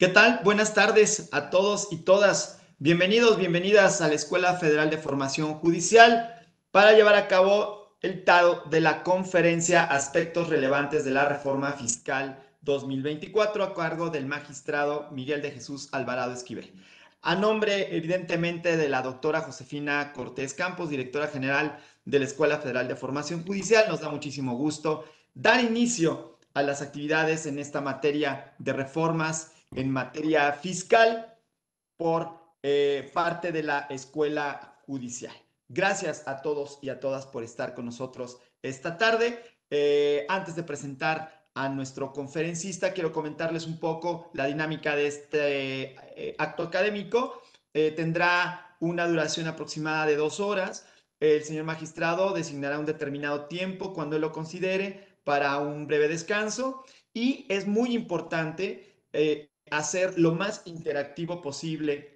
¿Qué tal? Buenas tardes a todos y todas. Bienvenidos, bienvenidas a la Escuela Federal de Formación Judicial para llevar a cabo el TADO de la conferencia Aspectos Relevantes de la Reforma Fiscal 2024 a cargo del magistrado Miguel de Jesús Alvarado Esquivel. A nombre, evidentemente, de la doctora Josefina Cortés Campos, directora general de la Escuela Federal de Formación Judicial, nos da muchísimo gusto dar inicio a las actividades en esta materia de reformas en materia fiscal por eh, parte de la escuela judicial. Gracias a todos y a todas por estar con nosotros esta tarde. Eh, antes de presentar a nuestro conferencista, quiero comentarles un poco la dinámica de este eh, acto académico. tendrá una duración aproximada de dos horas. El señor magistrado designará un determinado tiempo cuando él lo considere para un breve descanso y es muy importante hacer lo más interactivo posible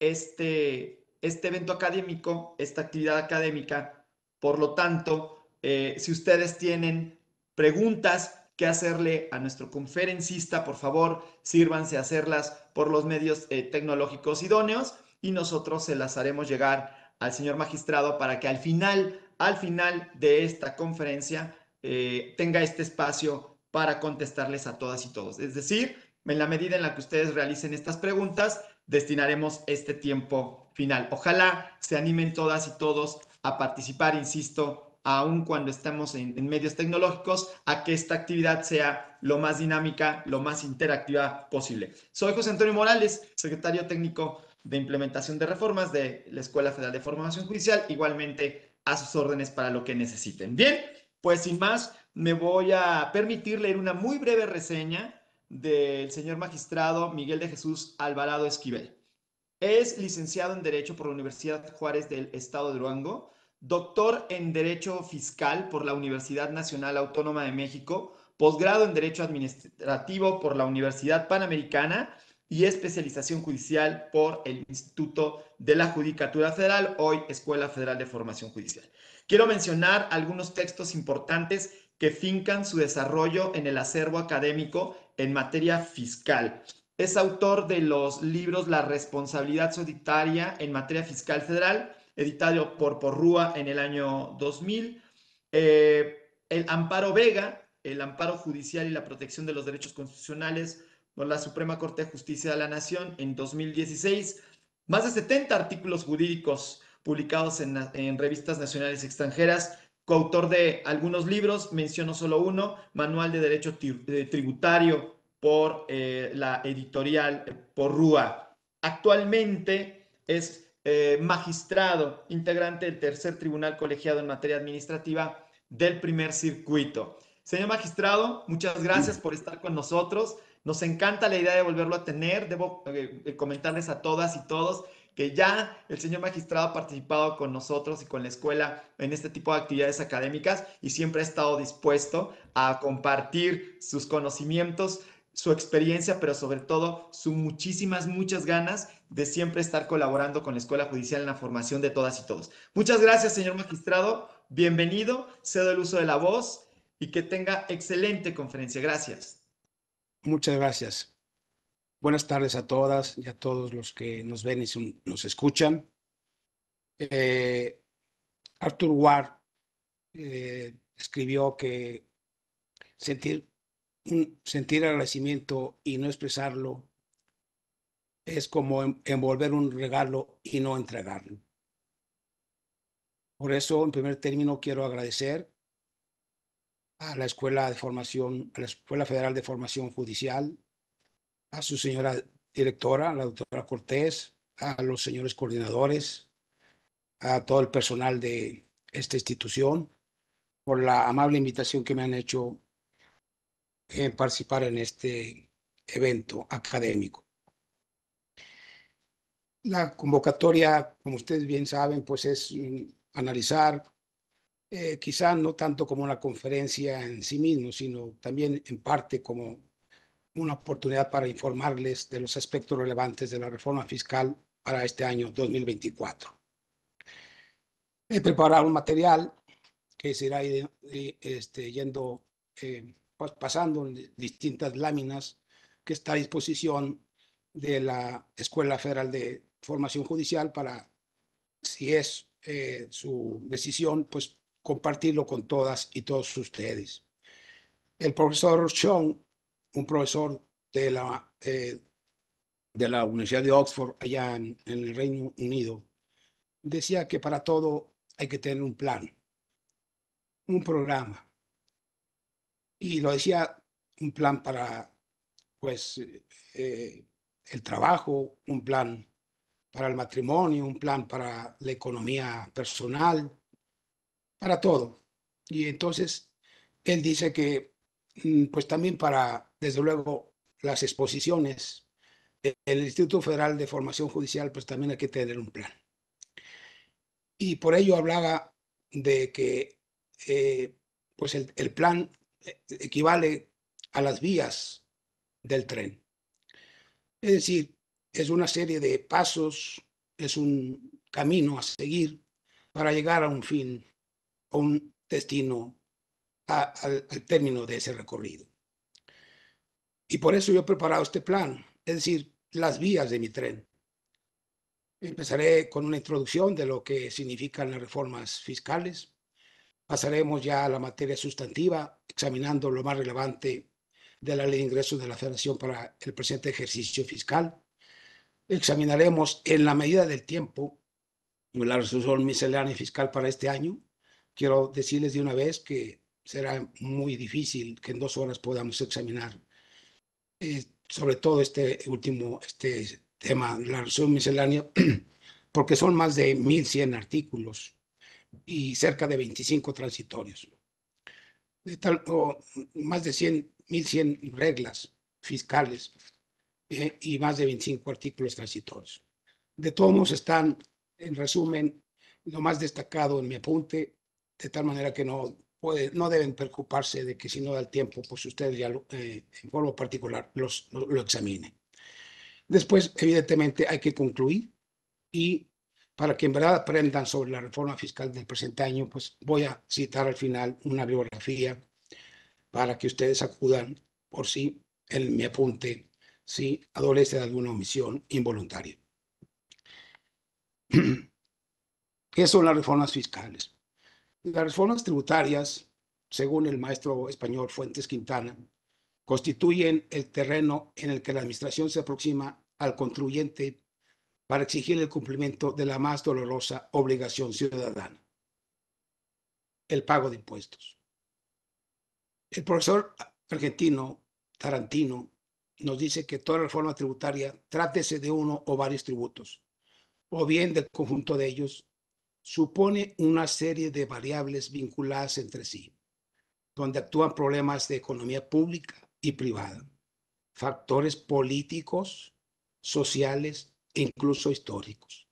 este, este evento académico, esta actividad académica. Por lo tanto, eh, si ustedes tienen preguntas que hacerle a nuestro conferencista, por favor, sírvanse a hacerlas por los medios eh, tecnológicos idóneos y nosotros se las haremos llegar al señor magistrado para que al final, al final de esta conferencia, eh, tenga este espacio para contestarles a todas y todos. Es decir, en la medida en la que ustedes realicen estas preguntas, destinaremos este tiempo final. Ojalá se animen todas y todos a participar, insisto, aun cuando estemos en, en medios tecnológicos, a que esta actividad sea lo más dinámica, lo más interactiva posible. Soy José Antonio Morales, secretario técnico de implementación de reformas de la Escuela Federal de Formación Judicial, igualmente a sus órdenes para lo que necesiten. Bien, pues sin más, me voy a permitir leer una muy breve reseña del señor magistrado Miguel de Jesús Alvarado Esquivel. Es licenciado en Derecho por la Universidad Juárez del Estado de Durango, doctor en Derecho Fiscal por la Universidad Nacional Autónoma de México, posgrado en Derecho Administrativo por la Universidad Panamericana y especialización judicial por el Instituto de la Judicatura Federal, hoy Escuela Federal de Formación Judicial. Quiero mencionar algunos textos importantes que fincan su desarrollo en el acervo académico en materia fiscal. Es autor de los libros La responsabilidad solidaria en materia fiscal federal, editado por Porrúa en el año 2000. Eh, el Amparo Vega, el Amparo Judicial y la Protección de los Derechos Constitucionales por la Suprema Corte de Justicia de la Nación en 2016. Más de 70 artículos jurídicos publicados en, en revistas nacionales y extranjeras coautor de algunos libros, menciono solo uno, Manual de Derecho eh, Tributario por eh, la editorial eh, por Actualmente es magistrado, integrante del tercer tribunal colegiado en materia administrativa del primer circuito. Señor magistrado, muchas gracias por estar con nosotros. Nos encanta la idea de volverlo a tener. Debo comentarles a todas y todos que ya el señor magistrado ha participado con nosotros y con la escuela en este tipo de actividades académicas y siempre ha estado dispuesto a compartir sus conocimientos, su experiencia, pero sobre todo sus muchísimas, muchas ganas de siempre estar colaborando con la Escuela Judicial en la formación de todas y todos. Muchas gracias, señor magistrado. Bienvenido. Cedo el uso de la voz y que tenga excelente conferencia. Gracias. Muchas gracias. Buenas tardes a todas y a todos los que nos ven y nos escuchan. Eh, Arthur Ward eh, escribió que sentir, sentir agradecimiento y no expresarlo es como envolver un regalo y no entregarlo. Por eso, en primer término, quiero agradecer a la Escuela de Formación, a la Escuela Federal de Formación Judicial, a su señora directora, la doctora Cortés, a los señores coordinadores, a todo el personal de esta institución, por la amable invitación que me han hecho en participar en este evento académico. La convocatoria, como ustedes bien saben, pues es analizar, eh, quizá no tanto como una conferencia en sí mismo, sino también en parte como una oportunidad para informarles de los aspectos relevantes de la reforma fiscal para este año 2024. He preparado un material que se irá eh, este, yendo, eh, pues, pasando en distintas láminas que está a disposición de la Escuela Federal de Formación Judicial para, si es eh, su decisión, pues compartirlo con todas y todos ustedes. El profesor Chong un profesor de la, eh, de la Universidad de Oxford, allá en, el Reino Unido, decía que para todo hay que tener un plan, un programa. Y lo decía un plan para, pues, eh, el trabajo, un plan para el matrimonio, un plan para la economía personal, para todo. Y entonces él dice que, mm, pues también para desde luego, las exposiciones. Eh, el Instituto Federal de Formación Judicial, pues también hay que tener un plan. Y por ello hablaba de que eh, pues el, plan eh, equivale a las vías del tren. Es decir, es una serie de pasos, es un camino a seguir para llegar a un fin, a un destino, al término de ese recorrido. Y por eso yo he preparado este plan, es decir, las vías de mi tren. Empezaré con una introducción de lo que significan las reformas fiscales. Pasaremos ya a la materia sustantiva, examinando lo más relevante de la ley de ingresos de la Federación para el presente ejercicio fiscal. Examinaremos en la medida del tiempo la resolución miscelánea fiscal para este año. Quiero decirles de una vez que será muy difícil que en dos horas podamos examinar eh, sobre todo este último este tema, la resolución miscelánea, porque son más de 1.100 artículos y cerca de 25 transitorios. tal, más de 100, 1.100 reglas fiscales eh, y más de 25 artículos transitorios. De todos están, en resumen, lo más destacado en mi apunte, de tal manera que no no deben preocuparse de que si no da el tiempo, pues ustedes ya eh, en forma particular los, lo, examine Después, evidentemente, hay que concluir y para que en verdad aprendan sobre la reforma fiscal del presente año, pues voy a citar al final una biografía para que ustedes acudan por si él mi apunte si adolece de alguna omisión involuntaria. ¿Qué son las reformas fiscales? Las reformas tributarias, según el maestro español Fuentes Quintana, constituyen el terreno en el que la administración se aproxima al contribuyente para exigir el cumplimiento de la más dolorosa obligación ciudadana, el pago de impuestos. El profesor argentino Tarantino nos dice que toda reforma tributaria trátese de uno o varios tributos, o bien del conjunto de ellos, supone una serie de variables vinculadas entre sí, donde actúan problemas de economía pública y privada, factores políticos, sociales e incluso históricos.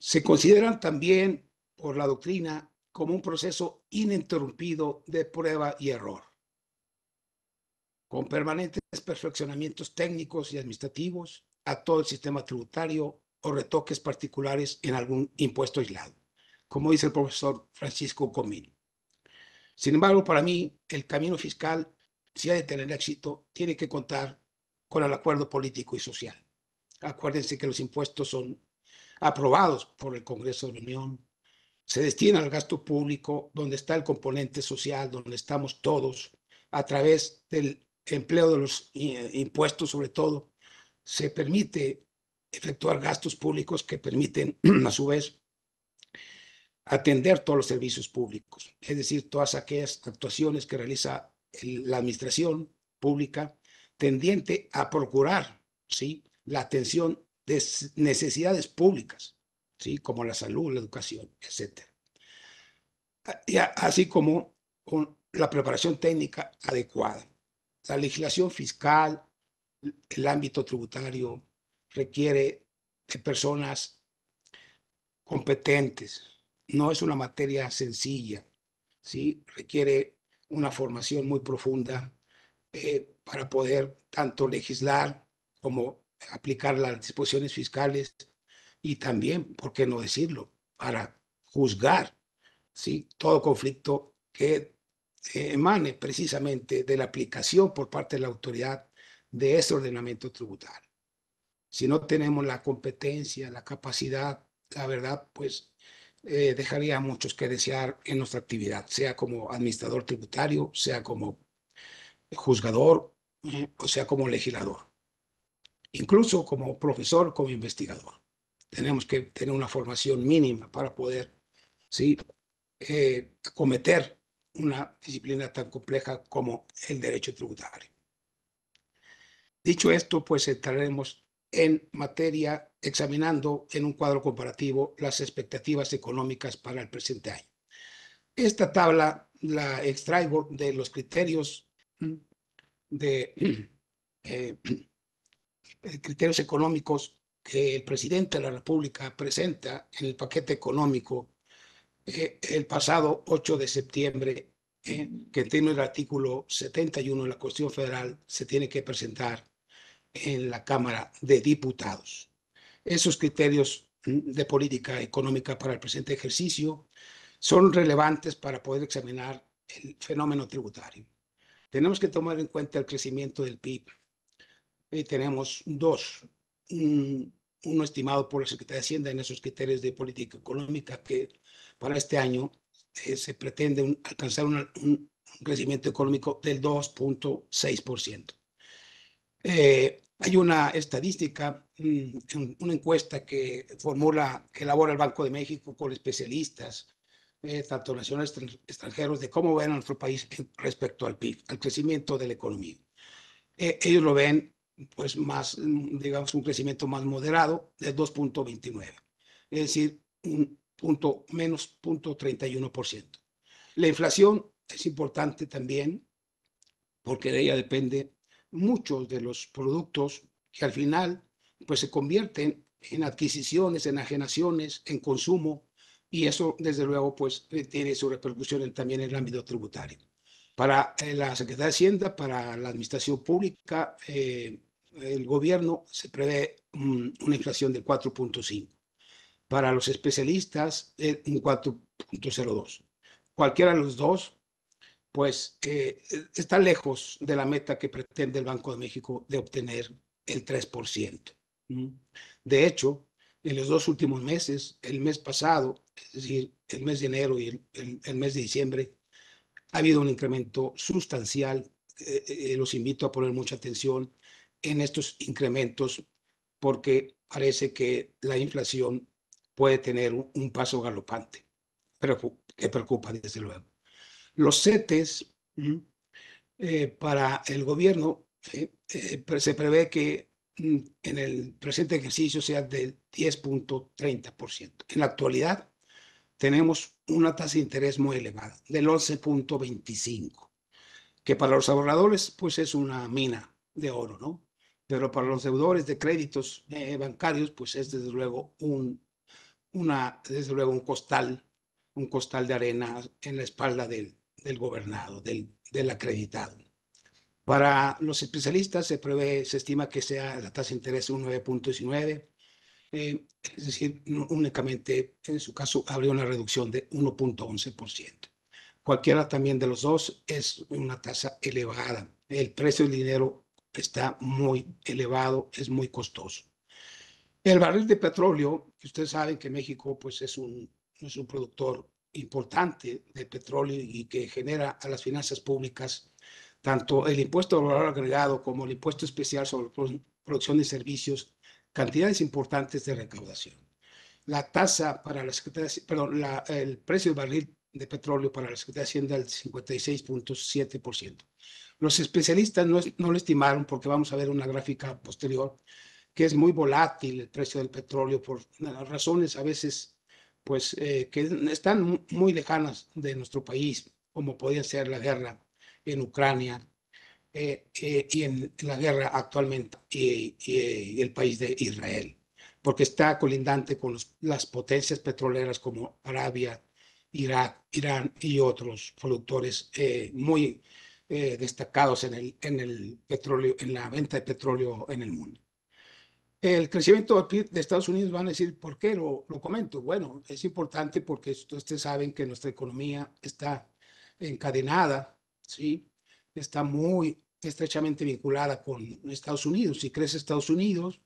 Se consideran también por la doctrina como un proceso ininterrumpido de prueba y error, con permanentes perfeccionamientos técnicos y administrativos a todo el sistema tributario o retoques particulares en algún impuesto aislado, como dice el profesor Francisco Comín. Sin embargo, para mí, el camino fiscal, si ha de tener éxito, tiene que contar con el acuerdo político y social. Acuérdense que los impuestos son aprobados por el Congreso de la Unión, se destinan al gasto público, donde está el componente social, donde estamos todos, a través del empleo de los eh, impuestos sobre todo, se permite efectuar gastos públicos que permiten, a su vez, atender todos los servicios públicos, es decir, todas aquellas actuaciones que realiza la administración pública tendiente a procurar ¿sí? la atención de necesidades públicas, ¿sí? como la salud, la educación, etc. Ah, y así como con la preparación técnica adecuada, la legislación fiscal, el ámbito tributario, requiere de personas competentes. No es una materia sencilla, ¿sí? requiere una formación muy profunda eh, para poder tanto legislar como aplicar las disposiciones fiscales y también, ¿por qué no decirlo?, para juzgar ¿sí? todo conflicto que eh, emane precisamente de la aplicación por parte de la autoridad de este ordenamiento tributario si no tenemos la competencia, la capacidad, la verdad, pues eh, dejaría a muchos que desear en nuestra actividad, sea como administrador tributario, sea como juzgador, o sea como legislador, incluso como profesor, como investigador. Tenemos que tener una formación mínima para poder ¿sí? Eh, cometer una disciplina tan compleja como el derecho tributario. Dicho esto, pues entraremos en materia examinando en un cuadro comparativo las expectativas económicas para el presente año. Esta tabla la extraigo de los criterios mm, eh, de criterios económicos que el presidente de la República presenta en el paquete económico eh, el pasado 8 de septiembre, eh, que tiene el artículo 71 de la Constitución Federal, se tiene que presentar en la Cámara de Diputados. Esos criterios mm, de política económica para el presente ejercicio son relevantes para poder examinar el fenómeno tributario. Tenemos que tomar en cuenta el crecimiento del PIB. Y eh, tenemos dos, mm, uno estimado por la Secretaría de Hacienda en esos criterios de política económica que para este año eh, se pretende alcanzar un, crecimiento económico del 2.6%. Eh, hay una estadística, una encuesta que formula, que elabora el Banco de México con especialistas, eh, tanto nacionales extranjeros, de cómo ven a nuestro país respecto al PIB, al crecimiento de la economía. Eh, ellos lo ven pues más, digamos, un crecimiento más moderado de 2.29, es decir, un punto menos 0.31%. La inflación es importante también porque de ella depende muchos de los productos que al final pues se convierten en adquisiciones, en ajenaciones, en consumo, y eso desde luego pues eh, tiene su repercusión también en el ámbito tributario. Para eh, la Secretaría de Hacienda, para la Administración Pública, eh, el gobierno se prevé mm, una inflación de 4.5. Para los especialistas, un 4.02. Cualquiera de los dos pues eh, está lejos de la meta que pretende el Banco de México de obtener el 3%. De hecho, en los dos últimos meses, el mes pasado, es decir, el mes de enero y el, mes de diciembre, ha habido un incremento sustancial. Eh, eh, los invito a poner mucha atención en estos incrementos porque parece que la inflación puede tener un paso galopante, pero que preocupa desde luego. Los CETES eh, para el gobierno eh, se prevé que mm, en el presente ejercicio sea del 10.30%. En la actualidad tenemos una tasa de interés muy elevada, del 11.25, que para los ahorradores pues es una mina de oro, ¿no? Pero para los deudores de créditos eh, bancarios pues es desde luego un, una, desde luego un costal, un costal de arena en la espalda del, del gobernado, del, del acreditado. Para los especialistas se prevé, se estima que sea la tasa de interés un 9.19, eh, es decir, únicamente en su caso habría una reducción de 1.11%. Cualquiera también de los dos es una tasa elevada. El precio del dinero está muy elevado, es muy costoso. El barril de petróleo, que ustedes saben que México pues, es, un, es un productor importante de petróleo y que genera a las finanzas públicas, tanto el impuesto al valor agregado como el impuesto especial sobre producción de servicios, cantidades importantes de recaudación. La tasa para la Secretaría, perdón, el precio del barril de petróleo para la Secretaría de Hacienda del 56.7%. Los especialistas no, no lo estimaron porque vamos a ver una gráfica posterior que es muy volátil el precio del petróleo por razones a veces pues eh, que están muy lejanas de nuestro país, como podía ser la guerra en Ucrania eh, eh, y en la guerra actualmente y, el país de Israel, porque está colindante con las potencias petroleras como Arabia, Irak, Irán y otros productores muy destacados en el, en el petróleo, en la venta de petróleo en el mundo. El crecimiento de Estados Unidos van a decir, ¿por qué lo, lo comento? Bueno, es importante porque ustedes saben que nuestra economía está encadenada, ¿sí? está muy estrechamente vinculada con Estados Unidos. Si crece Estados Unidos,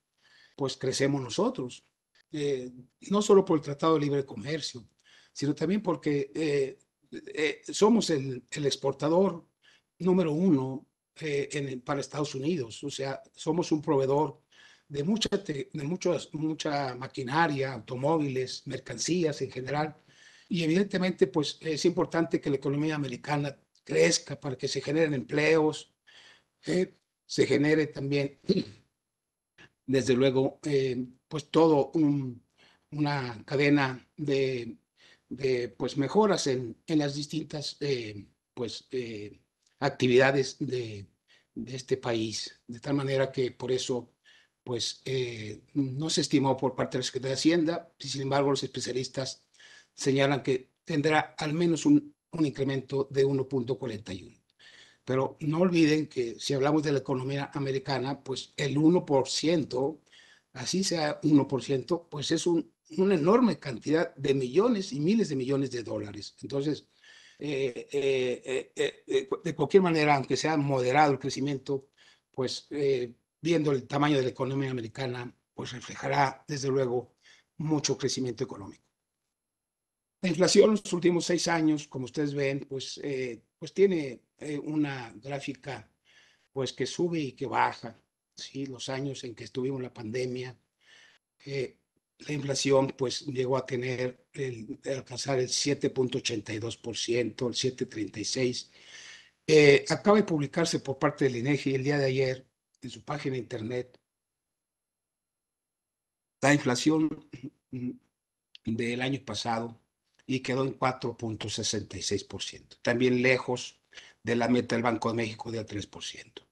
pues crecemos nosotros. Eh, no solo por el Tratado de Libre Comercio, sino también porque eh, eh, somos el, exportador número uno en, para Estados Unidos. O sea, somos un proveedor de, mucha, de mucha maquinaria, automóviles, mercancías en general. Y evidentemente, pues es importante que la economía americana crezca para que se generen empleos, eh, se genere también, desde luego, eh, pues todo una cadena de, pues mejoras en, las distintas eh, pues actividades de, de este país, de tal manera que por eso pues eh, no se estimó por parte de la Secretaría de Hacienda, y sin embargo los especialistas señalan que tendrá al menos un, incremento de 1.41. Pero no olviden que si hablamos de la economía americana, pues el 1%, así sea 1%, pues es una enorme cantidad de millones y miles de millones de dólares. Entonces, eh, eh, de cualquier manera, aunque sea moderado el crecimiento, pues viendo el tamaño de la economía americana, pues reflejará desde luego mucho crecimiento económico. La inflación en los últimos seis años, como ustedes ven, pues, eh, pues tiene eh, una gráfica pues que sube y que baja. ¿sí? Los años en que estuvimos la pandemia, la inflación pues llegó a tener, el, alcanzar el 7.82%, el 7.36%. Eh, acaba de publicarse por parte del INEGI e el día de ayer en su página internet, la inflación del año pasado y quedó en 4.66%, también lejos de la meta del Banco de México del 3%.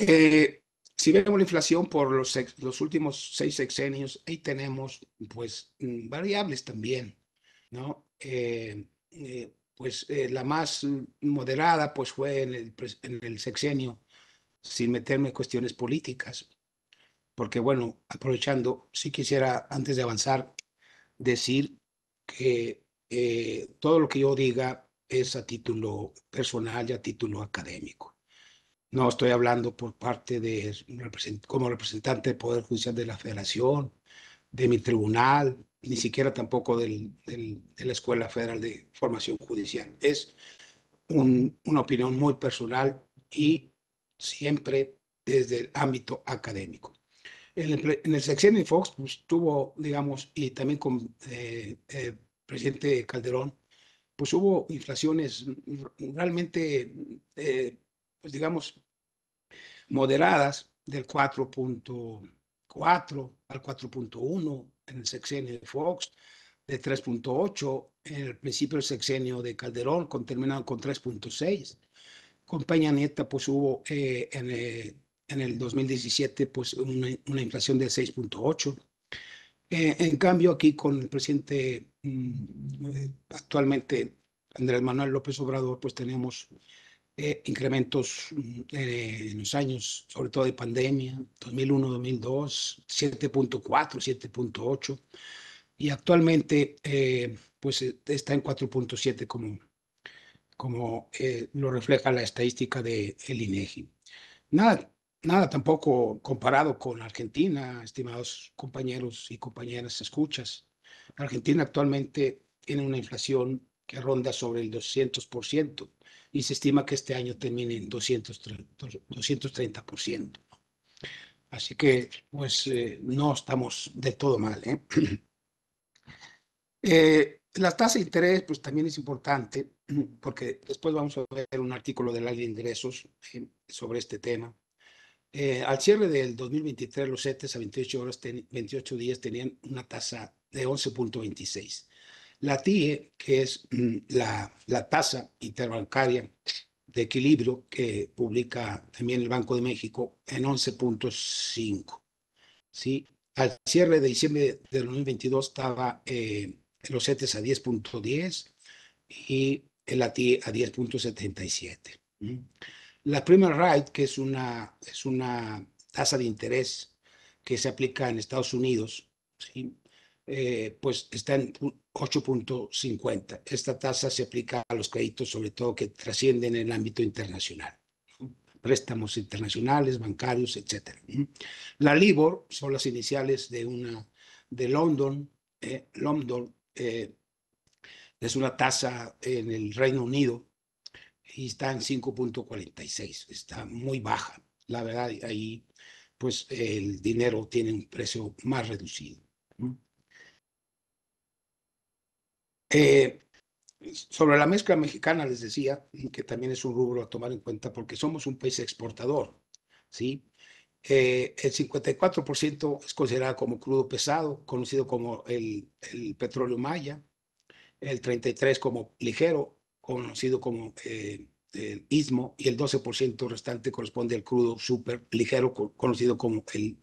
Eh, si vemos la inflación por los, los últimos seis sexenios, ahí tenemos pues mm, variables también, ¿no? Eh, eh, pues eh, la más moderada pues fue en el, sexenio, sin meterme en cuestiones políticas. Porque bueno, aprovechando, sí quisiera, antes de avanzar, decir que eh, todo lo que yo diga es a título personal y a título académico. No estoy hablando por parte de, como representante del Poder Judicial de la Federación de mi tribunal, ni siquiera tampoco de la Escuela Federal de Formación Judicial. Es una opinión muy personal y siempre desde el ámbito académico. En el, en de Fox pues, tuvo, digamos, y también con el eh, eh, presidente Calderón, pues hubo inflaciones realmente, eh, pues digamos, moderadas del 4. 4 al 4.1 en el sexenio de Fox, de 3.8 en el principio del sexenio de Calderón, con, terminado con 3.6. Con Peña Nieta, pues hubo eh, eh, en, el 2017 pues, una, inflación de 6.8. Eh, en cambio, aquí con el presidente mm, actualmente, Andrés Manuel López Obrador, pues tenemos incrementos mm, eh, en los años, sobre todo de pandemia, 2001-2002, 7.4, 7.8, y actualmente eh, pues eh, está en 4.7 como, lo refleja la estadística del el INEGI. Nada, nada tampoco comparado con Argentina, estimados compañeros y compañeras escuchas. Argentina actualmente tiene una inflación que ronda sobre el 200%, y se estima que este año termine en 230, Así que, pues, eh, no estamos de todo mal. ¿eh? ¿eh? la tasa de interés, pues, también es importante, porque después vamos a ver un artículo del área de ingresos eh, sobre este tema. al cierre del 2023, los CETES a 28, horas 28 días tenían una tasa de 11.26 la TIE, que es mm, la, la tasa interbancaria de equilibrio que publica también el Banco de México en 11.5. ¿sí? Al cierre de diciembre de 2022 estaba eh, los e CETES a 10.10 y e la TIE a 10.77. La Primer Right, que es una, es una tasa de interés que se aplica en Estados Unidos, ¿sí? Eh, pues está en 8.50. Esta tasa se aplica a los créditos, sobre todo que trascienden en el ámbito internacional, préstamos internacionales, bancarios, etc. La LIBOR son las iniciales de una de London. Eh, London eh, es una tasa en el Reino Unido y está en 5.46, está muy baja. La verdad, ahí pues el dinero tiene un precio más reducido. Eh, sobre la mezcla mexicana les decía que también es un rubro a tomar en cuenta porque somos un país exportador, ¿sí? Eh, el 54% es considerado como crudo pesado, conocido como el, petróleo maya, el 33% como ligero, conocido como eh, el istmo, y el 12% restante corresponde al crudo super ligero, conocido como el,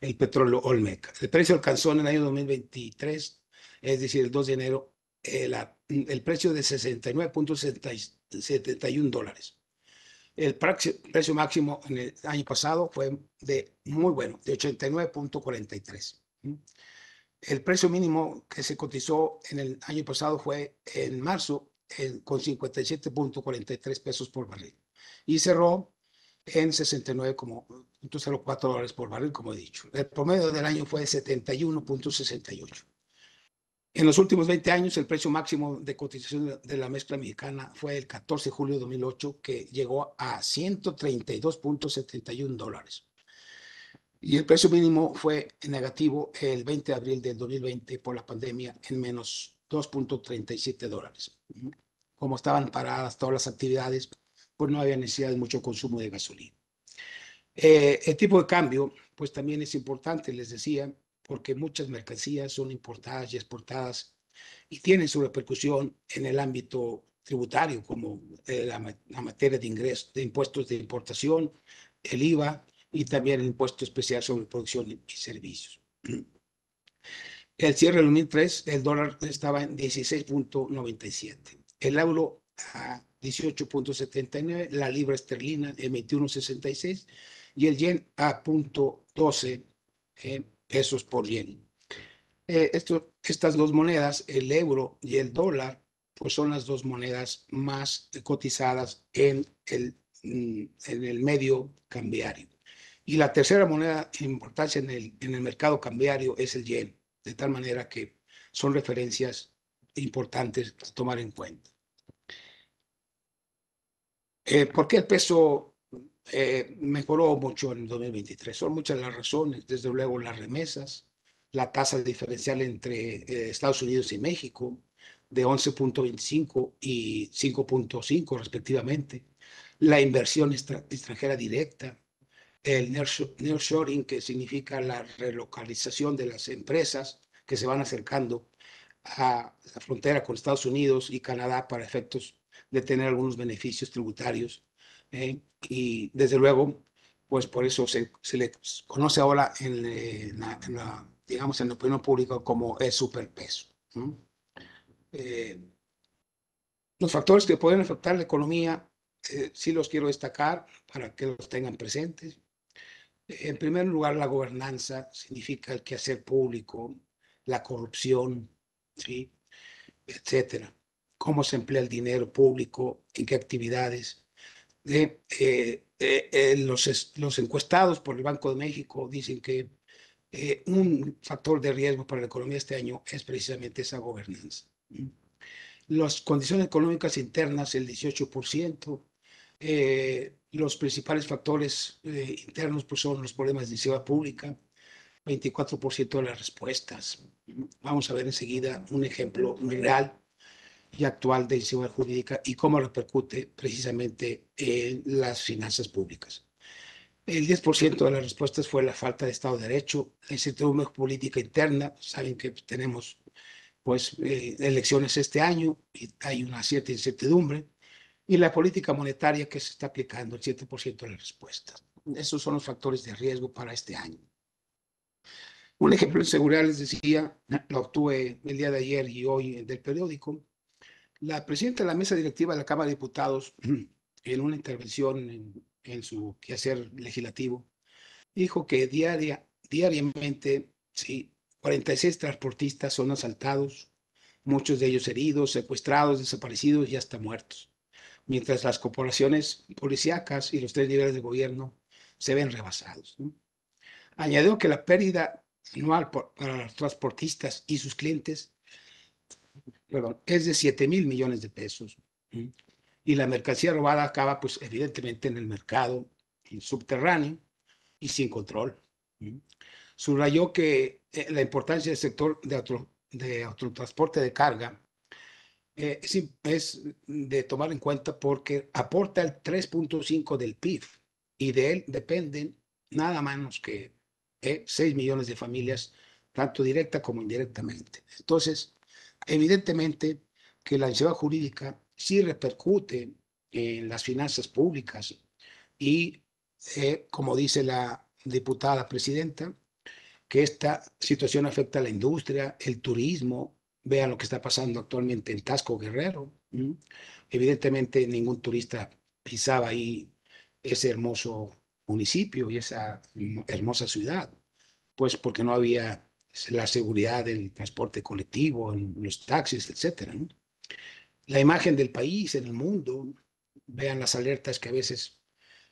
el petróleo Olmeca. El precio alcanzó en el año 2023, es decir, el 2 de enero, eh, el precio de 69.71 dólares. El precio, máximo en el año pasado fue de muy bueno, de 89.43. El precio mínimo que se cotizó en el año pasado fue en marzo con 57.43 pesos por barril y cerró en 69.04 dólares por barril, como he dicho. El promedio del año fue de 71.68. En los últimos 20 años, el precio máximo de cotización de la mezcla mexicana fue el 14 de julio de 2008, que llegó a 132.71 dólares. Y el precio mínimo fue negativo el 20 de abril de 2020 por la pandemia en menos 2.37 dólares. Como estaban paradas todas las actividades, pues no había necesidad de mucho consumo de gasolina. Eh, el tipo de cambio, pues también es importante, les decía, porque muchas mercancías son importadas y exportadas y tienen su repercusión en el ámbito tributario, como eh, la, materia de ingresos, de impuestos de importación, el IVA y también el impuesto especial sobre producción y servicios. El cierre del 2003, el dólar estaba en 16.97, el euro a 18.79, la libra esterlina en 21.66 y el yen a 0.12. Eh, pesos por yen. Eh, estas dos monedas, el euro y el dólar, pues son las dos monedas más cotizadas en el, mm, medio cambiario. Y la tercera moneda importante en el, mercado cambiario es el yen, de tal manera que son referencias importantes a tomar en cuenta. Eh, ¿Por qué el peso eh, mejoró mucho en 2023. Son muchas las razones, desde luego las remesas, la tasa diferencial entre eh, Estados Unidos y México de 11.25 y 5.5 respectivamente, la inversión extranjera directa, el nearshoring, que significa la relocalización de las empresas que se van acercando a la frontera con Estados Unidos y Canadá para efectos de tener algunos beneficios tributarios eh, y desde luego, pues por eso se, le conoce ahora en, eh, la, digamos, en el opinión público como el superpeso. Eh, los factores que pueden afectar la economía, sí los quiero destacar para que los tengan presentes. En primer lugar, la gobernanza significa el quehacer público, la corrupción, ¿sí? etcétera. Cómo se emplea el dinero público, en qué actividades. Eh, eh, eh, los, los encuestados por el Banco de México dicen que un factor de riesgo para la economía este año es precisamente esa gobernanza. Las condiciones económicas internas, el 18%, los principales factores internos pues, son los problemas de iniciativa pública, 24% de las respuestas. Vamos a ver enseguida un ejemplo real y actual de inseguridad jurídica y cómo repercute precisamente en las finanzas públicas. El 10% de las respuestas fue la falta de Estado de Derecho, la incertidumbre política interna. Saben que tenemos pues eh, elecciones este año y hay una cierta incertidumbre. Y la política monetaria que se está aplicando, el 7% de las respuestas. Esos son los factores de riesgo para este año. Un ejemplo en seguridad, les decía, lo obtuve el día de ayer y hoy del periódico, la presidenta de la mesa directiva de la Cámara de Diputados, en una intervención en, su quehacer legislativo, dijo que diariamente, sí, 46 transportistas son asaltados, muchos de ellos heridos, secuestrados, desaparecidos y hasta muertos, mientras las corporaciones policíacas y los tres niveles de gobierno se ven rebasados. Añadió que la pérdida anual para los transportistas y sus clientes perdón, es de 7 mil millones de pesos. Y la mercancía robada acaba, pues, evidentemente en el mercado subterráneo y sin control. Subrayó que eh, la importancia del sector de, otro de transporte de carga eh, es, de tomar en cuenta porque aporta el 3.5 del PIB y de él dependen nada menos que 6 eh, millones de familias, tanto directa como indirectamente. Entonces, Evidentemente que la ansiedad jurídica sí repercute en las finanzas públicas y, eh, como dice la diputada presidenta, que esta situación afecta a la industria, el turismo, vean lo que está pasando actualmente en Tasco Guerrero. Evidentemente ningún turista pisaba ahí ese hermoso municipio y esa hermosa ciudad, pues porque no había pues, la seguridad del transporte colectivo, en los taxis, etc. La imagen del país en el mundo, vean las alertas que a veces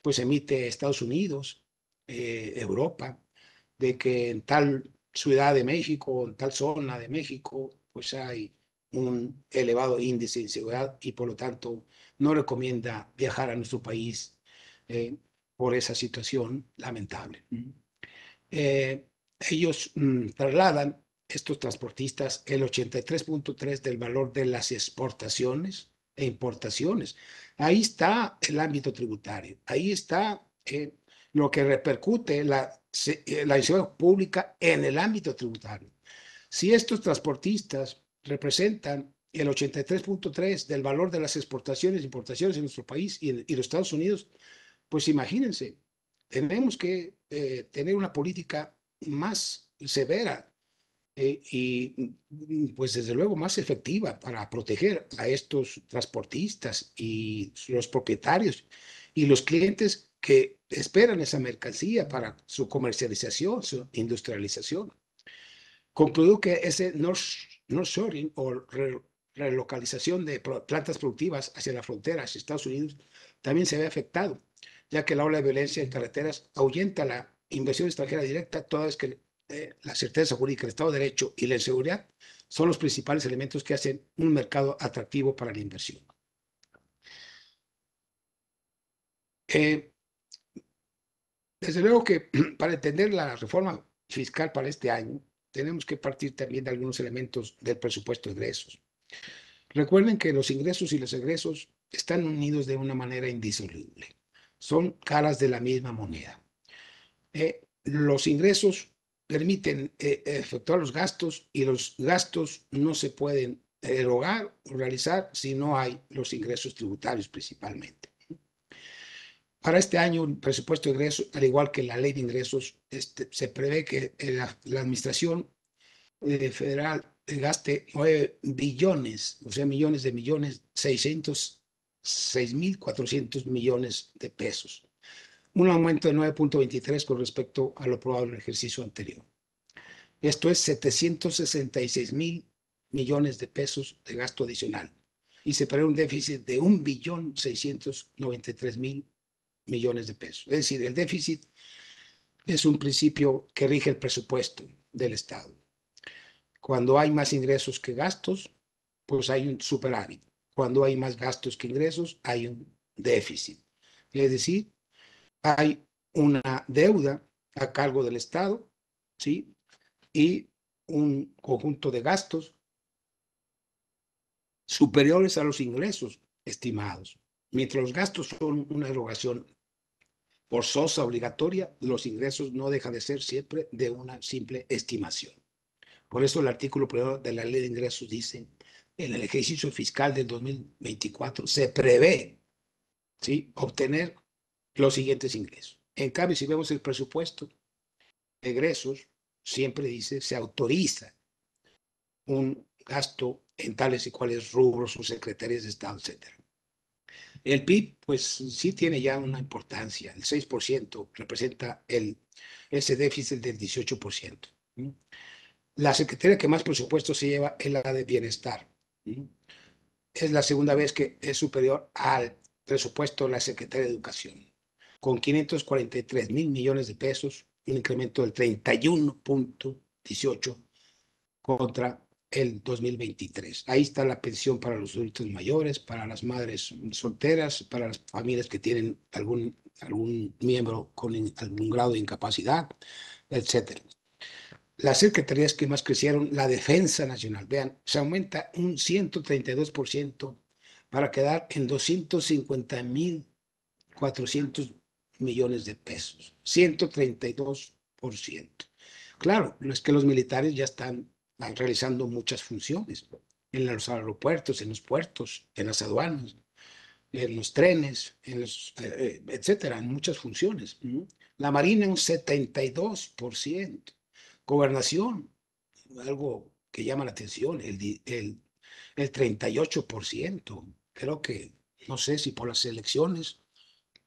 pues emite Estados Unidos, eh, Europa, de que en tal ciudad de México, en tal zona de México, pues hay un elevado índice de inseguridad y por lo tanto no recomienda viajar a nuestro país eh, por esa situación lamentable. Eh, ellos mm, trasladan, estos transportistas, el 83.3 del valor de las exportaciones e importaciones. Ahí está el ámbito tributario, ahí está eh, lo que repercute la, eh, la pública en el ámbito tributario. Si estos transportistas representan el 83.3 del valor de las exportaciones e importaciones en nuestro país y, en, los Estados Unidos, pues imagínense, tenemos que eh, tener una política más severa eh, y mm, pues desde luego más efectiva para proteger a estos transportistas y los propietarios y los clientes que esperan esa mercancía para su comercialización, su industrialización. Concluyó que ese north-shoring o relocalización de plantas productivas hacia la frontera, hacia Estados Unidos, también se ve afectado, ya que la ola de violencia en carreteras ahuyenta la inversión extranjera directa, toda vez que eh, la certeza jurídica, el Estado de Derecho y la inseguridad son los principales elementos que hacen un mercado atractivo para la inversión. Eh, desde luego que para entender la reforma fiscal para este año, tenemos que partir también de algunos elementos del presupuesto de ingresos. Recuerden que los ingresos y los egresos están unidos de una manera indisoluble. Son caras de la misma moneda. Eh, los ingresos permiten eh, efectuar los gastos y los gastos no se pueden erogar eh, o realizar si no hay los ingresos tributarios principalmente. Para este año, el presupuesto de ingresos, al igual que la ley de ingresos, este, se prevé que la, Administración Federal gaste 9 billones, o sea, millones de millones, mil 6.400 millones de pesos un aumento de 9.23 con respecto a lo probado en el ejercicio anterior. Esto es 766 mil millones de pesos de gasto adicional y se prevé un déficit de 1.693.000 millones de pesos. Es decir, el déficit es un principio que rige el presupuesto del Estado. Cuando hay más ingresos que gastos, pues hay un superávit. Cuando hay más gastos que ingresos, hay un déficit. Es decir, hay una deuda a cargo del Estado, ¿sí? Y un conjunto de gastos superiores a los ingresos estimados. Mientras los gastos son una erogación forzosa, obligatoria, los ingresos no dejan de ser siempre de una simple estimación. Por eso el artículo primero de la ley de ingresos dice, en el ejercicio fiscal del 2024 se prevé ¿sí? obtener los siguientes ingresos. En cambio, si vemos el presupuesto egresos, siempre dice, se autoriza un gasto en tales y cuales rubros, o secretarias de Estado, etc. El PIB, pues sí tiene ya una importancia. El 6% representa el, ese déficit del 18%. La secretaria que más presupuesto se lleva es la de bienestar. Es la segunda vez que es superior al presupuesto de la secretaria de educación con 543 mil millones de pesos, un incremento del 31.18 contra el 2023. Ahí está la pensión para los adultos mayores, para las madres solteras, para las familias que tienen algún, algún miembro con algún grado de incapacidad, etc. Las secretarías que más crecieron, la defensa nacional, vean, se aumenta un 132% para quedar en 250 mil 400 millones de pesos, 132%. Claro, es que los militares ya están, realizando muchas funciones en los aeropuertos, en los puertos, en las aduanas, en los trenes, en eh, etcétera, en muchas funciones. La Marina un 72%. Gobernación, algo que llama la atención, el, el 38%. Creo que, no sé si por las elecciones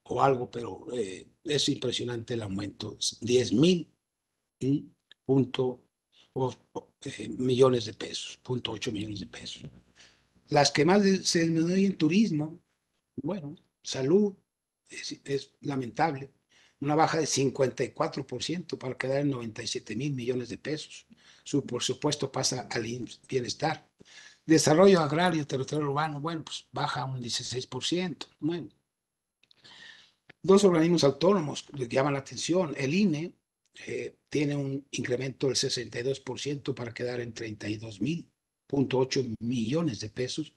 o algo, pero eh, es impresionante el aumento, 10 mil punto eh, millones de pesos, punto ocho millones de pesos. Las que más se disminuyen, turismo, bueno, salud, es, lamentable, una baja de 54% para quedar en 97 mil millones de pesos. Su, por supuesto pasa al bienestar. Desarrollo agrario, territorio urbano, bueno, pues baja un 16%. Bueno, Dos organismos autónomos les llaman la atención. El INE eh, tiene un incremento del 62% para quedar en 32.8 millones de pesos.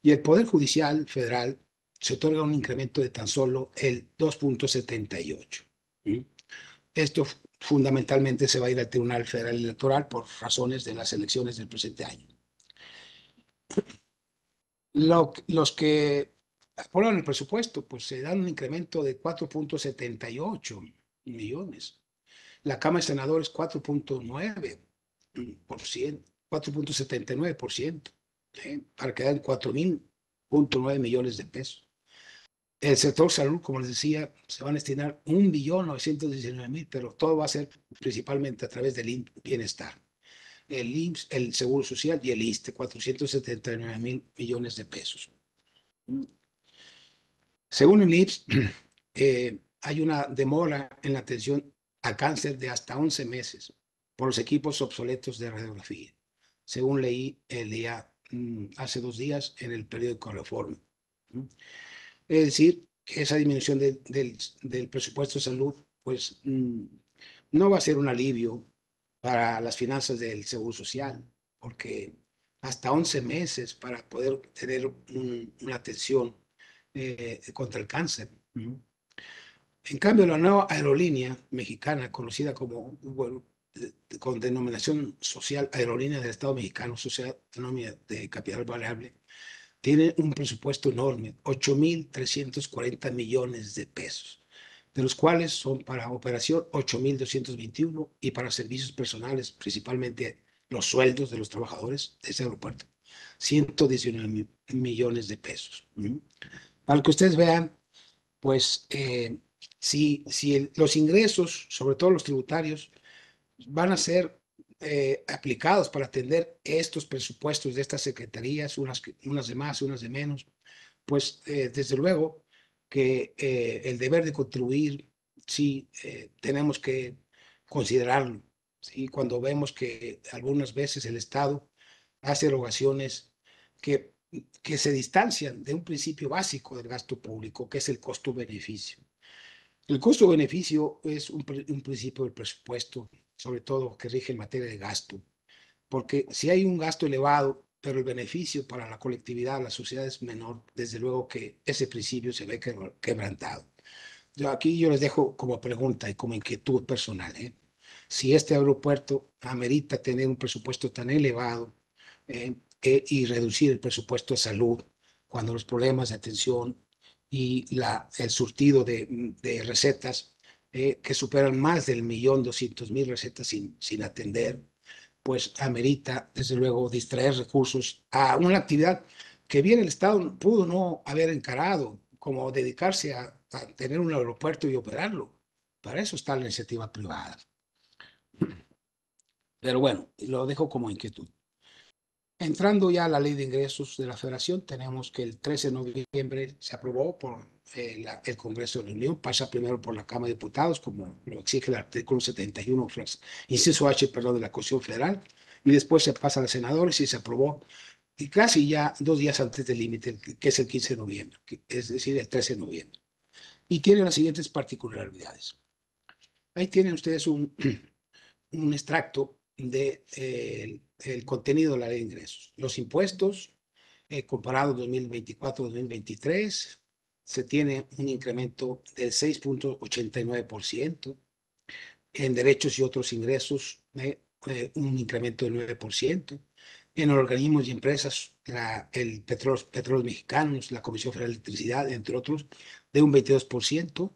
Y el Poder Judicial Federal se otorga un incremento de tan solo el 2.78. ¿Mm? Esto fundamentalmente se va a ir al Tribunal Federal Electoral por razones de las elecciones del presente año. los que las en el presupuesto, pues se dan un incremento de 4.78 millones. La Cámara de Senadores 4.9%, 4.79%, ¿eh? para quedar en 4.000.9 millones de pesos. El sector salud, como les decía, se van a destinar 1.919.000, pero todo va a ser principalmente a través del bienestar. El IMSS, el Seguro Social y el ISTE, 479.000 mil millones de pesos. Según el IPS, eh, hay una demora en la atención a cáncer de hasta 11 meses por los equipos obsoletos de radiografía, según leí el día mm, hace dos días en el periódico Reforma. Es decir, que esa disminución del, presupuesto de salud, pues mm, no va a ser un alivio para las finanzas del Seguro Social, porque hasta 11 meses para poder tener una atención eh, contra el cáncer. En cambio, la nueva aerolínea mexicana, conocida como, bueno, con denominación social aerolínea del Estado Mexicano, Sociedad de Capital Variable, tiene un presupuesto enorme, 8.340 millones de pesos, de los cuales son para operación 8.221 y para servicios personales, principalmente los sueldos de los trabajadores de ese aeropuerto, 119 millones de pesos. Para que ustedes vean, pues eh, si, si los ingresos, sobre todo los tributarios, van a ser eh, aplicados para atender estos presupuestos de estas secretarías, unas, unas de más, unas de menos, pues eh, desde luego que el deber de contribuir, sí, tenemos que considerarlo. ¿sí? Cuando vemos que algunas veces el Estado hace erogaciones que que se distancian de un principio básico del gasto público, que es el costo-beneficio. El costo-beneficio es un, principio del presupuesto, sobre todo que rige en materia de gasto, porque si hay un gasto elevado, pero el beneficio para la colectividad, la sociedad es menor, desde luego que ese principio se ve quebrantado. Yo aquí yo les dejo como pregunta y como inquietud personal, ¿eh? si este aeropuerto amerita tener un presupuesto tan elevado, eh, y reducir el presupuesto de salud cuando los problemas de atención y la, el surtido de, recetas eh, que superan más del millón doscientos mil recetas sin, sin atender, pues amerita, desde luego, distraer recursos a una actividad que bien el Estado pudo no haber encarado, como dedicarse a, a tener un aeropuerto y operarlo. Para eso está la iniciativa privada. Pero bueno, lo dejo como inquietud. Entrando ya a la ley de ingresos de la federación, tenemos que el 13 de noviembre se aprobó por eh, el Congreso de la Unión, pasa primero por la Cámara de Diputados, como lo exige el artículo 71, pues, inciso H, perdón, de la Constitución Federal, y después se pasa a los senadores y se aprobó y casi ya dos días antes del límite, que es el 15 de noviembre, es decir, el 13 de noviembre. Y tiene las siguientes particularidades. Ahí tienen ustedes un, extracto de... Eh, el contenido de la ley de ingresos. Los impuestos, eh, 2024-2023, se tiene un incremento del 6.89%. En derechos y otros ingresos, eh, eh, un incremento del 9%. En organismos y empresas, la, el petróleo, petróleo mexicanos, la Comisión Federal de Electricidad, entre otros, de un 22%.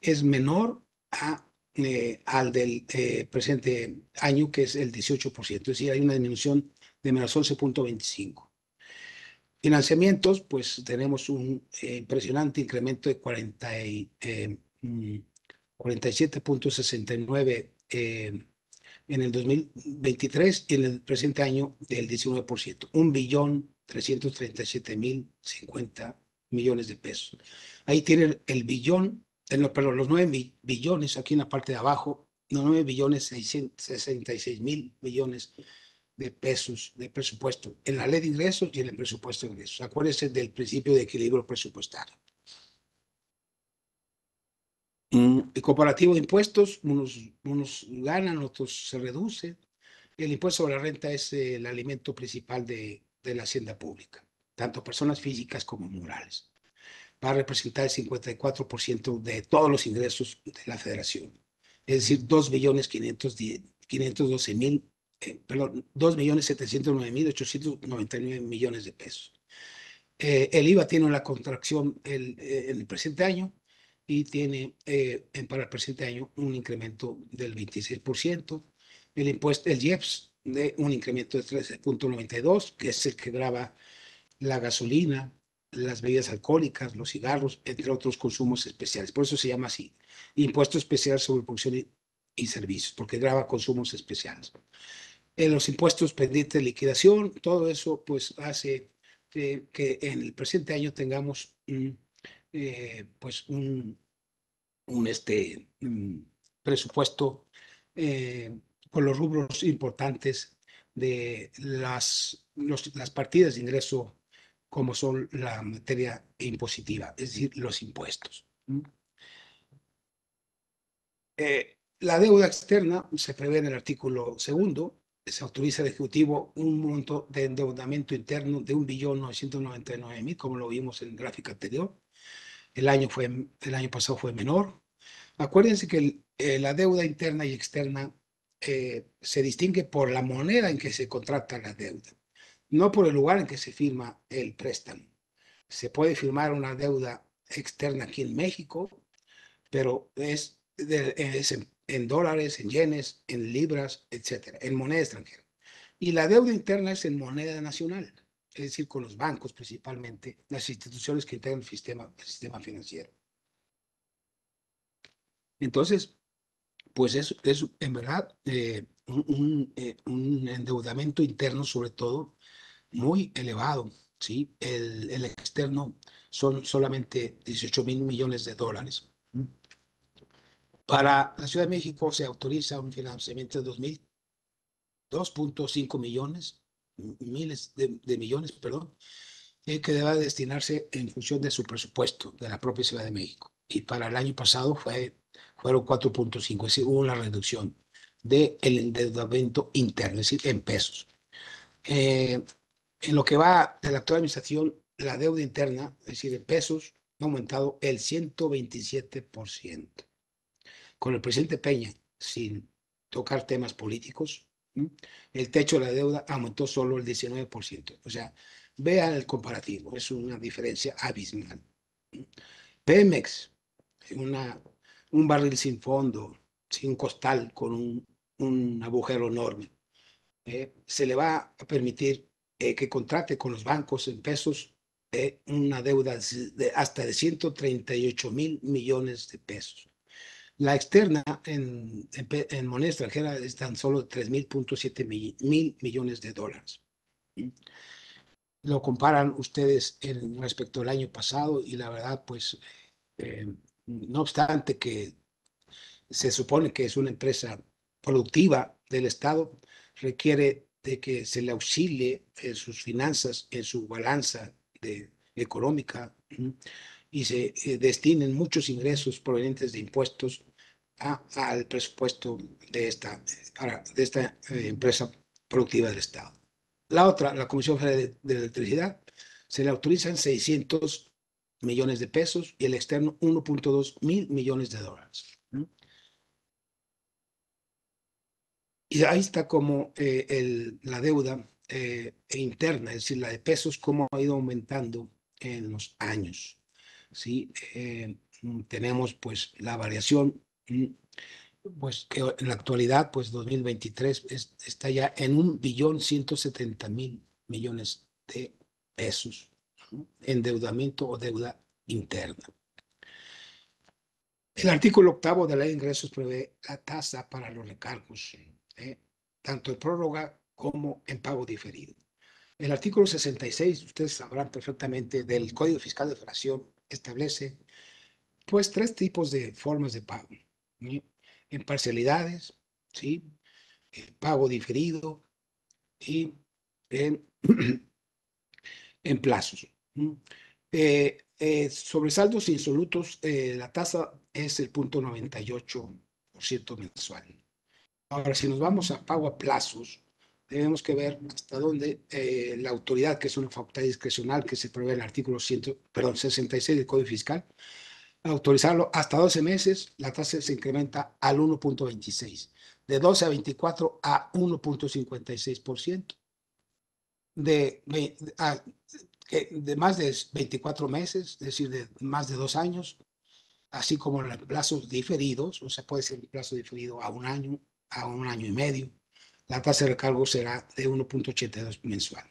Es menor a eh, al del eh, presente año, que es el 18%, es decir, hay una disminución de menos 11.25. Financiamientos, pues tenemos un eh, impresionante incremento de 47.69 mm, en el 2023 y en el presente año del 19%, un billón 337 mil millones de pesos. Ahí tiene el billón en los, 9 billones aquí en la parte de abajo, los 9 billones 66 mil millones de pesos de presupuesto en la ley de ingresos y en el presupuesto de ingresos. Acuérdense del principio de equilibrio presupuestario. Mm. El comparativo de impuestos, unos, ganan, otros se reducen. El impuesto sobre la renta es el alimento principal de, de la hacienda pública, tanto personas físicas como morales va a representar el 54% de todos los ingresos de la federación. Es decir, eh, perdón, 2.709.899 millones de pesos. Eh, el IVA tiene una contracción el, eh, en el presente año y tiene para el presente año un incremento del 26%. El impuesto, el IEPS, de un incremento de 13.92, que es el que grava la gasolina, las bebidas alcohólicas, los cigarros, entre otros consumos especiales. Por eso se llama así, impuesto especial sobre producción y, servicios, porque graba consumos especiales. los impuestos pendientes de liquidación, todo eso pues hace que en el presente año tengamos eh, pues un, este, presupuesto eh, con los rubros importantes de las, las partidas de ingreso como son la materia impositiva, es decir, los impuestos. Eh, la deuda externa se prevé en el artículo segundo, se autoriza al Ejecutivo un monto de endeudamiento interno de 1.999.000, como lo vimos en el gráfico anterior. El año, fue, el año pasado fue menor. Acuérdense que eh, la deuda interna y externa eh, se distingue por la moneda en que se contrata la deuda no por el lugar en que se firma el préstamo. Se puede firmar una deuda externa aquí en México, pero es, en, dólares, en yenes, en libras, etcétera, en moneda extranjera. Y la deuda interna es en moneda nacional, es decir, con los bancos principalmente, las instituciones que integran el sistema, sistema financiero. Entonces, pues es, es en verdad eh, un, eh, un, endeudamiento interno sobre todo muy elevado. ¿sí? El, el externo son solamente 18 mil millones de dólares. Para la Ciudad de México se autoriza un financiamiento de 2.5 millones, miles de, millones, perdón, eh, que deba destinarse en función de su presupuesto de la propia Ciudad de México. Y para el año pasado fue, fueron 4.5, es decir, hubo una reducción del endeudamiento interno, es decir, en pesos. Eh, en lo que va de la actual administración, la deuda interna, es decir, en pesos, ha aumentado el 127%. Con el presidente Peña, sin tocar temas políticos, el techo de la deuda aumentó solo el 19%. O sea, vean el comparativo, es una diferencia abismal. Pemex, una, un barril sin fondo, sin costal, con un, agujero enorme, ¿eh? se le va a permitir eh, que contrate con los bancos en pesos una deuda de hasta de 138 mil millones de pesos. La externa en, moneda extranjera es tan solo 3.7 mil, millones de dólares. Lo comparan ustedes en, respecto al año pasado y la verdad, pues, eh, no obstante que se supone que es una empresa productiva del Estado, requiere de que se le auxilie en sus finanzas, en su balanza de, económica, y se eh, destinen muchos ingresos provenientes de impuestos al presupuesto de esta, de esta eh, empresa productiva del Estado. La otra, la Comisión Federal de, Electricidad, se le autorizan 600 millones de pesos y el externo 1.2 mil millones de dólares. Y ahí está como eh, la deuda eh, interna, es decir, la de pesos, cómo ha ido aumentando en los años. ¿sí? Eh, mm, tenemos pues la variación, mm, pues que en la actualidad, pues 2023 está ya en 1.170.000 millones de pesos, en endeudamiento o deuda interna. El artículo octavo de la ley de ingresos prevé la tasa para los recargos eh, tanto en prórroga como en pago diferido. El artículo 66, ustedes sabrán perfectamente, del Código Fiscal de Federación establece pues tres tipos de formas de pago. En parcialidades, ¿sí? En pago diferido y en, plazos. Eh, eh, sobre saldos insolutos, la tasa es el punto mensual. Ahora, si nos vamos a pago a plazos, tenemos que ver hasta dónde eh, la autoridad, que es una facultad discrecional que se prevé en el artículo 100, perdón, 66 del Código Fiscal, autorizarlo hasta 12 meses, la tasa se incrementa al 1.26, de 12 a 24 a 1.56%, de, ciento. de más de 24 meses, es decir, de más de dos años, así como los plazos diferidos, o sea, puede ser un plazo diferido a un año, a un año y medio. La tasa de recargo será de 1.82 mensual.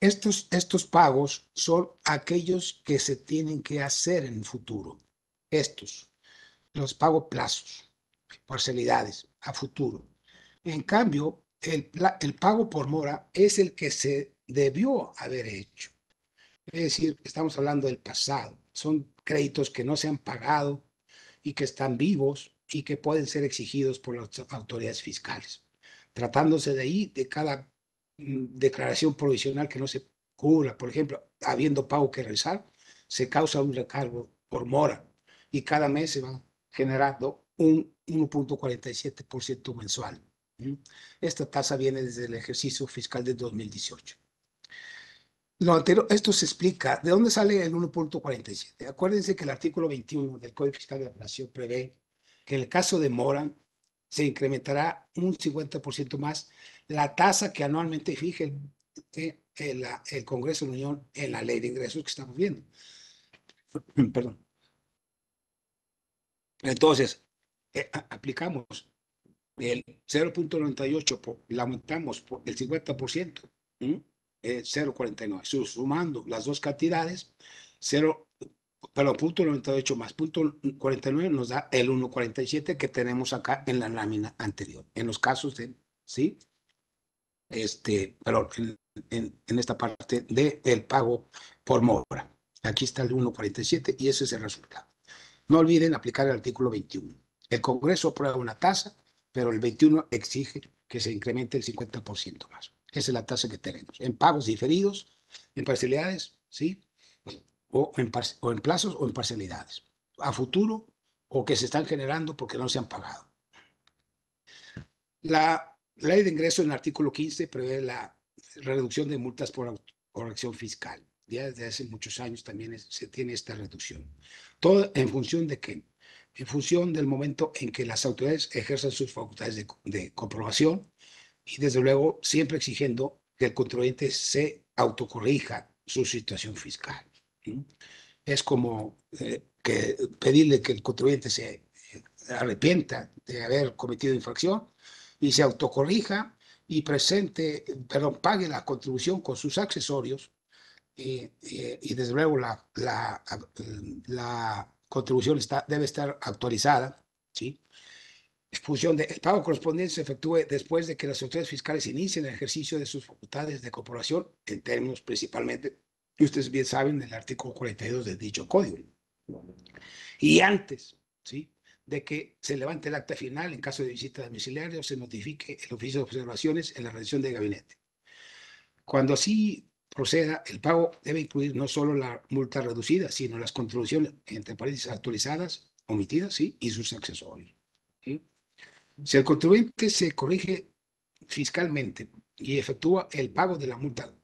estos, estos pagos son aquellos que se tienen que hacer en el futuro. Estos, los pagos plazos, parcialidades a futuro. En cambio, el pago por mora es el que se debió haber hecho. Es decir, estamos hablando del pasado. Son créditos que no se han pagado y que están vivos y que pueden ser exigidos por las autoridades fiscales. Tratándose de ahí, de cada mm, declaración provisional que no se cubra, por ejemplo, habiendo pago que realizar, se causa un recargo por mora y cada mes se va generando un 1.47% mensual. Esta tasa viene desde el ejercicio fiscal de 2018. Lo anterior, esto se explica. ¿De dónde sale el 1.47? Acuérdense que el artículo 21 del Código Fiscal de la Nación prevé que en el caso de Moran se incrementará un 50% más la tasa que anualmente fije el, el, el, Congreso de la Unión en la ley de ingresos que estamos viendo. Perdón. Entonces, eh, aplicamos el 0.98, por, la aumentamos por el 50%, 0.49. Eh, Sumando las dos cantidades, 0.98, perdón, punto 98 más punto 49 nos da el 1.47 que tenemos acá en la lámina anterior. En los casos de, ¿sí? Este, perdón, en, en, esta parte del el pago por mora. Aquí está el 1.47 y ese es el resultado. No olviden aplicar el artículo 21. El Congreso aprueba una tasa, pero el 21 exige que se incremente el 50% más. Esa es la tasa que tenemos. En pagos diferidos, en parcialidades, ¿sí? o en, plazos o en parcialidades, a futuro o que se están generando porque no se han pagado. La ley de ingresos en el artículo 15 prevé la reducción de multas por, corrección fiscal. Ya desde hace muchos años también se tiene esta reducción. Todo en función de qué? En función del momento en que las autoridades ejercen sus facultades de comprobación y desde luego siempre exigiendo que el contribuyente se autocorrija su situación fiscal. Es como eh, que pedirle que el contribuyente se eh, arrepienta de haber cometido infracción y se autocorrija y presente, perdón, pague la contribución con sus accesorios y, desde luego la, la, la contribución está, debe estar actualizada, ¿sí? Expulsión de el pago correspondiente se efectúe después de que las autoridades fiscales inicien el ejercicio de sus facultades de corporación en términos principalmente y ustedes bien saben, el artículo 42 de dicho código. Y antes, ¿sí? de que se levante el acta final en caso de visita domiciliaria o se notifique el oficio de observaciones en la redacción de gabinete. Cuando así proceda, el pago debe incluir no solo la multa reducida, sino las contribuciones, entre paréntesis, actualizadas, omitidas, ¿sí? y sus accesorios. Si el contribuyente se corrige fiscalmente y efectúa el pago de la multa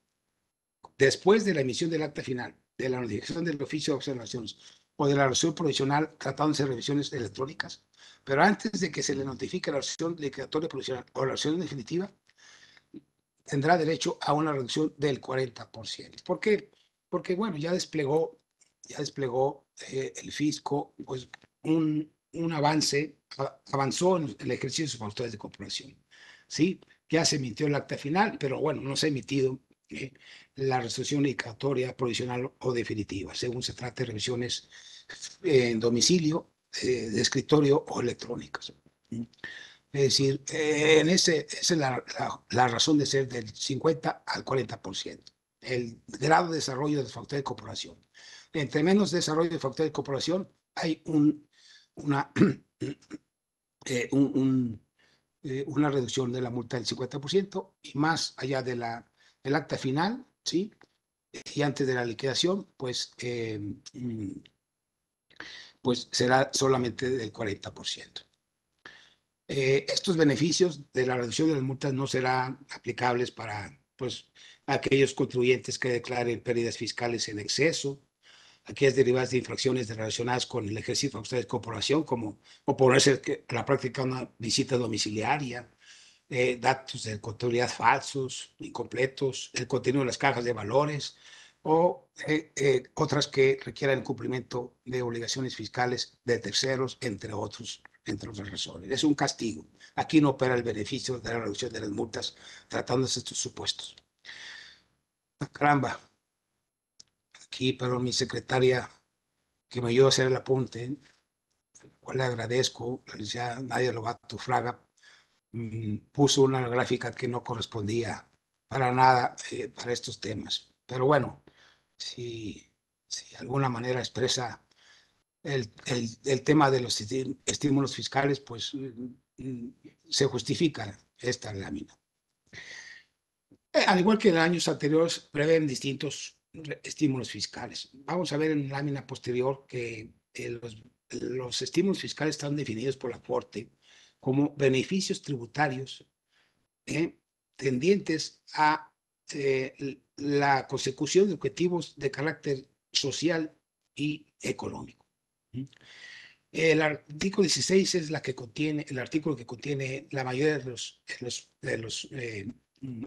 después de la emisión del acta final, de la notificación del oficio de observaciones o de la resolución provisional tratándose de revisiones electrónicas, pero antes de que se le notifique la resolución liquidatoria provisional o la resolución definitiva, tendrá derecho a una reducción del 40%. ¿Por qué? Porque, bueno, ya desplegó, ya desplegó eh, el fisco pues, un, un avance, avanzó en el ejercicio de sus facultades de comprobación. ¿sí? Ya se emitió el acta final, pero bueno, no se ha emitido la resolución indicatoria provisional o definitiva, según se trate de revisiones eh, en domicilio, eh, de escritorio o electrónicas. Es decir, eh, en ese, esa es la, razón de ser del 50 al 40%, el grado de desarrollo del factor de corporación. Entre menos desarrollo de factor de corporación, hay un, una, un, una reducción de la multa del 50% y más allá de la el acta final, ¿sí? Y antes de la liquidación, pues, em, mm, pues será solamente del 40%. Eh, estos beneficios de la reducción de las multas no serán aplicables para pues, aquellos contribuyentes que declaren pérdidas fiscales en exceso, aquellas derivadas de infracciones relacionadas con el ejercicio de corporación, como por a la práctica una visita domiciliaria, eh, datos de contabilidad falsos, incompletos, el contenido de las cajas de valores o eh, eh, otras que requieran el cumplimiento de obligaciones fiscales de terceros, entre otros, entre otras razones. Es un castigo. Aquí no opera el beneficio de la reducción de las multas tratándose estos supuestos. Ah, caramba. Aquí, pero mi secretaria que me ayudó a hacer el apunte, cual le agradezco, nadie lo Nadia Lobato Fraga, Mm, puso una gráfica que no correspondía para nada eh, para estos temas. Pero bueno, si, de alguna manera expresa el, el, tema de los estímulos fiscales, pues mm, mm, se justifica esta lámina. Eh, al igual que en años anteriores, prevén distintos estímulos fiscales. Vamos a ver en la lámina posterior que eh, los, los estímulos fiscales están definidos por la Corte como beneficios tributarios ¿eh? tendientes a eh, la consecución de objetivos de carácter social y económico. ¿Mm? El artículo 16 es la que contiene, el artículo que contiene la mayoría de los, de los, eh,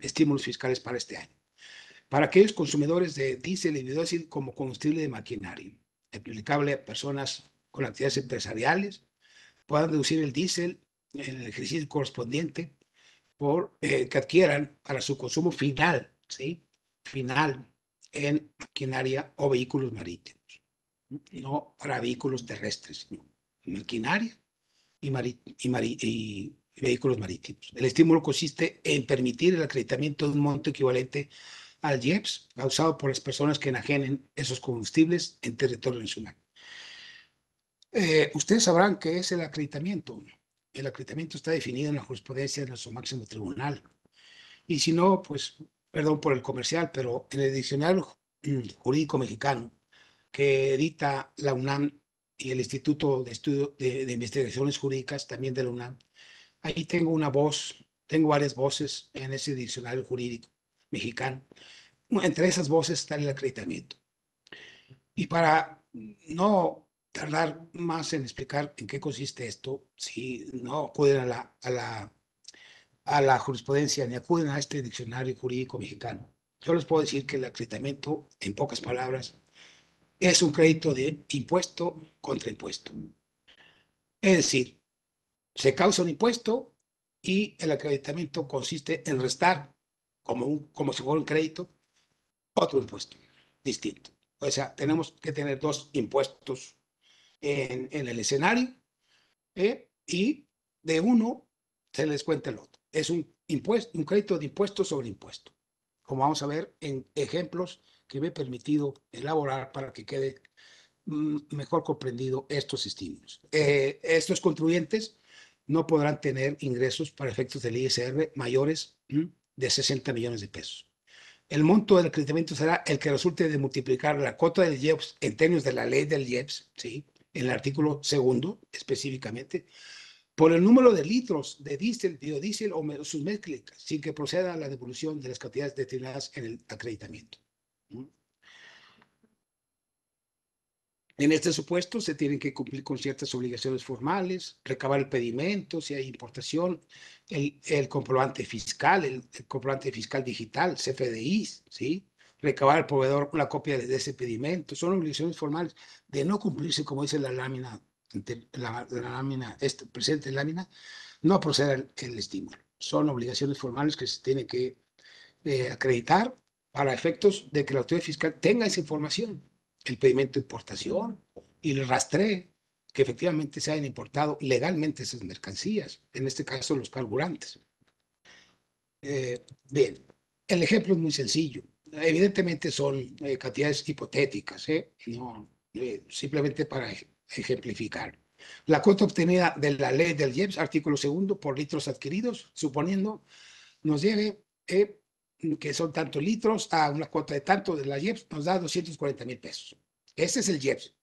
estímulos fiscales para este año. Para aquellos consumidores de diésel y biodiesel como combustible de maquinaria, aplicable a personas con actividades empresariales, puedan deducir el diésel en el ejercicio correspondiente por, eh, que adquieran para su consumo final, ¿sí? Final en maquinaria o vehículos marítimos, no para vehículos terrestres, sino maquinaria y, y, y, vehículos marítimos. El estímulo consiste en permitir el acreditamiento de un monto equivalente al IEPS causado por las personas que enajenen esos combustibles en territorio nacional. Eh, ustedes sabrán qué es el acreditamiento el acreditamiento está definido en la jurisprudencia de nuestro máximo tribunal. Y si no, pues, perdón por el comercial, pero en el diccionario jurídico mexicano que edita la UNAM y el Instituto de Estudio de, Investigaciones Jurídicas también de la UNAM, ahí tengo una voz, tengo varias voces en ese diccionario jurídico mexicano. Entre esas voces está el acreditamiento. Y para no tardar más en explicar en qué consiste esto si no acuden a la, la, a la jurisprudencia ni acuden a este diccionario jurídico mexicano. Yo les puedo decir que el acreditamiento, en pocas palabras, es un crédito de impuesto contra impuesto. Es decir, se causa un impuesto y el acreditamiento consiste en restar, como, un, como si fuera un crédito, otro impuesto distinto. O sea, tenemos que tener dos impuestos en, el escenario ¿eh? y de uno se les cuenta el otro. Es un, impuesto, un crédito de impuesto sobre impuesto, como vamos a ver en ejemplos que me he permitido elaborar para que quede mm, mejor comprendido estos estímulos. Eh, estos contribuyentes no podrán tener ingresos para efectos del ISR mayores de 60 millones de pesos. El monto del acreditamiento será el que resulte de multiplicar la cuota del IEPS en términos de la ley del IEPS, ¿sí? en el artículo segundo específicamente, por el número de litros de diésel, biodiesel o sus mezclas, sin que proceda a la devolución de las cantidades destinadas en el acreditamiento. En este supuesto, se tienen que cumplir con ciertas obligaciones formales, recabar el pedimento, si hay importación, el, comprobante fiscal, el, el, comprobante fiscal digital, CFDI, ¿sí? recabar al proveedor una copia de ese pedimento. Son obligaciones formales de no cumplirse, como dice la lámina, la, la lámina este, presente lámina, no procede el, estímulo. Son obligaciones formales que se tiene que eh, acreditar para efectos de que la autoridad fiscal tenga esa información, el pedimento de importación y el rastreo que efectivamente se hayan importado legalmente esas mercancías, en este caso los carburantes. Eh, bien, el ejemplo es muy sencillo evidentemente son eh, cantidades hipotéticas, ¿eh? No, eh, simplemente para ejemplificar. La cuota obtenida de la ley del IEPS, artículo segundo, por litros adquiridos, suponiendo, nos lleve, eh, que son tantos litros, a una cuota de tanto de la IEPS, nos da 240 mil pesos. Ese es el IEPS.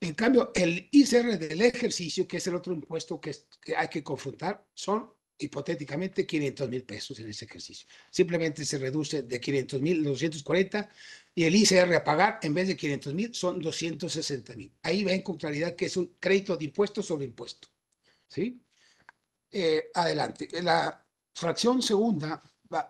En cambio, el ICR del ejercicio, que es el otro impuesto que, que hay que confrontar, son hipotéticamente 500 mil pesos en ese ejercicio. Simplemente se reduce de 500 mil 240 y el ICR a pagar en vez de 500 mil son 260 mil. Ahí ven con claridad que es un crédito de impuesto sobre impuesto. ¿Sí? Eh, adelante. La fracción segunda,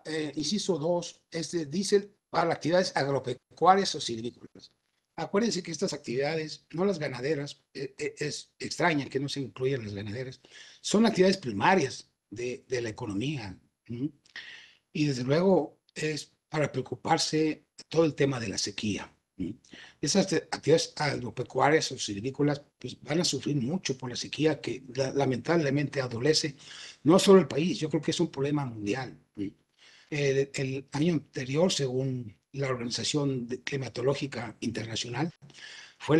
eh, inciso 2, es de diésel para actividades agropecuarias o silvícolas. Acuérdense que estas actividades, no las ganaderas, eh, es extraña que no se incluyan las ganaderas, son actividades primarias de, la economía. Y desde luego es para preocuparse todo el tema de la sequía. Esas actividades agropecuarias o silvícolas pues, van a sufrir mucho por la sequía que lamentablemente adolece no solo el país, yo creo que es un problema mundial. El, año anterior, según la Organización Climatológica Internacional, fue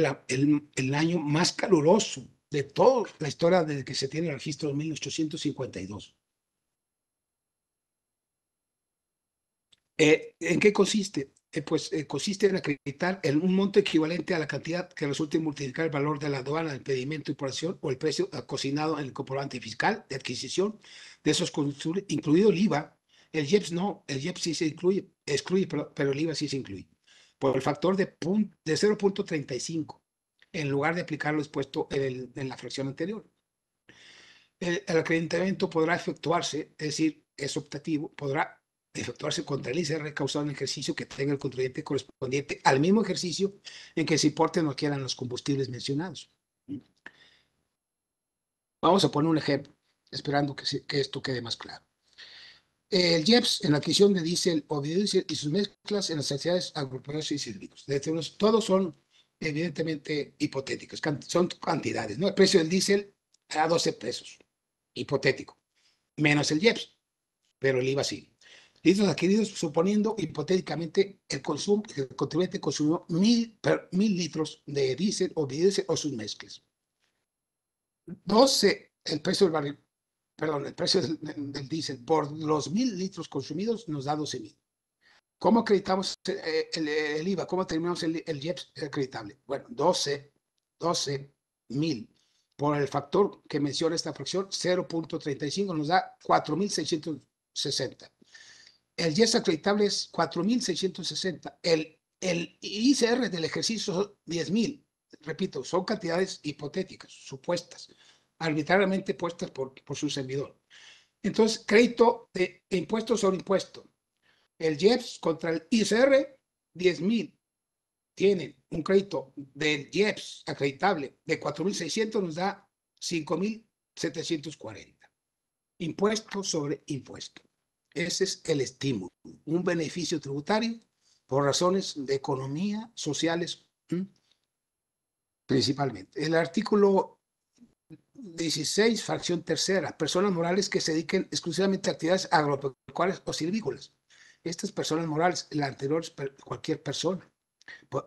el, año más caluroso de toda la historia desde que se tiene el registro de eh, 1852. ¿En qué consiste? Eh, pues eh, consiste en acreditar en un monto equivalente a la cantidad que resulte multiplicar el valor de la aduana, el pedimento, importación o el precio cocinado en el comprobante fiscal de adquisición de esos consumidores, incluido el IVA. El IEPS no, el IEPS sí se incluye, excluye, pero, el IVA sí se incluye. Por el factor de 0.35 en lugar de aplicarlo lo expuesto en, la fracción anterior. El, acreditamiento podrá efectuarse, es decir, es optativo, podrá efectuarse contra el ICR causado en el ejercicio que tenga el contribuyente correspondiente al mismo ejercicio en que se importen o quieran los combustibles mencionados. Vamos a poner un ejemplo, esperando que, esto quede más claro. El IEPS en la adquisición de diésel o biodiesel y sus mezclas en las sociedades agropecuarias y silvícolas. Todos son evidentemente hipotéticos, son cantidades, ¿no? El precio del diésel era 12 pesos, hipotético, menos el IEPS, pero el IVA sí. Litros adquiridos suponiendo hipotéticamente el consumo, el contribuyente consumió mil, mil litros de diésel o diésel o sus mezclas. 12, el precio del barril, perdón, el precio del, del diésel por los mil litros consumidos nos da 12 mil. ¿Cómo acreditamos eh, el, IVA? ¿Cómo terminamos el, el IEPS acreditable? Bueno, 12, 12 Por el factor que menciona esta fracción, 0.35 nos da 4.660. El IEPS acreditable es 4.660. El, el ICR del ejercicio son 10.000. Repito, son cantidades hipotéticas, supuestas, arbitrariamente puestas por, por su servidor. Entonces, crédito de impuestos sobre impuestos el IEPS contra el ICR, 10.000 mil tienen un crédito del IEPS acreditable de 4.600 nos da 5.740. Impuesto sobre impuesto. Ese es el estímulo, un beneficio tributario por razones de economía, sociales, principalmente. El artículo 16, fracción tercera, personas morales que se dediquen exclusivamente a actividades agropecuarias o silvícolas estas personas morales, la anterior cualquier persona.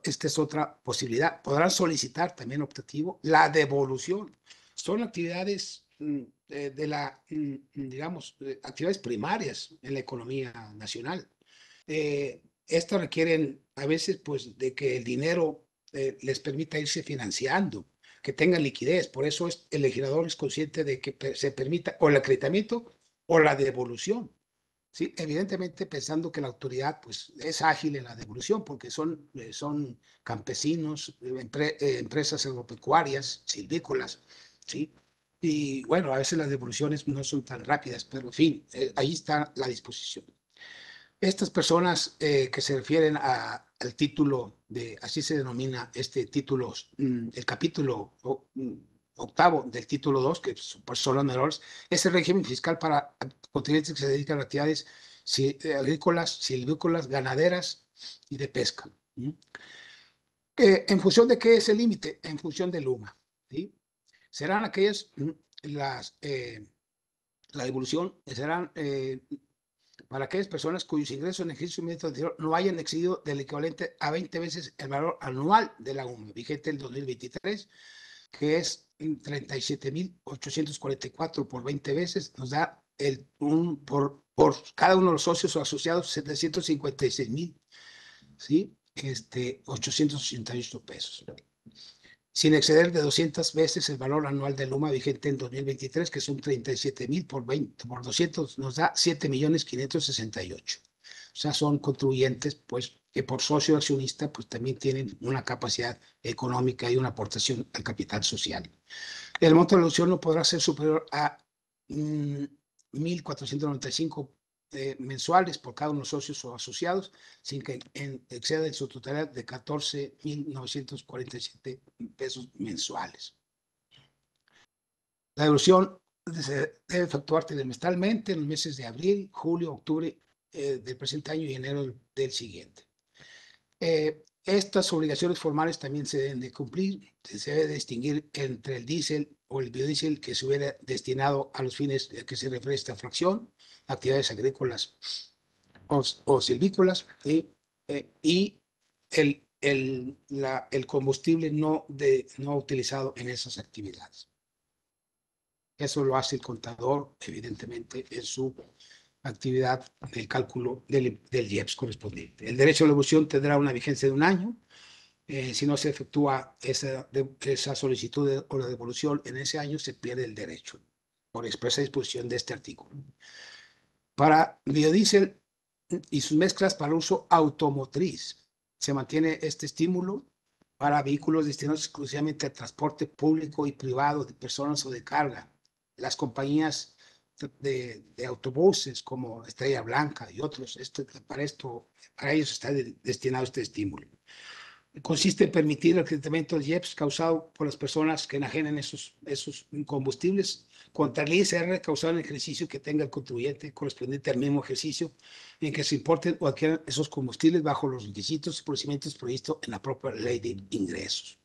Esta es otra posibilidad. Podrán solicitar también optativo la devolución. Son actividades mm, de, la, mm, digamos, actividades primarias en la economía nacional. Eh, estas requieren a veces pues de que el dinero eh, les permita irse financiando, que tengan liquidez. Por eso el legislador es consciente de que se permita o el acreditamiento o la devolución. ¿sí? Evidentemente pensando que la autoridad pues, es ágil en la devolución porque son, eh, son campesinos, eh, eh, empresas agropecuarias, silvícolas, ¿sí? Y bueno, a veces las devoluciones no son tan rápidas, pero en fin, ahí está la disposición. Estas personas que se refieren a, al título de, así se denomina este título, mm, el capítulo mm, octavo del título 2, que pues, son los menores, es el régimen fiscal para continentes que se dedican a actividades eh, agrícolas, silvícolas, ganaderas y de pesca. ¿En función de qué es el límite? En función del UMA. ¿sí? Serán aquellas, mm, las, eh, la devolución, eh, serán para aquellas personas cuyos ingresos en ejercicio inmediato anterior no hayan excedido del equivalente a 20 veces el valor anual de la UMA, vigente el 2023, que es en 37.844 por 20 veces nos da el, por, cada uno de los socios o asociados 756.888 ¿sí? Este, pesos. Sin exceder de 200 veces el valor anual de Luma vigente en 2023, que son 37.000 por 20, por 200 nos da 7.568. O sea, son contribuyentes, pues, que por socio accionista pues también tienen una capacidad económica y una aportación al capital social. El monto de la opción no podrá ser superior a 1.495 mm, eh, mensuales por cada uno de los socios o asociados, sin que exceda su totalidad de 14.947 pesos mensuales. La devolución debe efectuar trimestralmente en los meses de abril, julio, octubre eh, del presente año y enero del siguiente. Eh, estas obligaciones formales también se deben de cumplir. Se debe distinguir entre el diésel o el biodiesel que se hubiera destinado a los fines que se refiere esta fracción, actividades agrícolas o, silvícolas, eh, y, el, el, la, el, combustible no, de, no utilizado en esas actividades. Eso lo hace el contador, evidentemente, en su actividad del cálculo del, del IEPS correspondiente. El derecho a la devolución tendrá una vigencia de un año. Eh, si no se efectúa esa, esa solicitud o la devolución en ese año, se pierde el derecho por expresa disposición de este artículo. Para biodiesel y sus mezclas para uso automotriz, se mantiene este estímulo para vehículos destinados exclusivamente al transporte público y privado de personas o de carga. Las compañías de, autobuses como Estrella Blanca y otros. Esto, para, esto, para ellos está destinado este estímulo. Consiste en permitir el crecimiento de IEPS causado por las personas que enajenan esos, esos combustibles contra el ISR causado en el ejercicio que tenga el contribuyente correspondiente al mismo ejercicio en que se importen o adquieran esos combustibles bajo los requisitos y procedimientos previstos en la propia ley de ingresos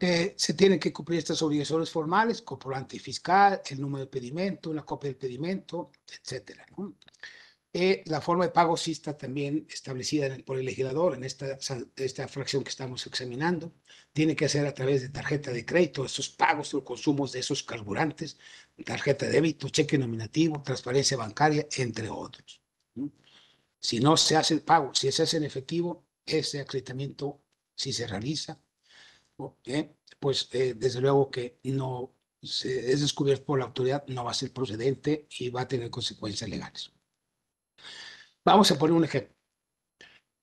se tienen que cumplir estas obligaciones formales, comprobante fiscal, el número de pedimento, una copia del pedimento, etc. Eh, la forma de pago sí está también establecida por el legislador en esta, esta fracción que estamos examinando. Tiene que ser a través de tarjeta de crédito esos pagos o consumos de esos carburantes, tarjeta de débito, cheque nominativo, transparencia bancaria, entre otros. Si no se hace el pago, si se hace en efectivo, ese acreditamiento, si se realiza, ¿eh? pues eh, desde luego que no es descubierto por la autoridad, no va a ser procedente y va a tener consecuencias legales. Vamos a poner un ejemplo.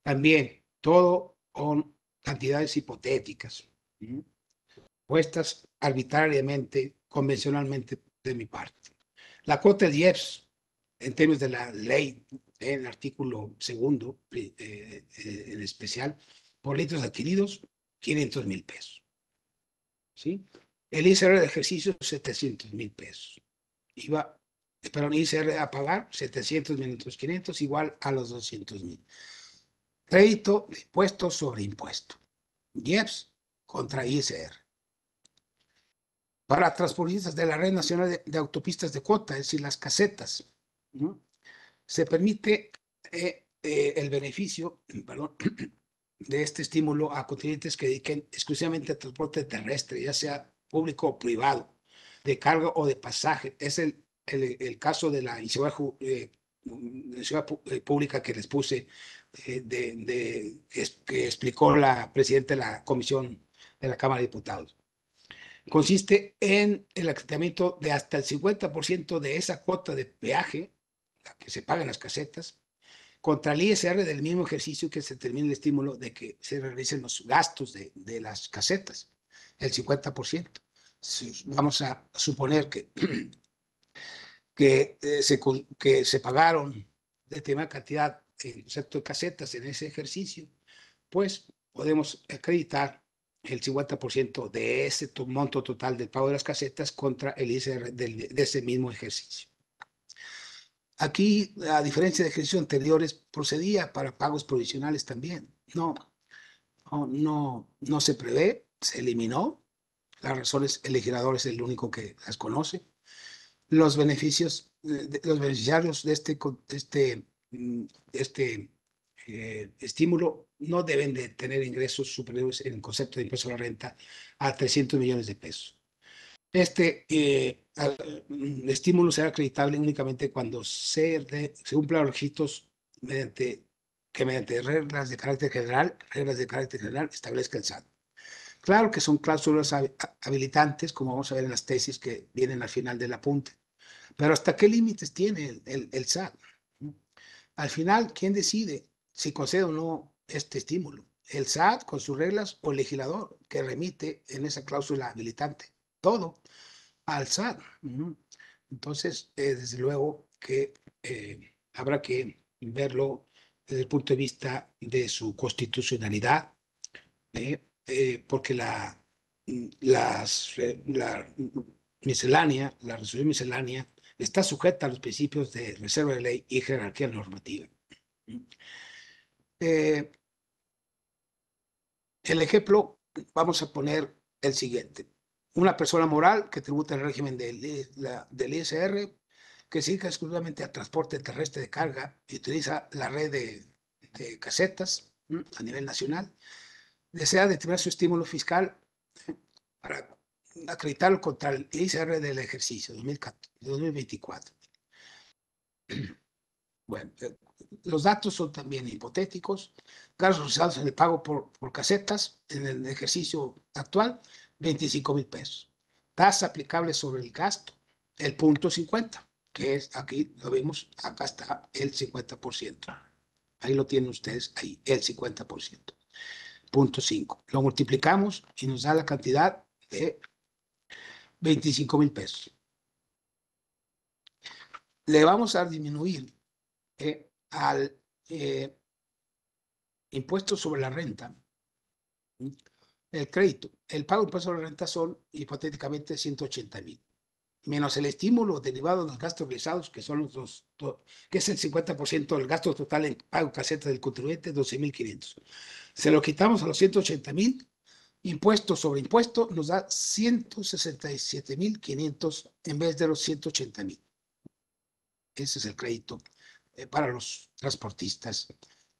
También todo con cantidades hipotéticas, puestas arbitrariamente, convencionalmente de mi parte. La cuota de IEPS, en términos de la ley, en el artículo segundo, eh, en especial, por litros adquiridos, 500 mil pesos. ¿Sí? El ICR de ejercicio, 700 mil pesos. Iba, perdón, ICR a pagar, 700 minutos 500 igual a los 200 mil. Crédito de impuesto sobre impuesto. IEPS contra ICR. Para transportistas de la Red Nacional de, Autopistas de Cuota, es decir, las casetas, ¿no? se permite eh, eh, el beneficio, perdón, de este estímulo a continentes que dediquen exclusivamente a transporte terrestre, ya sea público o privado, de carga o de pasaje. Es el, el, el caso de la iniciativa eh, eh, pública que les puse, eh, de, que explicó la presidenta de la Comisión de la Cámara de Diputados. Consiste en el acreditamiento de hasta el 50% de esa cuota de peaje la que se paga en las casetas contra el ISR del mismo ejercicio que se termina el estímulo de que se realicen los gastos de, las casetas, el 50%. vamos a suponer que, que, eh, se, que se pagaron determinada cantidad el de casetas en ese ejercicio, pues podemos acreditar el 50% de ese monto total del pago de las casetas contra el ISR de ese mismo ejercicio. Aquí, a diferencia de ejercicios anteriores, procedía para pagos provisionales también. No, no, no, se prevé, se eliminó. Las razones, el legislador es el único que las conoce. Los beneficios, eh, los beneficiarios de este, este, mm, este eh, estímulo no deben de tener ingresos superiores en el concepto de impuesto a la renta a 300 millones de pesos. Este eh, estímulo será acreditable únicamente cuando se, cumplan los requisitos mediante, que mediante reglas de carácter general, reglas de carácter general establezca el SAT. Claro que son cláusulas habilitantes, como vamos a ver en las tesis que vienen al final del apunte, pero ¿hasta qué límites tiene el, el SAT? Al final, ¿quién decide si concede o no este estímulo? ¿El SAT con sus reglas o el legislador que remite en esa cláusula habilitante? todo alzado. Entonces, eh, desde luego que eh, habrá que verlo desde el punto de vista de su constitucionalidad, ¿eh? porque la, la miscelánea, la resolución miscelánea, está sujeta a los principios de reserva de ley y jerarquía normativa. el ejemplo, vamos a poner el siguiente una persona moral que tributa el régimen del, ISR, que se dedica exclusivamente al transporte terrestre de carga y utiliza la red de, casetas a nivel nacional, desea determinar su estímulo fiscal para acreditarlo contra el ISR del ejercicio 2024. Bueno, eh, los datos son también hipotéticos, gastos realizados en el pago por, por casetas en el ejercicio actual 25 mil pesos. Tasa aplicable sobre el gasto, el punto 50, que es aquí, lo vimos, acá está el 50%. Ahí lo tienen ustedes, ahí, el 50%. Punto 5. Lo multiplicamos y nos da la cantidad de 25 mil pesos. Le vamos a disminuir eh, al eh, impuesto sobre la renta el crédito. El pago de impuestos a la renta son hipotéticamente 180 mil, menos el estímulo derivado de los gastos realizados, que, son los que es el 50% del gasto total en pago caseta del contribuyente, 12 mil 12.500. Se lo quitamos a los 180 mil, impuesto sobre impuesto nos da 167.500 en vez de los 180 mil. Ese es el crédito eh, para los transportistas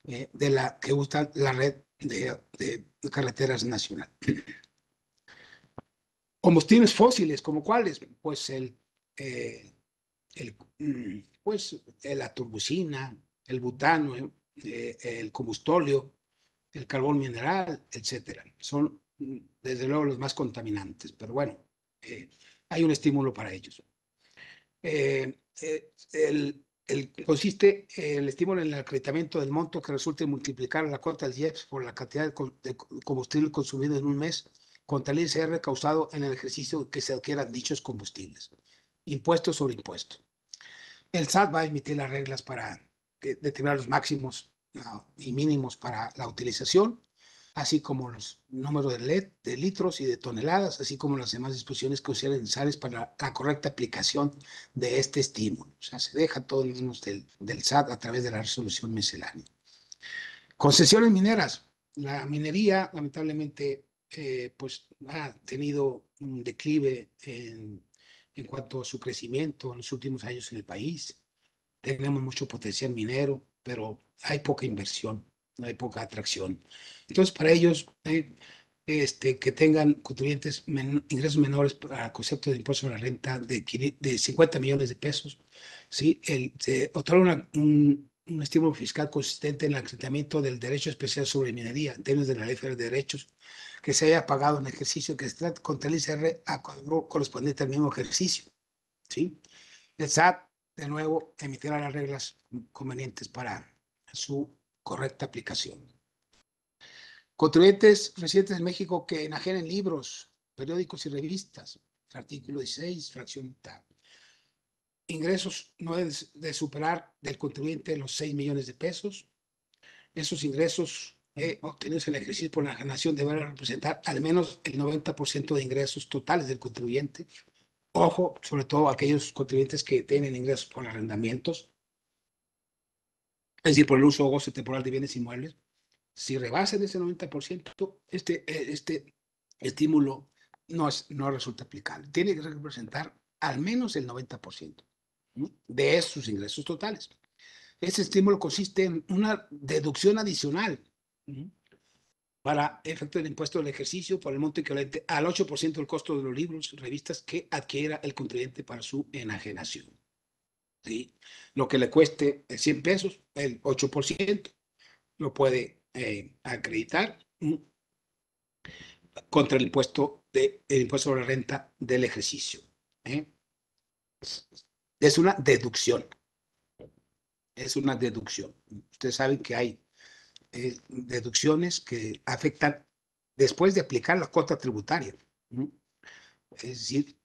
eh, de la que usan la red de, carreteras nacional. Combustibles fósiles, como cuáles? Pues el, eh, mm, pues eh, la turbucina, el butano, eh, el combustóleo, el carbón mineral, etcétera. Son mm, desde luego los más contaminantes, pero bueno, hay un estímulo para ellos. el, consiste el estímulo en el acreditamiento del monto que resulte multiplicar la cuota del IEPS por la cantidad de, combustible consumido en un mes tal el ICR causado en el ejercicio que se adquieran dichos combustibles. Impuesto sobre impuesto. El SAT va a emitir las reglas para eh, determinar los máximos y mínimos para la utilización así como los números de, de litros y de toneladas, así como las demás disposiciones que sean necesarias para la correcta aplicación de este estímulo. O sea, se deja todo el mismo del, SAT a través de la resolución miscelánea. Concesiones mineras. La minería, lamentablemente, eh, pues ha tenido un declive en cuanto a su crecimiento en los últimos años en el país. Tenemos mucho potencial minero, pero hay poca inversión hay poca atracción. Entonces, para ellos, eh, este, que tengan contribuyentes ingresos menores al concepto de impuesto a la renta de, de 50 millones de pesos, ¿sí? El, se otorga un, estímulo fiscal consistente en el acreditamiento del derecho especial sobre minería en términos de la ley de derechos que se haya pagado en ejercicio que se con el ICR correspondiente al mismo ejercicio. ¿sí? El SAT, de nuevo, emitirá las reglas convenientes para su correcta aplicación. Contribuyentes residentes en México que enajenen libros, periódicos y revistas, artículo 16, fracción tal. Ingresos no es de superar del contribuyente los 6 millones de pesos. Esos ingresos eh, obtenidos en el ejercicio por la Nación deberán representar al menos el 90% de ingresos totales del contribuyente. Ojo, sobre todo aquellos contribuyentes que tienen ingresos por arrendamientos, es decir, por el uso o goce temporal de bienes inmuebles, si rebasan ese 90%, este, eh, este estímulo no, no resulta aplicable. Tiene que representar al menos el 90% de sus ingresos totales. Ese estímulo consiste en una deducción adicional para efecto del impuesto del ejercicio por el monto equivalente al 8% del costo de los libros, y revistas que adquiera el contribuyente para su enajenación. ¿sí? Lo que le cueste 100 eh, pesos, el 8%, lo puede eh, acreditar contra el impuesto, de, el impuesto sobre la renta del ejercicio. ¿eh? Es una deducción. Es una deducción. Ustedes saben que hay deducciones que afectan después de aplicar la cuota tributaria. Es decir,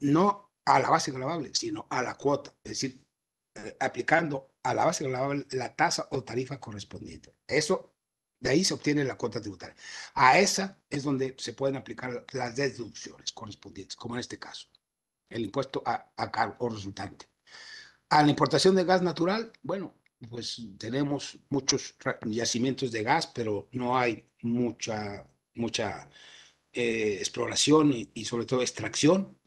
no a la base grabable, sino a la cuota, es decir, eh, aplicando a la base grabable la tasa o tarifa correspondiente. Eso, de ahí se obtiene la cuota tributaria. A esa es donde se pueden aplicar las deducciones correspondientes, como en este caso, el impuesto a, cargo o resultante. A la importación de gas natural, bueno, pues tenemos muchos yacimientos de gas, pero no hay mucha, mucha eh, exploración y, y sobre todo extracción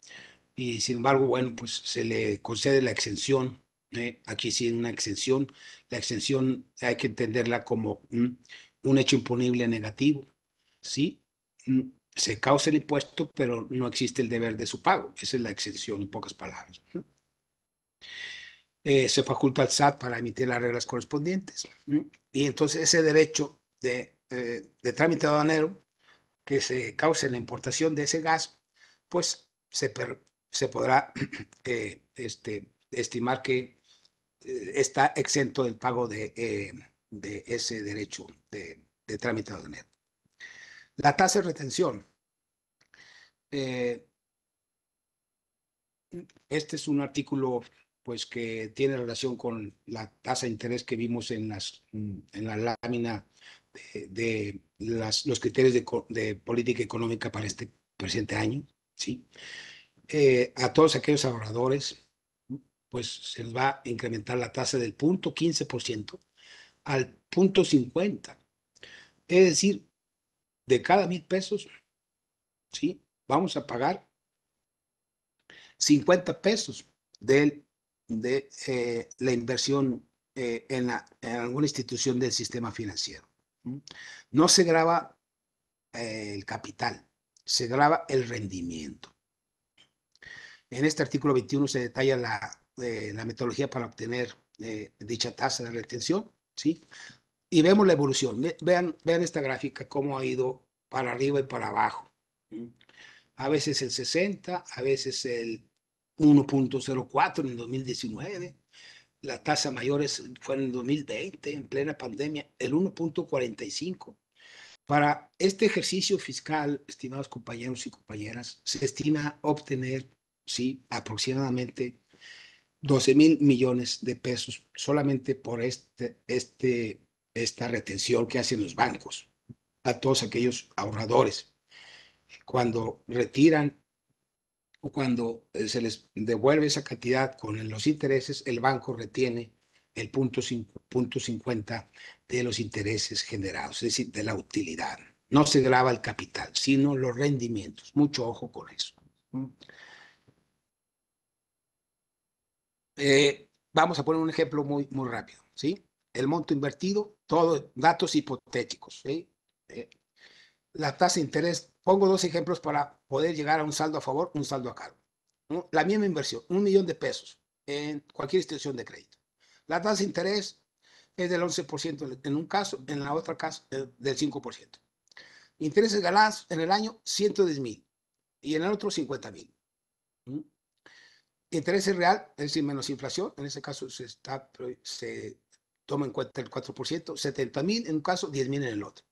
y sin embargo, bueno, pues se le concede la exención. ¿eh? Aquí sí una exención. La exención hay que entenderla como un hecho imponible negativo. ¿sí? Mm, se causa el impuesto, pero no existe el deber de su pago. Esa es la exención, en pocas palabras. Eh, se faculta al SAT para emitir las reglas correspondientes. Y entonces ese derecho de, eh, de trámite aduanero que se causa en la importación de ese gas, pues se, per, se podrá eh, este, estimar que eh, está exento del pago eh, de, ese derecho de, de trámite La tasa de retención. este es un artículo pues, que tiene relación con la tasa de interés que vimos en, las, en la lámina de, los criterios de, de, política económica para este presente año. ¿sí? Eh, a todos aquellos ahorradores, pues se les va a incrementar la tasa del punto 15% al punto 50. Es decir, de cada mil pesos, ¿sí? Vamos a pagar 50 pesos de, de eh, la inversión eh, en, alguna institución del sistema financiero. No se graba el capital, se graba el rendimiento. En este artículo 21 se detalla la, eh, la metodología para obtener eh, dicha tasa de retención, ¿sí? Y vemos la evolución. Vean, vean esta gráfica, cómo ha ido para arriba y para abajo. A veces el 60, a veces el 1.04 en 2019. La tasa mayor fue en el 2020, en plena pandemia, el 1.45. Para este ejercicio fiscal, estimados compañeros y compañeras, se estima obtener ¿sí? aproximadamente 12 mil millones de pesos solamente por este, este, esta retención que hacen los bancos a todos aquellos ahorradores. Cuando retiran o cuando eh, se les devuelve esa cantidad con los intereses, el banco retiene el punto, punto 50 de los intereses generados, es decir, de la utilidad. No se graba el capital, sino los rendimientos. Mucho ojo con eso. Mm. Eh, vamos a poner un ejemplo muy, muy rápido, ¿sí? El monto invertido, todos datos hipotéticos, ¿sí? Eh, la tasa de interés, pongo dos ejemplos para poder llegar a un saldo a favor, un saldo a cargo. La misma inversión, un millón de pesos en cualquier institución de crédito. La tasa de interés es del 11% en un caso, en la otra caso eh, del 5%. Intereses ganados en el año 110 mil y en el otro 50 mil. Interés real, es decir, menos inflación, en ese caso se, está, se toma en cuenta el 4%, 70.000 mil en un caso, 10 mil en el otro.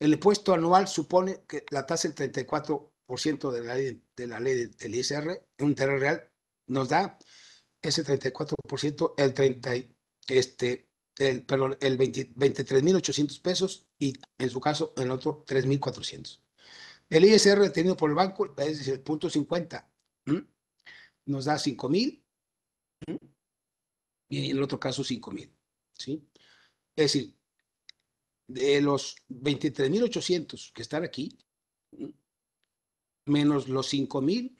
El impuesto anual supone que la tasa del 34% de la ley, de la ley del ISR un interés real nos da ese 34%, el 30, este, el, perdón, el 23.800 pesos y en su caso en el otro 3.400. El ISR detenido por el banco es el punto 50 nos da mil y en el otro caso 5.000. ¿sí? Es decir, de los 23.800 que están aquí, menos los 5.000,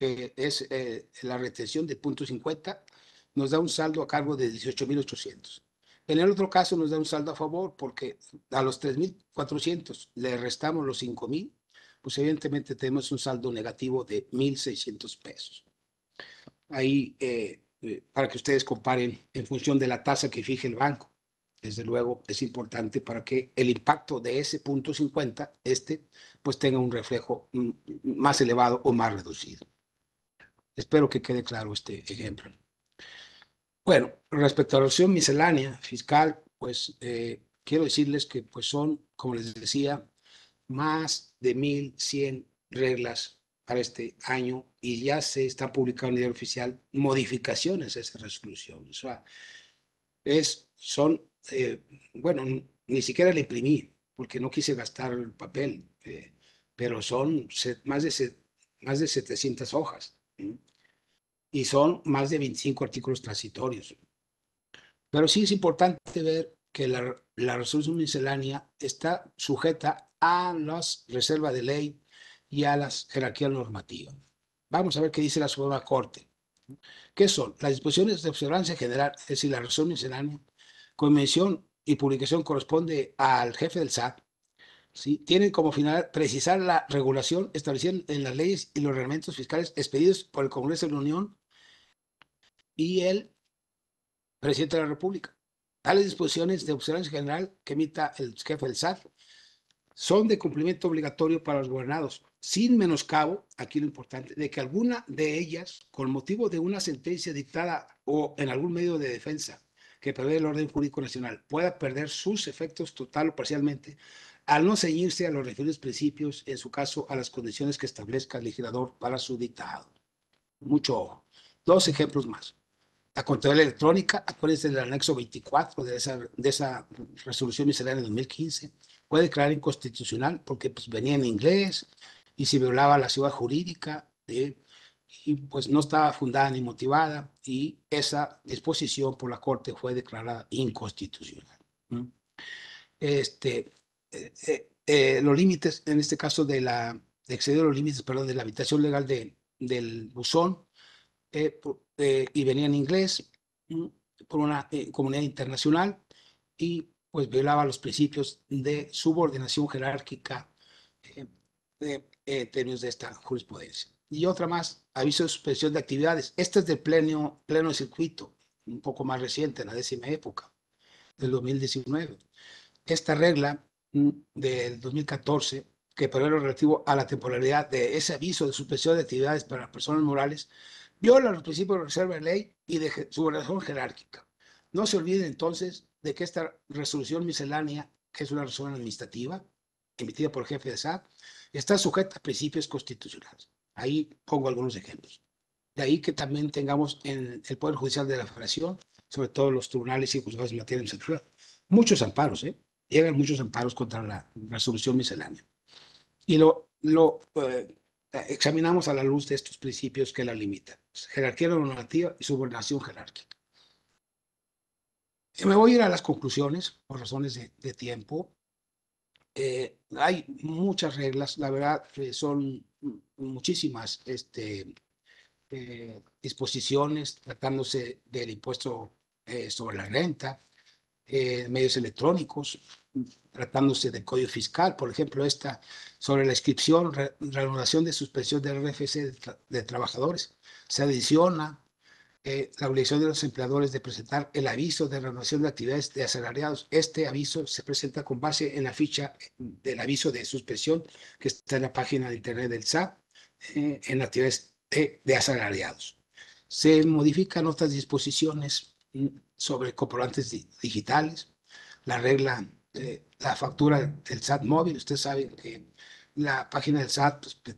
que es eh, la retención de punto 50, nos da un saldo a cargo de 18.800. En el otro caso nos da un saldo a favor porque a los 3.400 le restamos los mil pues evidentemente tenemos un saldo negativo de 1.600 pesos ahí eh, eh, para que ustedes comparen en función de la tasa que fije el banco. Desde luego es importante para que el impacto de ese punto 50, este, pues tenga un reflejo mm, más elevado o más reducido. Espero que quede claro este ejemplo. Bueno, respecto a la opción miscelánea fiscal, pues eh, quiero decirles que pues son, como les decía, más de 1.100 reglas este año y ya se está publicando en el oficial modificaciones a esa resolución. O sea, es, son, eh, bueno, ni siquiera la imprimí porque no quise gastar el papel, eh, pero son más de, más de 700 hojas y son más de 25 artículos transitorios. Pero sí es importante ver que la, la resolución miscelánea está sujeta a las reservas de ley y a las jerarquías normativas. Vamos a ver qué dice la Suprema Corte. ¿Qué son? Las disposiciones de observancia general, es decir, la resolución con mención y publicación corresponde al jefe del SAT, ¿sí? tienen como final precisar la regulación establecida en las leyes y los reglamentos fiscales expedidos por el Congreso de la Unión y el presidente de la República. Tales disposiciones de observancia general que emita el jefe del SAT son de cumplimiento obligatorio para los gobernados, sin menoscabo, aquí lo importante, de que alguna de ellas, con motivo de una sentencia dictada o en algún medio de defensa que prevé el orden jurídico nacional, pueda perder sus efectos total o parcialmente, al no seguirse a los referidos principios, en su caso, a las condiciones que establezca el legislador para su dictado. Mucho ojo. Dos ejemplos más. La contabilidad electrónica, acuérdense del anexo 24 de esa, de esa resolución miscelánea de 2015 fue declarada inconstitucional porque pues, venía en inglés y se violaba la ciudad jurídica y pues no estaba fundada ni motivada y esa disposición por la Corte fue declarada inconstitucional. Este, eh, eh, eh, los límites, en este caso de la, excedió los límites, perdón, de la habitación legal de, del buzón y venía en inglés por una comunidad internacional y pues violaba los principios de subordinación jerárquica en eh, de eh, términos de esta jurisprudencia. Y otra más, aviso de suspensión de actividades. Este es del pleno, pleno circuito, un poco más reciente, en la décima época, del 2019. Esta regla mm, del 2014, que prevé lo relativo a la temporalidad de ese aviso de suspensión de actividades para las personas morales, viola los principios de reserva de ley y de subordinación jerárquica. No se olvide entonces de que esta resolución miscelánea, que es una resolución administrativa, emitida por el jefe de SAT, está sujeta a principios constitucionales. Ahí pongo algunos ejemplos. De ahí que también tengamos en el Poder Judicial de la Federación, sobre todo los tribunales y juzgados de materia administrativa, muchos amparos, ¿eh? Llegan muchos amparos contra la resolución miscelánea. Y lo, eh, examinamos a la luz de estos principios que la limitan. Jerarquía normativa y subordinación jerárquica. Eh, me voy a ir a las conclusiones por razones de, tiempo. Eh, hay muchas reglas, la verdad, eh, son muchísimas este, disposiciones tratándose del impuesto sobre la renta, medios electrónicos, tratándose del código fiscal, por ejemplo, esta sobre la inscripción, regulación de suspensión del RFC de trabajadores. Se adiciona eh, la obligación de los empleadores de presentar el aviso de renovación de actividades de asalariados. Este aviso se presenta con base en la ficha del aviso de suspensión que está en la página de internet del SAT eh, en actividades de, asalariados. Se modifican otras disposiciones mm, sobre comprobantes digitales, la regla, de la factura del SAT móvil. Ustedes saben que la página del SAT pues,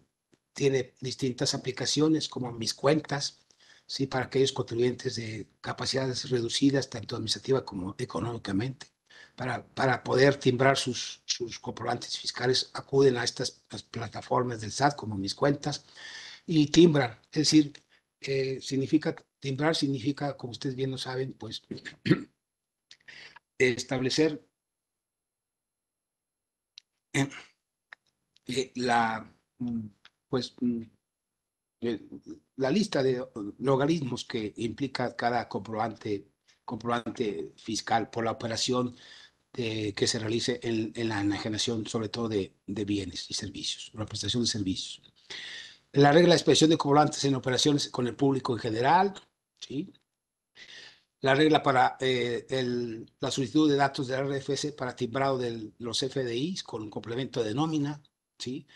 tiene distintas aplicaciones como mis cuentas, ¿sí? para aquellos contribuyentes de capacidades reducidas, tanto administrativa como económicamente. Para, para poder timbrar sus, sus comprobantes fiscales, acuden a estas plataformas del SAT, como mis cuentas, y timbran. Es decir, eh, significa, timbrar significa, como ustedes bien lo saben, pues establecer eh, eh, la, mm, pues mm, la lista de logaritmos que implica cada comprobante, comprobante fiscal por la operación que se realice en, en, la enajenación, sobre todo de, de bienes y servicios, la prestación de servicios. La regla de expresión de comprobantes en operaciones con el público en general, ¿sí? la regla para eh, el, la solicitud de datos del RFS para timbrado de los FDIs con un complemento de nómina. ¿sí?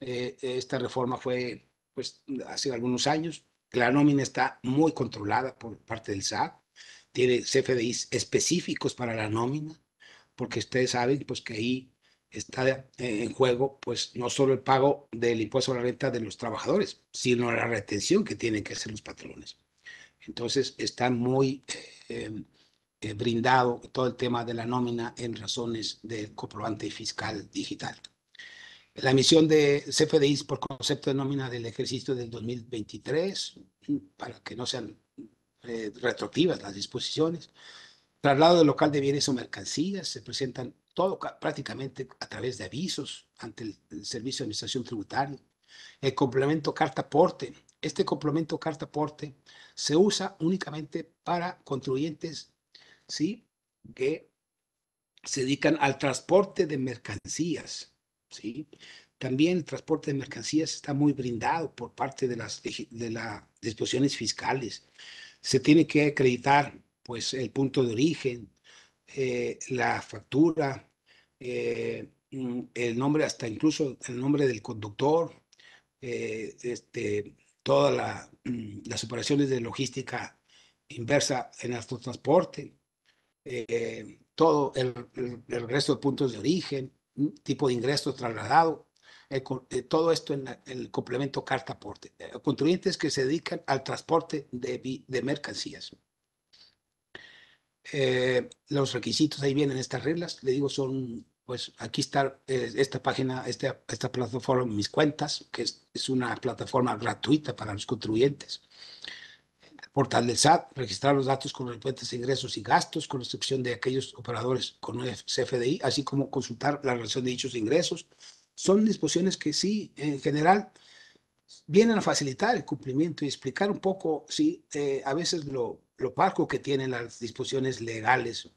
Eh, esta reforma fue pues hace algunos años. La nómina está muy controlada por parte del SAT. Tiene CFDIs específicos para la nómina, porque ustedes saben pues, que ahí está en juego pues no solo el pago del impuesto a la renta de los trabajadores, sino la retención que tienen que hacer los patrones. Entonces está muy eh, eh, brindado todo el tema de la nómina en razones del comprobante fiscal digital la emisión de CFDIs por concepto de nómina del ejercicio del 2023, para que no sean eh, retroactivas las disposiciones. Traslado de local de bienes o mercancías, se presentan todo prácticamente a través de avisos ante el, Servicio de Administración Tributaria. El complemento carta porte Este complemento carta porte se usa únicamente para contribuyentes ¿sí? que se dedican al transporte de mercancías ¿sí? También el transporte de mercancías está muy brindado por parte de las, de las disposiciones fiscales. Se tiene que acreditar pues, el punto de origen, eh, la factura, eh, mm, el nombre, hasta incluso el nombre del conductor, eh, este, todas mm, las operaciones de logística inversa en autotransporte, transporte, todo el resto de puntos de origen, tipo de ingreso trasladado, eh, eh, todo esto en el complemento carta aporte. Eh, contribuyentes que se dedican al transporte de, de mercancías. los requisitos ahí vienen estas reglas, le digo son, pues aquí está esta página, esta, esta plataforma, mis cuentas, que es, es una plataforma gratuita para los contribuyentes portal del SAT, registrar los datos con correspondientes a ingresos y gastos, con excepción de aquellos operadores con un CFDI, así como consultar la relación de dichos ingresos. Son disposiciones que sí, en general, vienen a facilitar el cumplimiento y explicar un poco, sí, eh, a veces lo, lo parco que tienen las disposiciones legales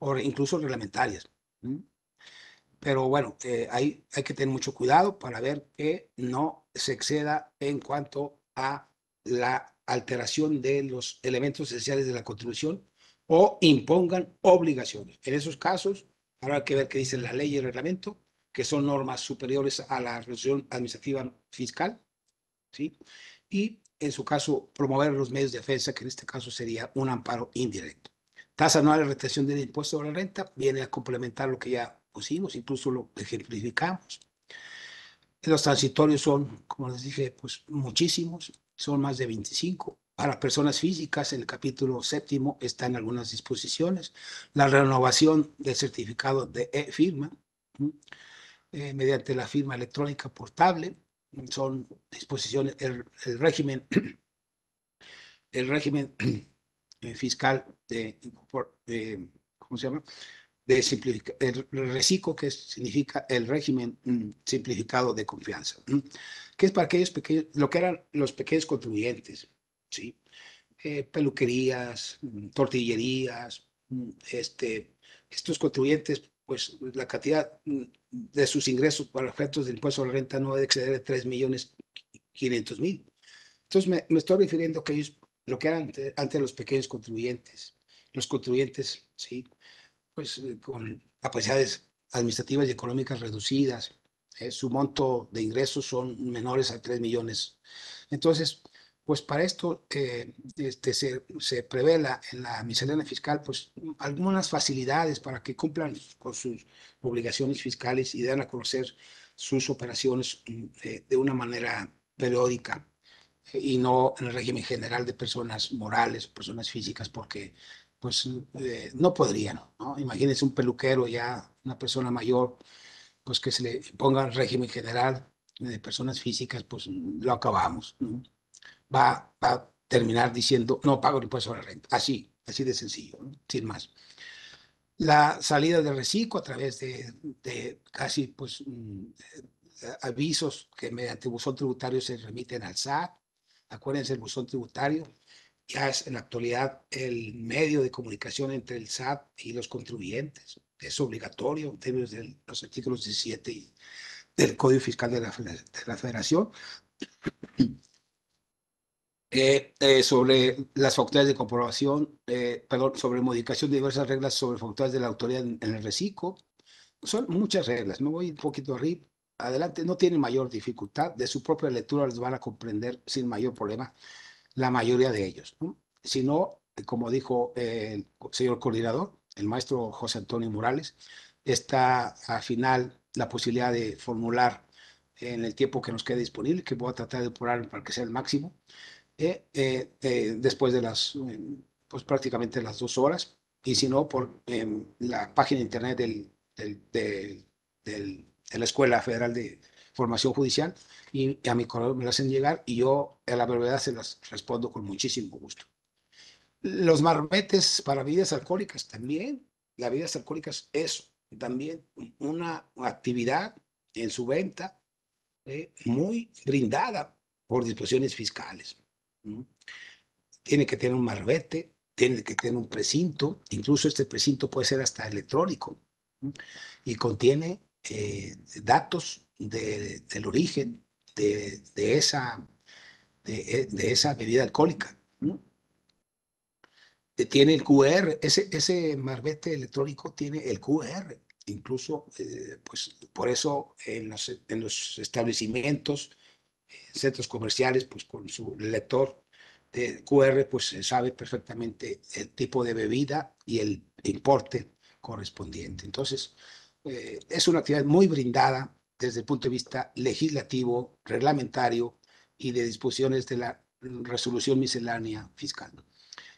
o incluso reglamentarias. Pero bueno, hay, eh, hay que tener mucho cuidado para ver que no se exceda en cuanto a la alteración de los elementos esenciales de la contribución o impongan obligaciones. En esos casos, habrá que ver qué dice la ley y el reglamento, que son normas superiores a la resolución administrativa fiscal, ¿sí? Y en su caso, promover los medios de defensa, que en este caso sería un amparo indirecto. Tasa anual de retención del impuesto sobre la renta viene a complementar lo que ya pusimos, incluso lo ejemplificamos. Los transitorios son, como les dije, pues muchísimos son más de 25. Para personas físicas, el capítulo séptimo en algunas disposiciones. La renovación del certificado de e firma eh, mediante la firma electrónica portable. Son disposiciones, el, régimen, el régimen eh, fiscal de, ¿cómo se llama? de, el reciclo que significa el régimen mm, simplificado de confianza, que es para aquellos pequeños, lo que eran los pequeños contribuyentes, ¿sí? Eh, peluquerías, mm, tortillerías, mm, este, estos contribuyentes, pues la cantidad de sus ingresos para efectos del impuesto a la renta no debe exceder de 3.500.000. millones mil. Entonces me, me, estoy refiriendo a ellos lo que eran antes los pequeños contribuyentes, los contribuyentes, ¿sí? pues, eh, con capacidades administrativas y económicas reducidas, eh, su monto de ingresos son menores a 3 millones. Entonces, pues para esto eh, este, se, se prevé la, en la miscelánea fiscal pues algunas facilidades para que cumplan con sus obligaciones fiscales y den a conocer sus operaciones mm, eh, de una manera periódica y no en el régimen general de personas morales, personas físicas, porque pues eh, no podrían. ¿no? Imagínense un peluquero ya, una persona mayor, pues que se le ponga el régimen general de personas físicas, pues lo acabamos. Va, a terminar diciendo, no pago el impuesto sobre la renta. Así, así de sencillo, sin más. La salida de reciclo a través de, casi pues mm, eh, avisos que mediante buzón tributario se remiten al SAT. Acuérdense el buzón tributario, ya es en la actualidad el medio de comunicación entre el SAT y los contribuyentes. Es obligatorio en términos de los artículos 17 del Código Fiscal de la, Federación. Eh, eh, sobre las facultades de comprobación, eh, perdón, sobre modificación de diversas reglas sobre facultades de la autoridad en, el reciclo. Son muchas reglas, me voy un poquito arriba, adelante, no tienen mayor dificultad, de su propia lectura les van a comprender sin mayor problema la mayoría de ellos. Si no, como dijo eh, el señor coordinador, el maestro José Antonio Morales, está al final la posibilidad de formular en el tiempo que nos quede disponible, que voy a tratar de depurar para que sea el máximo, eh, eh, después de las, pues prácticamente las dos horas, y si no, por em, la página internet del, de la Escuela Federal de formación judicial y a mi correo me lo hacen llegar y yo a la verdad se las respondo con muchísimo gusto. Los marbetes para bebidas alcohólicas también. Las bebidas alcohólicas es también una actividad en su venta eh, muy brindada por disposiciones fiscales. Tiene que tener un marbete, tiene que tener un precinto, incluso este precinto puede ser hasta electrónico y contiene eh, datos del origen de, esa, de, esa bebida alcohólica. Tiene el QR, ese, ese marbete electrónico tiene el QR, incluso eh, pues por eso en los, establecimientos, en centros comerciales, pues con su lector de QR, pues se sabe perfectamente el tipo de bebida y el importe correspondiente. Entonces, eh, es una actividad muy brindada desde el punto de vista legislativo, reglamentario y de disposiciones de la resolución miscelánea fiscal.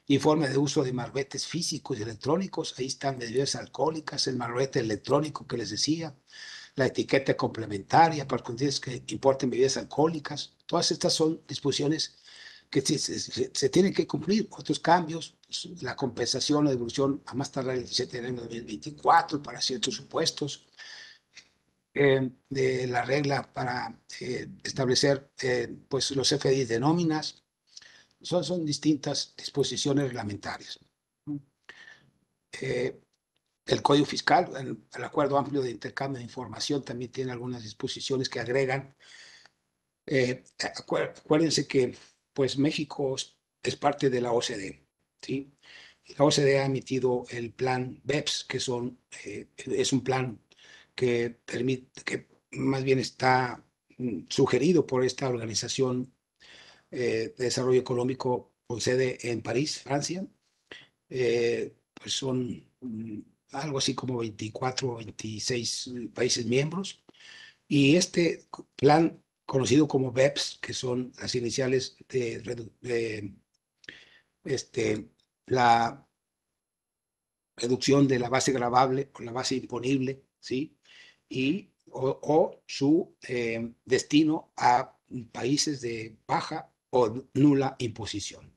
Informe de uso de marbetes físicos y electrónicos, ahí están bebidas alcohólicas, el marbete electrónico que les decía, la etiqueta complementaria para condiciones que importen bebidas alcohólicas. Todas estas son disposiciones que se, tienen que cumplir. Otros cambios, la compensación o devolución a más tardar el 17 de enero de 2024 para ciertos supuestos, eh, de la regla para eh, establecer eh, pues los FDI de nóminas. Son, son distintas disposiciones reglamentarias. el Código Fiscal, el, Acuerdo Amplio de Intercambio de Información también tiene algunas disposiciones que agregan. acuérdense que pues México es parte de la OCDE. ¿sí? La OCDE ha emitido el plan BEPS, que son, es un plan que, que más bien está mm, sugerido por esta organización eh, de desarrollo económico con sede en París, Francia, eh, pues son mm, algo así como 24 o 26 mm, países miembros. Y este plan conocido como BEPS, que son las iniciales de, este, la reducción de la base gravable o la base imponible, ¿sí? y, o, su eh, destino a países de baja o nula imposición.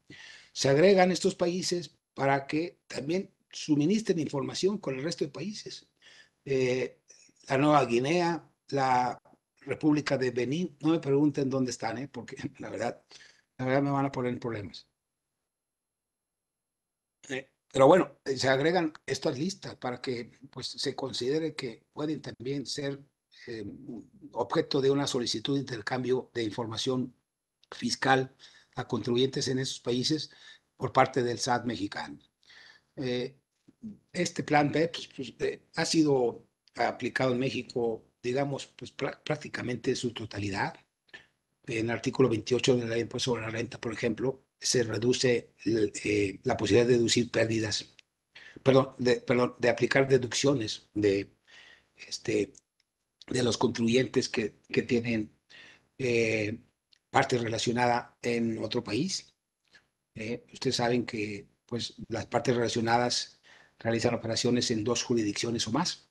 Se agregan estos países para que también suministren información con el resto de países. Eh, la Nueva Guinea, la República de Benín, no me pregunten dónde están, eh, porque la verdad, la verdad me van a poner problemas. Pero bueno, eh, se agregan estas listas para que pues, se considere que pueden también ser eh, objeto de una solicitud de intercambio de información fiscal a contribuyentes en esos países por parte del SAT mexicano. Eh, este plan BEPS pues, pues ha sido aplicado en México, digamos, pues, prácticamente en su totalidad. En el artículo 28 de la ley sobre la renta, por ejemplo, se reduce eh, la posibilidad de deducir pérdidas, perdón de, de, aplicar deducciones de, este, de los contribuyentes que, que tienen eh, parte relacionada en otro país. Eh, ustedes saben que pues, las partes relacionadas realizan operaciones en dos jurisdicciones o más.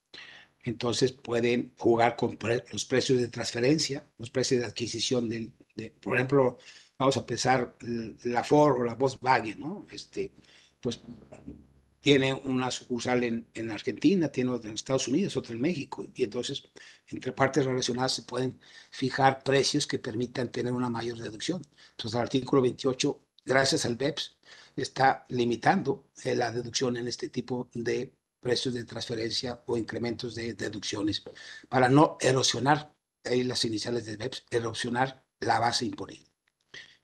Entonces pueden jugar con los precios de transferencia, los precios de adquisición, del, de, por ejemplo, vamos a pensar la Ford o la Volkswagen, ¿no? Este, pues tiene una sucursal en, Argentina, tiene otra en Estados Unidos, otra en México, y entonces entre partes relacionadas se pueden fijar precios que permitan tener una mayor deducción. Entonces el artículo 28, gracias al BEPS, está limitando eh, la deducción en este tipo de precios de transferencia o incrementos de deducciones para no erosionar, ahí las iniciales del BEPS, erosionar la base imponible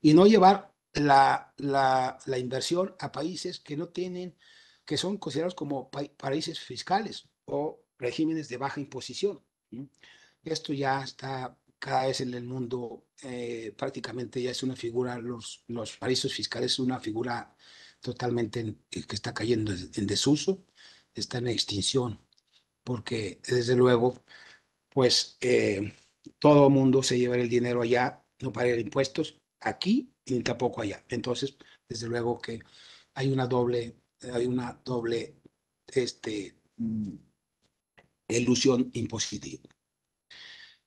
y no llevar la, la, inversión a países que no tienen, que son considerados como paraísos países fiscales o regímenes de baja imposición. Esto ya está cada vez en el mundo eh, prácticamente ya es una figura, los, los paraísos fiscales es una figura totalmente eh, que está cayendo en desuso, está en extinción, porque desde luego, pues eh, todo mundo se lleva el dinero allá, no pagará impuestos, aquí y tampoco allá. Entonces, desde luego que hay una doble, hay una doble este, mm, ilusión impositiva.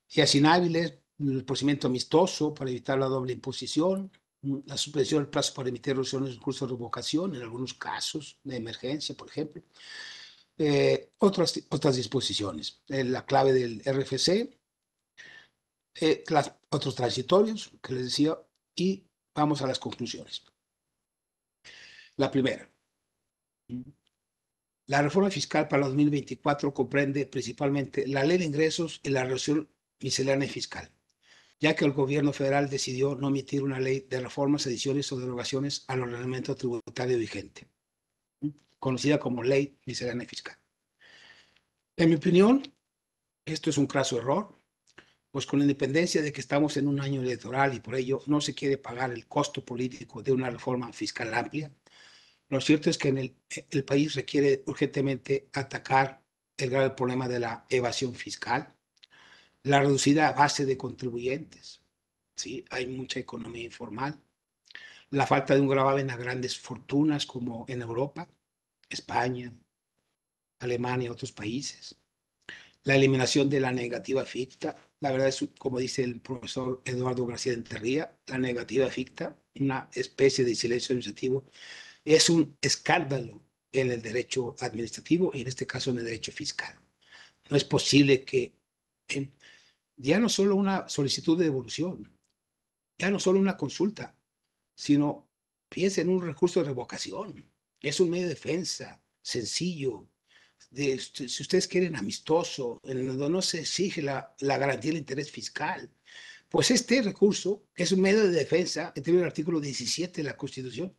Y hábiles el procedimiento amistoso para evitar la doble imposición, mm, la suspensión del plazo para emitir resoluciones en curso de revocación en algunos casos de emergencia, por ejemplo. Eh, otras, otras disposiciones, eh, la clave del RFC, eh, otros transitorios que les decía, y vamos a las conclusiones. La primera. La reforma fiscal para 2024 comprende principalmente la ley de ingresos y la resolución miscelánea fiscal, ya que el gobierno federal decidió no emitir una ley de reformas, adiciones o derogaciones al ordenamiento tributario vigente, conocida como ley miscelánea fiscal. En mi opinión, esto es un craso error pues con la independencia de que estamos en un año electoral y por ello no se quiere pagar el costo político de una reforma fiscal amplia, lo cierto es que en el, país requiere urgentemente atacar el grave problema de la evasión fiscal, la reducida base de contribuyentes, ¿sí? hay mucha economía informal, la falta de un gravamen a grandes fortunas como en Europa, España, Alemania, otros países, la eliminación de la negativa ficta, la verdad es, como dice el profesor Eduardo García de Enterría, la negativa ficta, una especie de silencio administrativo, es un escándalo en el derecho administrativo y en este caso en el derecho fiscal. No es posible que ya no solo una solicitud de devolución, ya no solo una consulta, sino piensa en un recurso de revocación. Es un medio de defensa sencillo, este, si ustedes quieren, amistoso, en donde no se exige la, garantía del interés fiscal. Pues este recurso, que es un medio de defensa, que tiene el artículo 17 de la Constitución,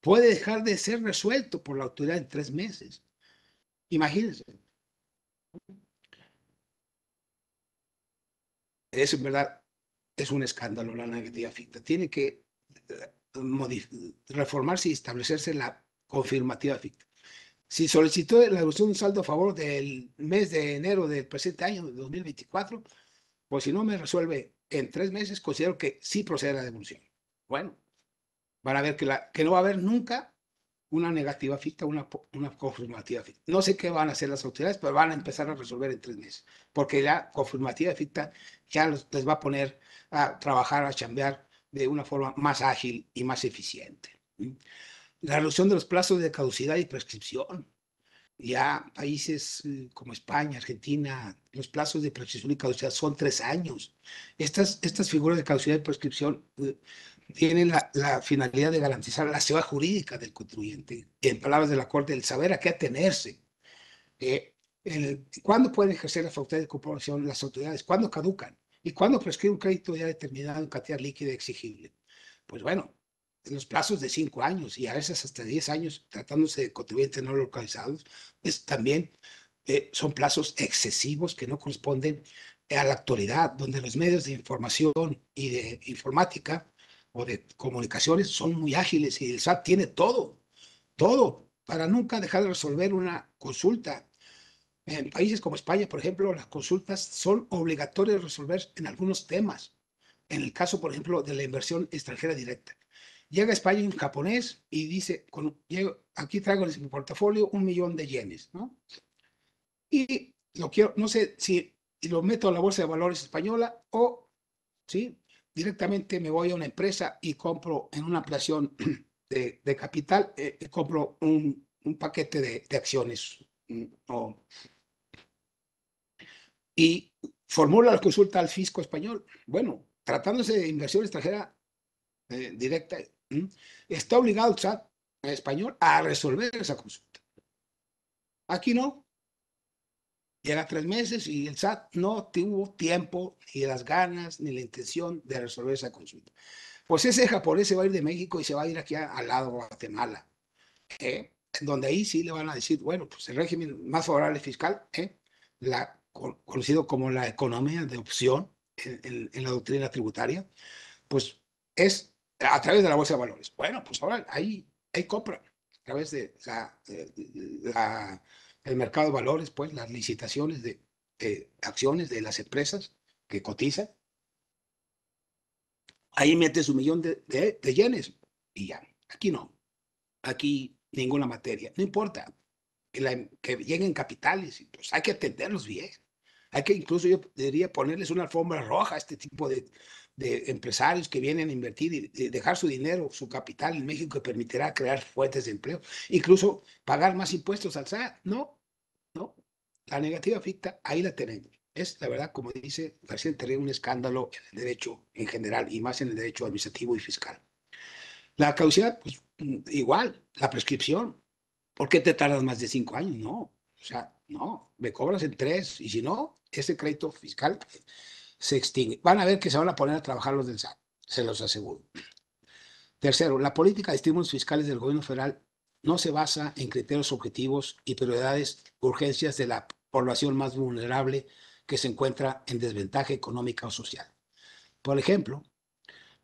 puede dejar de ser resuelto por la autoridad en tres meses. Imagínense. Eso en verdad, es un escándalo la negativa ficta. Tiene que eh, reformarse y establecerse la confirmativa ficta. Si solicitó la devolución de un saldo a favor del mes de enero del presente año de 2024, pues si no me resuelve en tres meses, considero que sí procede la devolución. Bueno, van a ver que, no va a haber nunca una negativa ficta, una, confirmativa ficta. No sé qué van a hacer las autoridades, pero van a empezar a resolver en tres meses, porque la confirmativa ficta ya les va a poner a trabajar, a chambear de una forma más ágil y más eficiente la reducción de los plazos de caducidad y prescripción. Ya países eh, como España, Argentina, los plazos de prescripción y caducidad son tres años. Estas, estas figuras de caducidad y prescripción eh, tienen la, finalidad de garantizar la seguridad jurídica del contribuyente. En palabras de la Corte, el saber a qué atenerse. Eh, ¿Cuándo pueden ejercer la facultad de comprobación las autoridades? ¿Cuándo caducan? ¿Y cuándo prescribe un crédito ya determinado en cantidad líquida exigible? Pues bueno, en los plazos de cinco años y a veces hasta diez años, tratándose de contribuyentes no localizados, es pues también eh, son plazos excesivos que no corresponden a la actualidad, donde los medios de información y de informática o de comunicaciones son muy ágiles y el SAT tiene todo, todo, para nunca dejar de resolver una consulta. En países como España, por ejemplo, las consultas son obligatorias de resolver en algunos temas. En el caso, por ejemplo, de la inversión extranjera directa. Llega a España un japonés y dice, aquí traigo en mi portafolio un millón de yenes, ¿no? Y lo quiero, no sé si lo meto a la bolsa de valores española o, ¿sí? Directamente me voy a una empresa y compro en una ampliación de, capital, eh, compro un, paquete de, acciones. y formula la consulta al fisco español. Bueno, tratándose de inversión extranjera eh, directa, Está obligado el SAT español a resolver esa consulta. Aquí no. Llega tres meses y el SAT no tuvo tiempo, ni las ganas, ni la intención de resolver esa consulta. Pues ese japonés se va a ir de México y se va a ir aquí al lado de Guatemala, ¿eh? donde ahí sí le van a decir, bueno, pues el régimen más favorable fiscal, ¿eh? la, conocido como la economía de opción en la doctrina tributaria, pues es a través de la bolsa de valores. Bueno, pues ahora hay, hay compra a través de el mercado de valores, pues las licitaciones de, acciones de las empresas que cotizan. Ahí metes un millón de, yenes y ya. Aquí no. Aquí ninguna materia. No importa que, la, que lleguen capitales. Pues hay que atenderlos bien. Hay que incluso yo diría ponerles una alfombra roja a este tipo de, de empresarios que vienen a invertir y dejar su dinero, su capital en México que permitirá crear fuentes de empleo, incluso pagar más impuestos al SAT. No, no. La negativa ficta, ahí la tenemos. Es, la verdad, como dice García Terrier un escándalo en el derecho en general y más en el derecho administrativo y fiscal. La causidad, pues mm, igual, la prescripción. ¿Por qué te tardas más de cinco años? No, o sea, no, me cobras en tres y si no, ese crédito fiscal se extingue. Van a ver que se van a poner a trabajar los del SAT, se los aseguro. Tercero, la política de estímulos fiscales del gobierno federal no se basa en criterios objetivos y prioridades urgencias de la población más vulnerable que se encuentra en desventaja económica o social. Por ejemplo,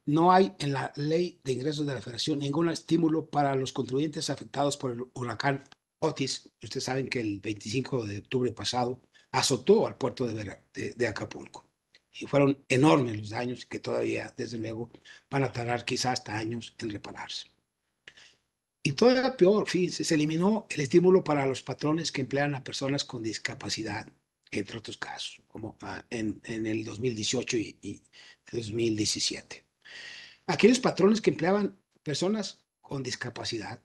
no hay en la ley de ingresos de la federación ningún estímulo para los contribuyentes afectados por el huracán Otis. Ustedes saben que el 25 de octubre pasado azotó al puerto de Acapulco y fueron enormes los daños que todavía, desde luego, van a tardar quizás hasta años en repararse. Y todavía peor, fin se eliminó el estímulo para los patrones que emplean a personas con discapacidad, entre otros casos, como ah, en, el 2018 y, 2017. Aquellos patrones que empleaban personas con discapacidad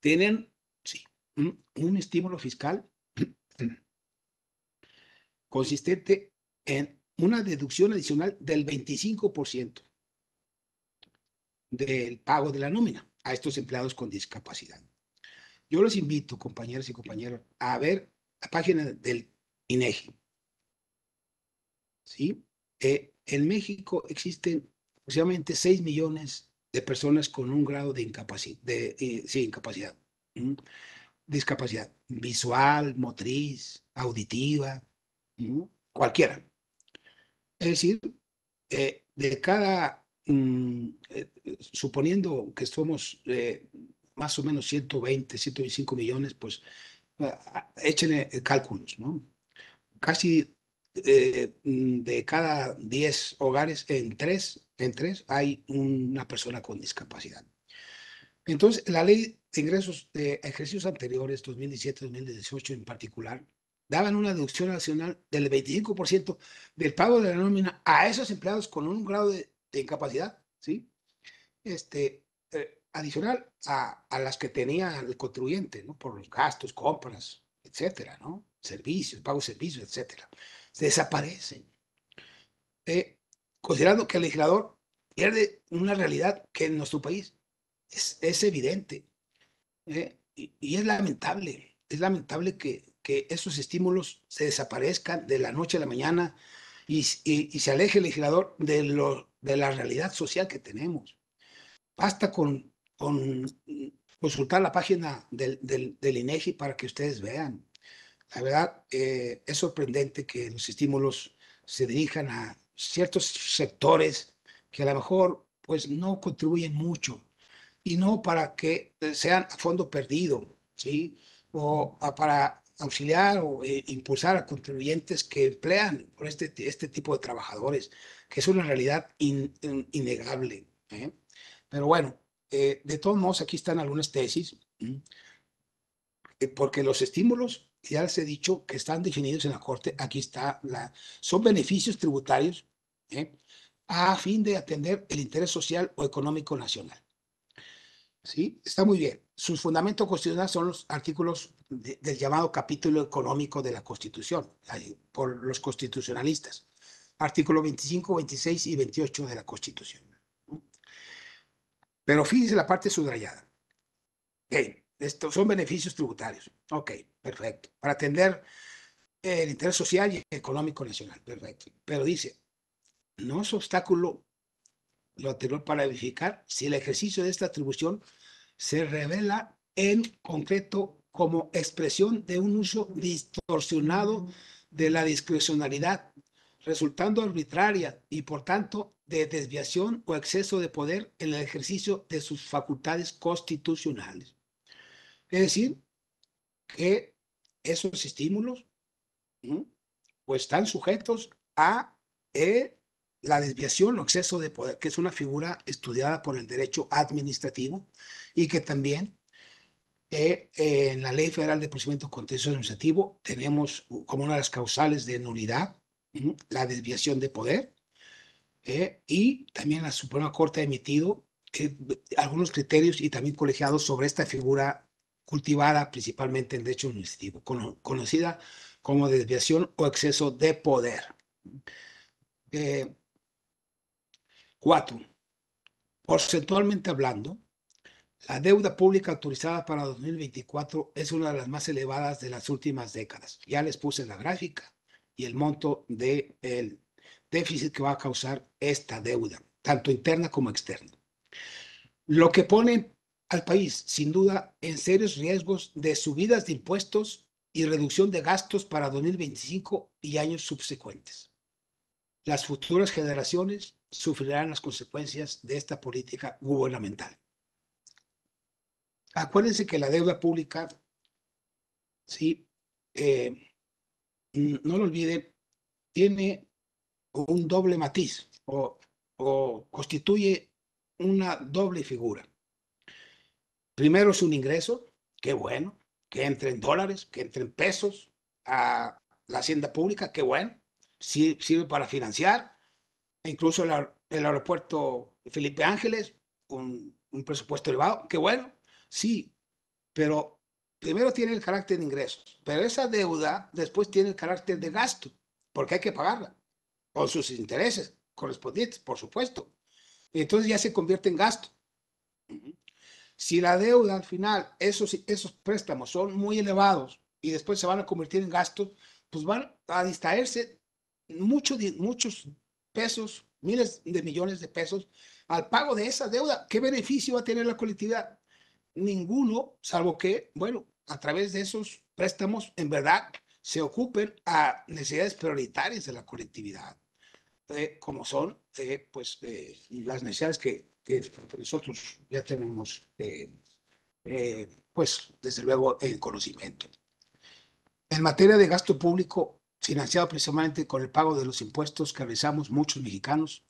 tienen, sí, un estímulo fiscal consistente en una deducción adicional del 25% del pago de la nómina a estos empleados con discapacidad. Yo los invito, compañeros y compañeras, a ver la página del INEGI. E ¿Sí? Eh, en México existen aproximadamente 6 millones de personas con un grado de, incapacidad, eh, sí, incapacidad. Discapacidad visual, motriz, auditiva, cualquiera. Es decir, eh, de cada, mm, eh, suponiendo que somos eh, más o menos 120, 125 millones, pues ah, ah, échenle cálculos, ¿no? Casi mm, de cada 10 hogares, en tres, en tres hay una persona con discapacidad. Entonces, la ley de ingresos de ejercicios anteriores, 2017-2018 en particular, daban una deducción adicional del 25% del pago de la nómina a esos empleados con un grado de, incapacidad, ¿sí? Este, eh, adicional a, las que tenía el contribuyente, ¿no? Por los gastos, compras, etcétera, ¿no? Servicios, pago de servicios, etcétera. Se desaparecen. Eh, considerando que el legislador pierde una realidad que en nuestro país es, evidente. ¿eh? y es lamentable, es lamentable que que esos estímulos se desaparezcan de la noche a la mañana y, y, se aleje el legislador de, lo, de la realidad social que tenemos. Basta con, con consultar la página del, del, INEGI para que ustedes vean. La verdad, eh, es sorprendente que los estímulos se dirijan a ciertos sectores que a lo mejor pues no contribuyen mucho y no para que sean a fondo perdido, ¿sí? O para auxiliar o eh, impulsar a contribuyentes que emplean por este, este tipo de trabajadores, que es una realidad innegable. ¿eh? Pero bueno, eh, de todos modos, aquí están algunas tesis, porque los estímulos, ya les he dicho, que están definidos en la Corte, aquí está, la, son beneficios tributarios a fin de atender el interés social o económico nacional. ¿sí? Está muy bien. Sus fundamentos constitucionales son los artículos del llamado capítulo económico de la Constitución, por los constitucionalistas. Artículo 25, 26 y 28 de la Constitución. Pero fíjense la parte subrayada. Okay. estos son beneficios tributarios. Ok, perfecto. Para atender el interés social y económico nacional. Perfecto. Pero dice, no es obstáculo lo anterior para verificar si el ejercicio de esta atribución se revela en concreto como expresión de un uso distorsionado de la discrecionalidad, resultando arbitraria y por tanto de desviación o exceso de poder en el ejercicio de sus facultades constitucionales. Es decir, que esos estímulos están sujetos a eh, la desviación o exceso de poder, que es una figura estudiada por el derecho administrativo y que también eh, en la Ley Federal de Procedimiento Contencioso Administrativo tenemos como una de las causales de nulidad la desviación de poder eh, y también la Suprema Corte ha emitido eh, algunos criterios y también colegiados sobre esta figura cultivada principalmente en derecho administrativo, conocida como desviación o exceso de poder. Cuatro, porcentualmente hablando, la deuda pública autorizada para 2024 es una de las más elevadas de las últimas décadas. Ya les puse la gráfica y el monto del déficit que va a causar esta deuda, tanto interna como externa. Lo que pone al país, sin duda, en serios riesgos de subidas de impuestos y reducción de gastos para 2025 y años subsecuentes. Las futuras generaciones sufrirán las consecuencias de esta política gubernamental. Acuérdense que la deuda pública, sí, eh, no lo olviden, tiene un doble matiz o, o constituye una doble figura. Primero es un ingreso, qué bueno, que entre en dólares, que entren en pesos a la hacienda pública, qué bueno, sirve para financiar, incluso el, aeropuerto Felipe Ángeles, un, presupuesto elevado, que bueno, sí, pero primero tiene el carácter de ingresos, pero esa deuda después tiene el carácter de gasto, porque hay que pagarla, con sus intereses correspondientes, por supuesto. Y entonces ya se convierte en gasto. Si la deuda al final, esos, esos préstamos son muy elevados y después se van a convertir en gastos, pues van a distraerse muchos muchos pesos, miles de millones de pesos al pago de esa deuda. ¿Qué beneficio va a tener la colectividad? Ninguno, salvo que, bueno, a través de esos préstamos, en verdad, se ocupen a necesidades prioritarias de la colectividad, eh, como son, eh, pues, eh, las necesidades que, que, nosotros ya tenemos, pues, desde luego, el conocimiento. En materia de gasto público, financiado precisamente con el pago de los impuestos que realizamos muchos mexicanos,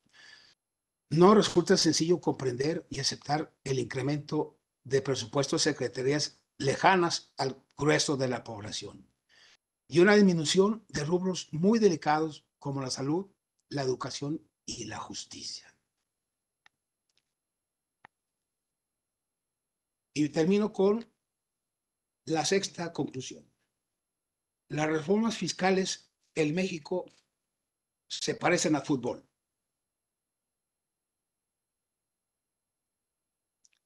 no resulta sencillo comprender y aceptar el incremento de presupuestos de secretarías lejanas al grueso de la población y una disminución de rubros muy delicados como la salud, la educación y la justicia. Y termino con la sexta conclusión las reformas fiscales en México se parecen al fútbol.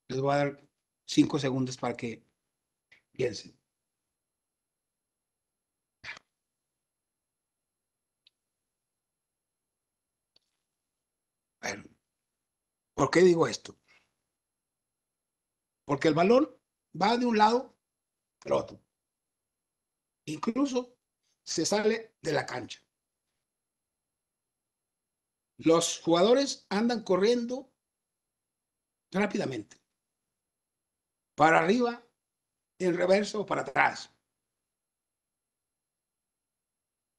Les voy a dar cinco segundos para que piensen. Bueno, ¿por qué digo esto? Porque el balón va de un lado al otro. Incluso se sale de la cancha. Los jugadores andan corriendo rápidamente. Para arriba, en reverso o para atrás.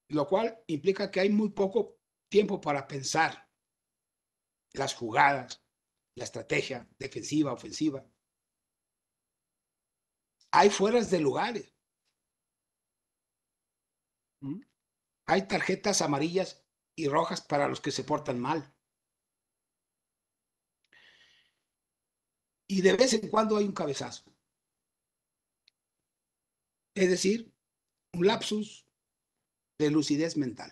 Lo cual implica que hay muy poco tiempo para pensar las jugadas, la estrategia defensiva, ofensiva. Hay fueras de lugares. Hay tarjetas amarillas y rojas para los que se portan mal. Y de vez en cuando hay un cabezazo. Es decir, un lapsus de lucidez mental.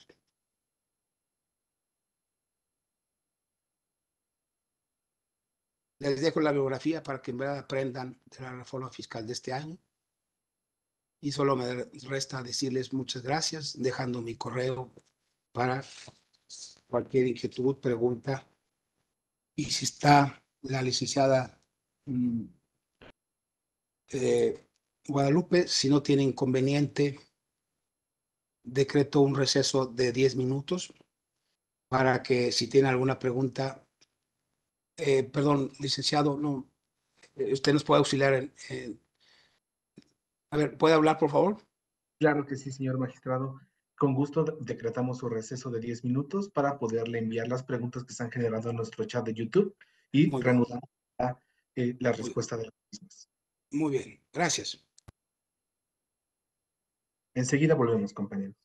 Les dejo la biografía para que en verdad aprendan de la reforma fiscal de este año y solo me resta decirles muchas gracias, dejando mi correo para cualquier inquietud, pregunta. Y si está la licenciada mm, eh, Guadalupe, si no tiene inconveniente, decreto un receso de 10 minutos para que si tiene alguna pregunta, eh, perdón, licenciado, no, eh, usted nos puede auxiliar en a ver, ¿puede hablar, por favor? Claro que sí, señor magistrado. Con gusto decretamos su receso de 10 minutos para poderle enviar las preguntas que se han generado en nuestro chat de YouTube y reanudamos eh, la, la respuesta de las mismas. Muy bien, gracias. Enseguida volvemos, compañeros.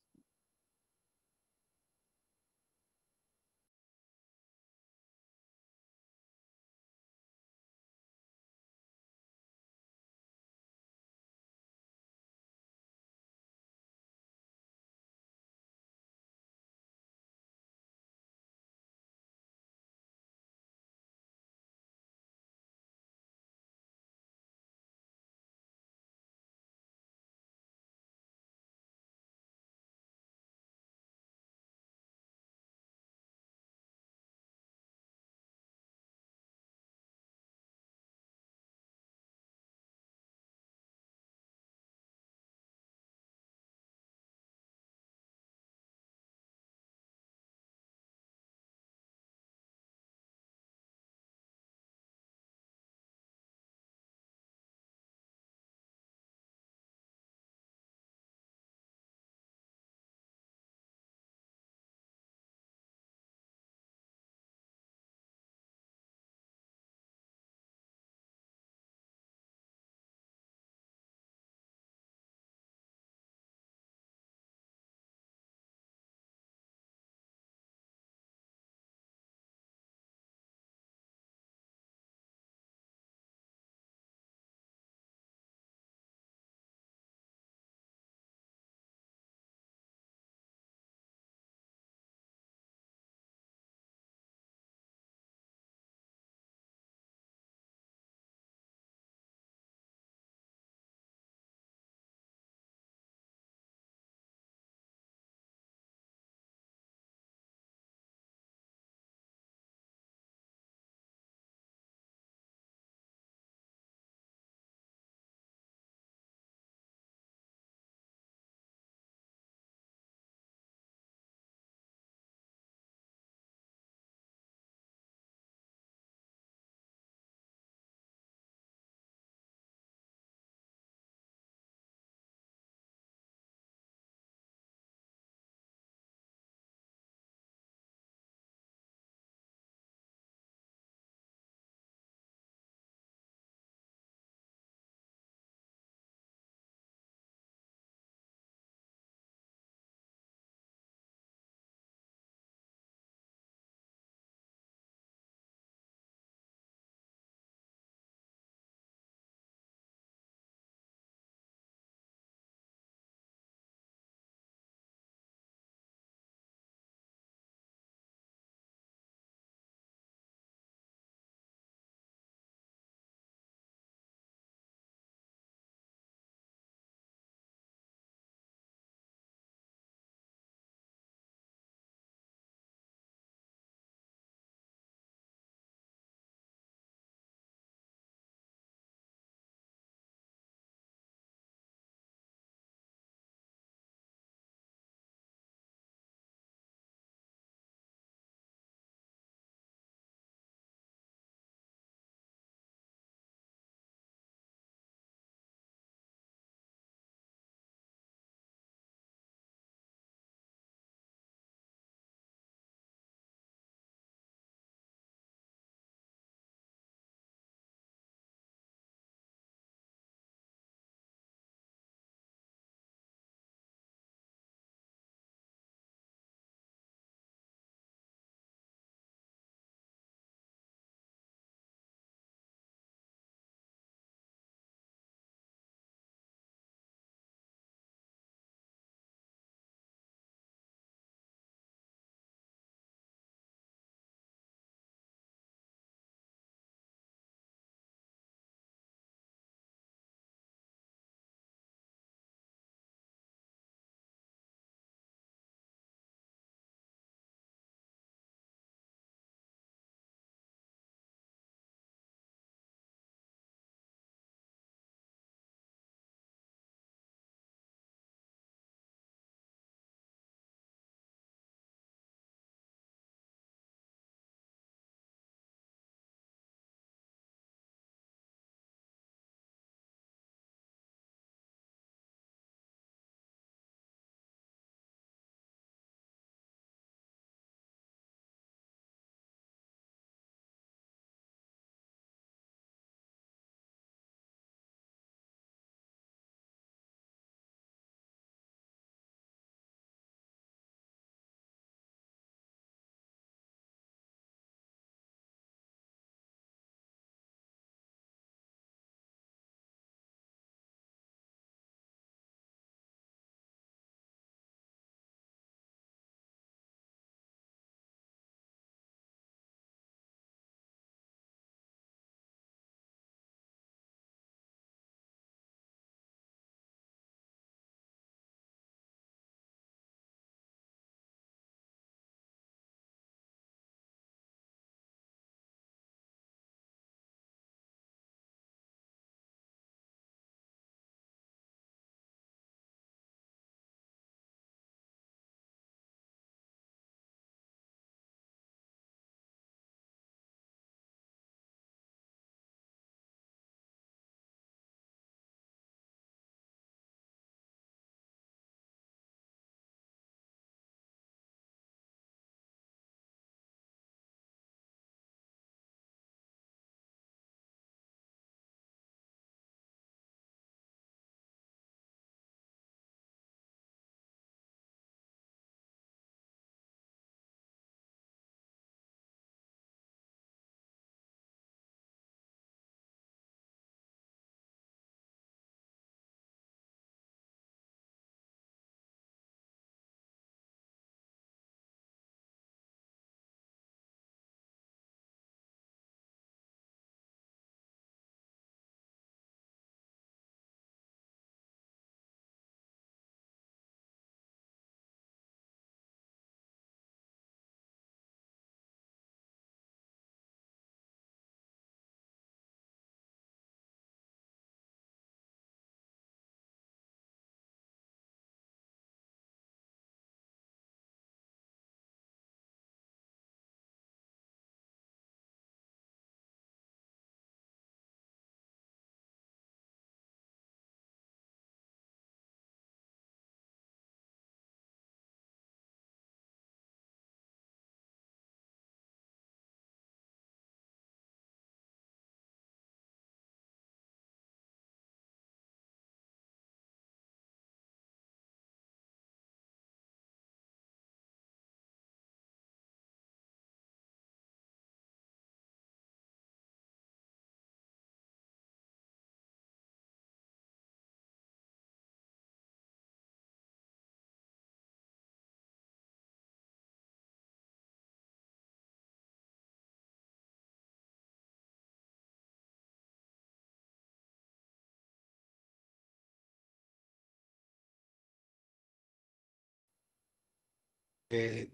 Eh,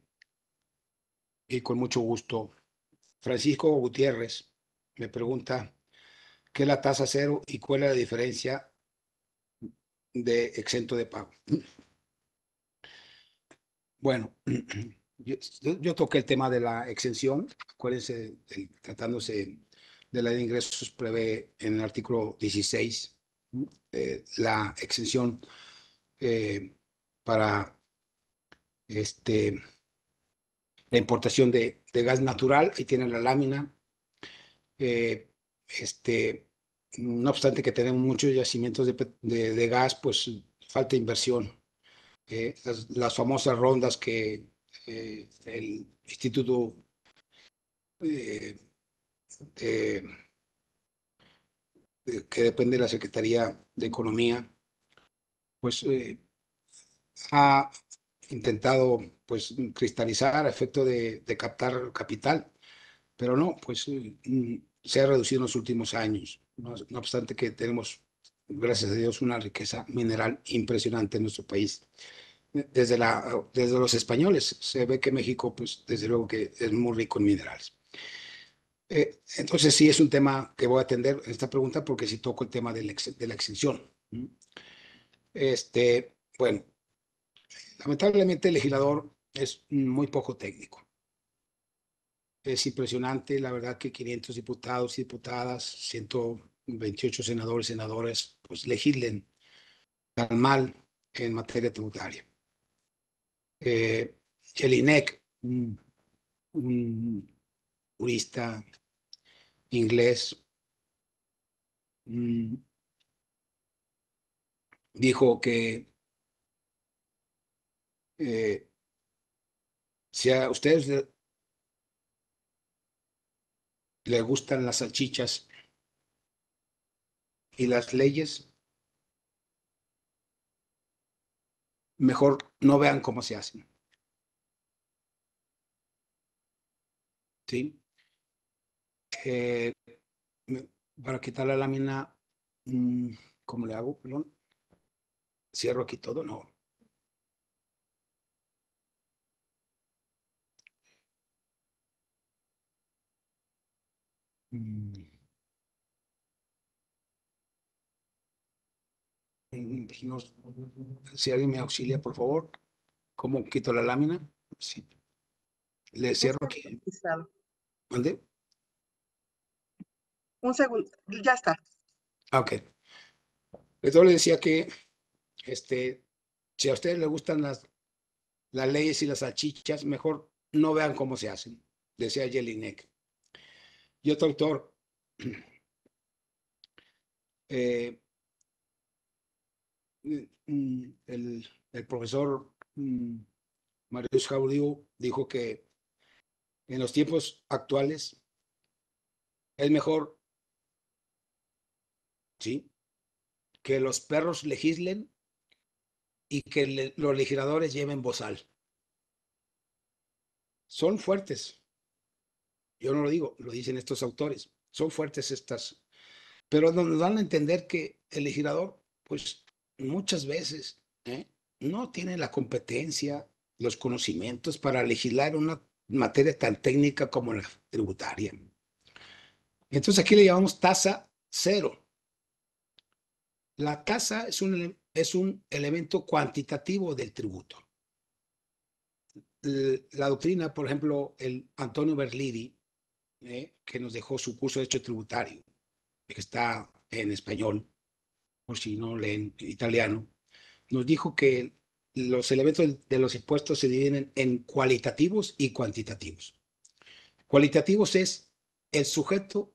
y con mucho gusto. Francisco Gutiérrez me pregunta qué es la tasa cero y cuál es la diferencia de exento de pago. Bueno, yo, toqué el tema de la exención. Acuérdense, tratándose de la de ingresos, prevé en el artículo 16 eh, la exención eh, para este, la importación de, gas natural, ahí tienen la lámina. Eh, este, no obstante que tenemos muchos yacimientos de, gas, pues falta inversión. Eh, las, famosas rondas que eh, el Instituto que depende de la Secretaría de Economía, pues ha, intentado pues cristalizar a efecto de, captar capital, pero no, pues mm, se ha reducido en los últimos años. No, obstante que tenemos, gracias a Dios, una riqueza mineral impresionante en nuestro país. Desde, la, desde los españoles se ve que México, pues desde luego que es muy rico en minerales. Eh, entonces sí es un tema que voy a atender esta pregunta porque si toco el tema de la, de la extinción. Este, bueno, Lamentablemente el legislador es muy poco técnico. Es impresionante, la verdad, que 500 diputados y diputadas, 128 senadores y senadores, pues legislen tan mal en materia tributaria. Eh, e un jurista inglés, mm, dijo que eh, si a ustedes les le gustan las salchichas y las leyes, mejor no vean cómo se hacen. ¿Sí? Eh, para quitar la lámina, mm, ¿cómo le hago? Perdón. Cierro aquí todo, no. Mm. si alguien me auxilia, por favor, ¿cómo quito la lámina? Sí. Le cierro aquí. ¿Dónde? Un segundo, ya está. Ah, ok. Entonces le decía que, este, si a ustedes les gustan las, las leyes y las salchichas, mejor no vean cómo se hacen, decía Jelinek. Y otro autor, eh, mm, mm, el, profesor mm, Marius Jauriu, dijo que en los tiempos actuales es mejor, ¿sí? Que los perros legislen y que los legisladores lleven bozal. Son fuertes, yo no lo digo, lo dicen estos autores. Son fuertes estas. Pero nos dan a entender que el legislador, pues muchas veces, ¿eh? no tiene la competencia, los conocimientos para legislar una materia tan técnica como la tributaria. Entonces aquí le llamamos tasa cero. La tasa es un, es un elemento cuantitativo del tributo. La doctrina, por ejemplo, el Antonio Berlidi que nos dejó su curso de hecho tributario, que está en español, por si no leen italiano, nos dijo que los elementos de los impuestos se dividen en cualitativos y cuantitativos. Cualitativos es el sujeto,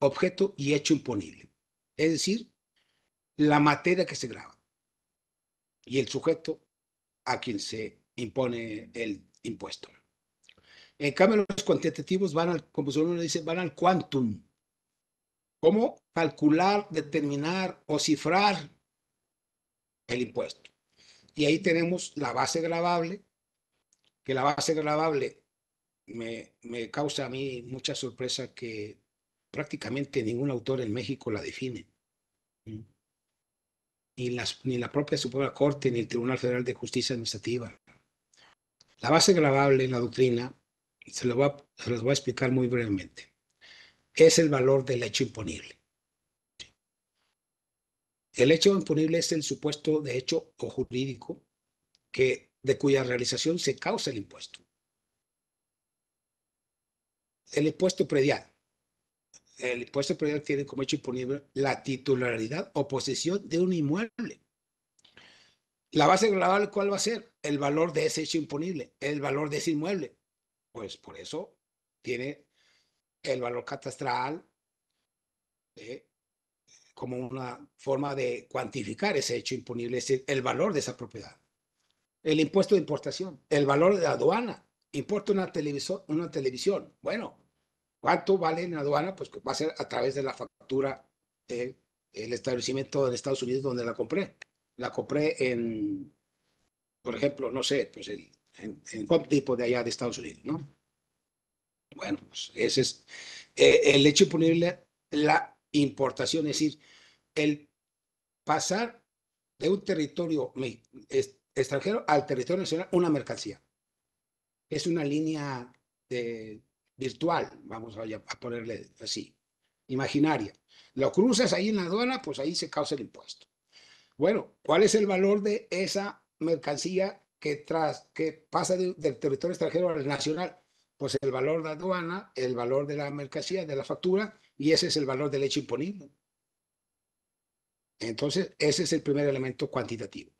objeto y hecho imponible, es decir, la materia que se graba y el sujeto a quien se impone el impuesto. En cambio, los cuantitativos van al, como uno dice, van al quantum. ¿Cómo calcular, determinar o cifrar el impuesto? Y ahí tenemos la base gravable, que la base gravable me, me causa a mí mucha sorpresa que prácticamente ningún autor en México la define. Ni, las, ni la propia Suprema Corte ni el Tribunal Federal de Justicia Administrativa. La base gravable en la doctrina se, lo va, los voy a explicar muy brevemente. Es el valor del hecho imponible. El hecho imponible es el supuesto de hecho o jurídico que, de cuya realización se causa el impuesto. El impuesto predial. El impuesto predial tiene como hecho imponible la titularidad o posesión de un inmueble. La base global, ¿cuál va a ser? El valor de ese hecho imponible, el valor de ese inmueble pues por eso tiene el valor catastral ¿eh? como una forma de cuantificar ese hecho imponible, es decir, el valor de esa propiedad. El impuesto de importación, el valor de la aduana, importa una, televisor, una televisión. Bueno, ¿cuánto vale en aduana? Pues va a ser a través de la factura del establecimiento en Estados Unidos donde la compré. La compré en, por ejemplo, no sé, pues el en, en tipo de allá de Estados Unidos, ¿no? Bueno, pues, ese es eh, el hecho imponible, la importación, es decir, el pasar de un territorio extranjero al territorio nacional una mercancía. Es una línea de, virtual, vamos a, a ponerle así, imaginaria. Lo cruzas ahí en la aduana, pues ahí se causa el impuesto. Bueno, ¿cuál es el valor de esa mercancía que, tras, que pasa del territorio extranjero al nacional, pues el valor de aduana, el valor de la mercancía, de la factura, y ese es el valor del hecho imponible. Entonces, ese es el primer elemento cuantitativo.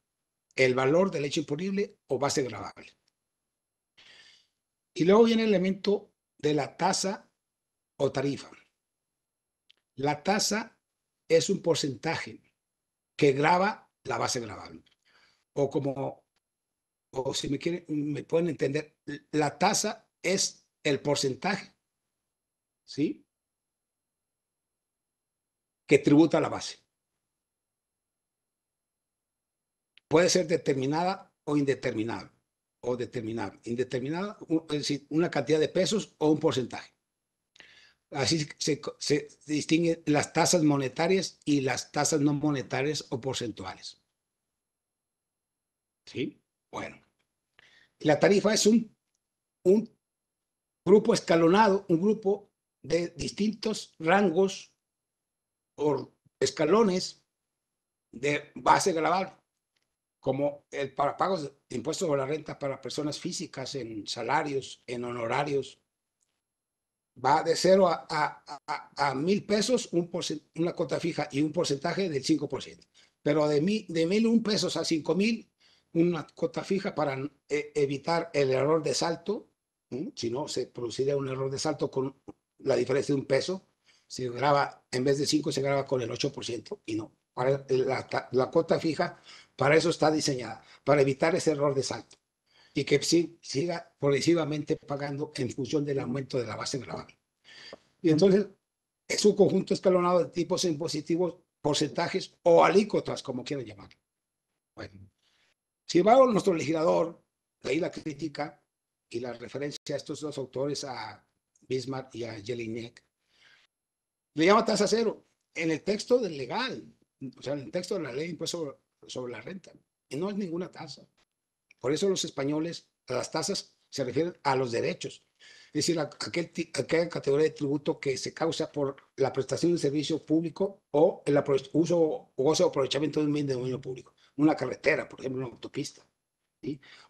El valor del hecho imponible o base gravable. Y luego viene el elemento de la tasa o tarifa. La tasa es un porcentaje que graba la base gravable. O como o si me quieren, me pueden entender, la tasa es el porcentaje, ¿sí? Que tributa la base. Puede ser determinada o indeterminada, o determinada. Indeterminada, es decir, una cantidad de pesos o un porcentaje. Así se, se distinguen las tasas monetarias y las tasas no monetarias o porcentuales. ¿Sí? Bueno, la tarifa es un, un grupo escalonado, un grupo de distintos rangos o escalones de base grabar como el para pagos de impuestos o la renta para personas físicas en salarios, en honorarios. Va de cero a, a, mil pesos, una cuota fija y un porcentaje del 5%. Pero de, mil, un pesos a cinco mil, una cuota fija para eh, evitar el error de salto. Si no, se produciría un error de salto con la diferencia de un peso. Se graba, en vez de 5, se graba con el 8% y no. Para la, cuota fija, para eso está diseñada, para evitar ese error de salto y que sí, siga progresivamente pagando en función del aumento de la base grabable. Y entonces, es un conjunto escalonado de tipos impositivos, porcentajes o alícuotas, como quieran llamarlo. Bueno. Sin embargo, nuestro legislador, ahí la crítica y la referencia a estos dos autores, a Bismarck y a Jelinek, le llama tasa cero en el texto del legal, o sea, en el texto de la ley impuesto sobre, la renta. Y no es ninguna tasa. Por eso los españoles, las tasas se refieren a los derechos, es decir, a aquel, aquella categoría de tributo que se causa por la prestación de servicio público o el uso, gozo o aprovechamiento de un bien de dominio público una carretera, por ejemplo, una autopista,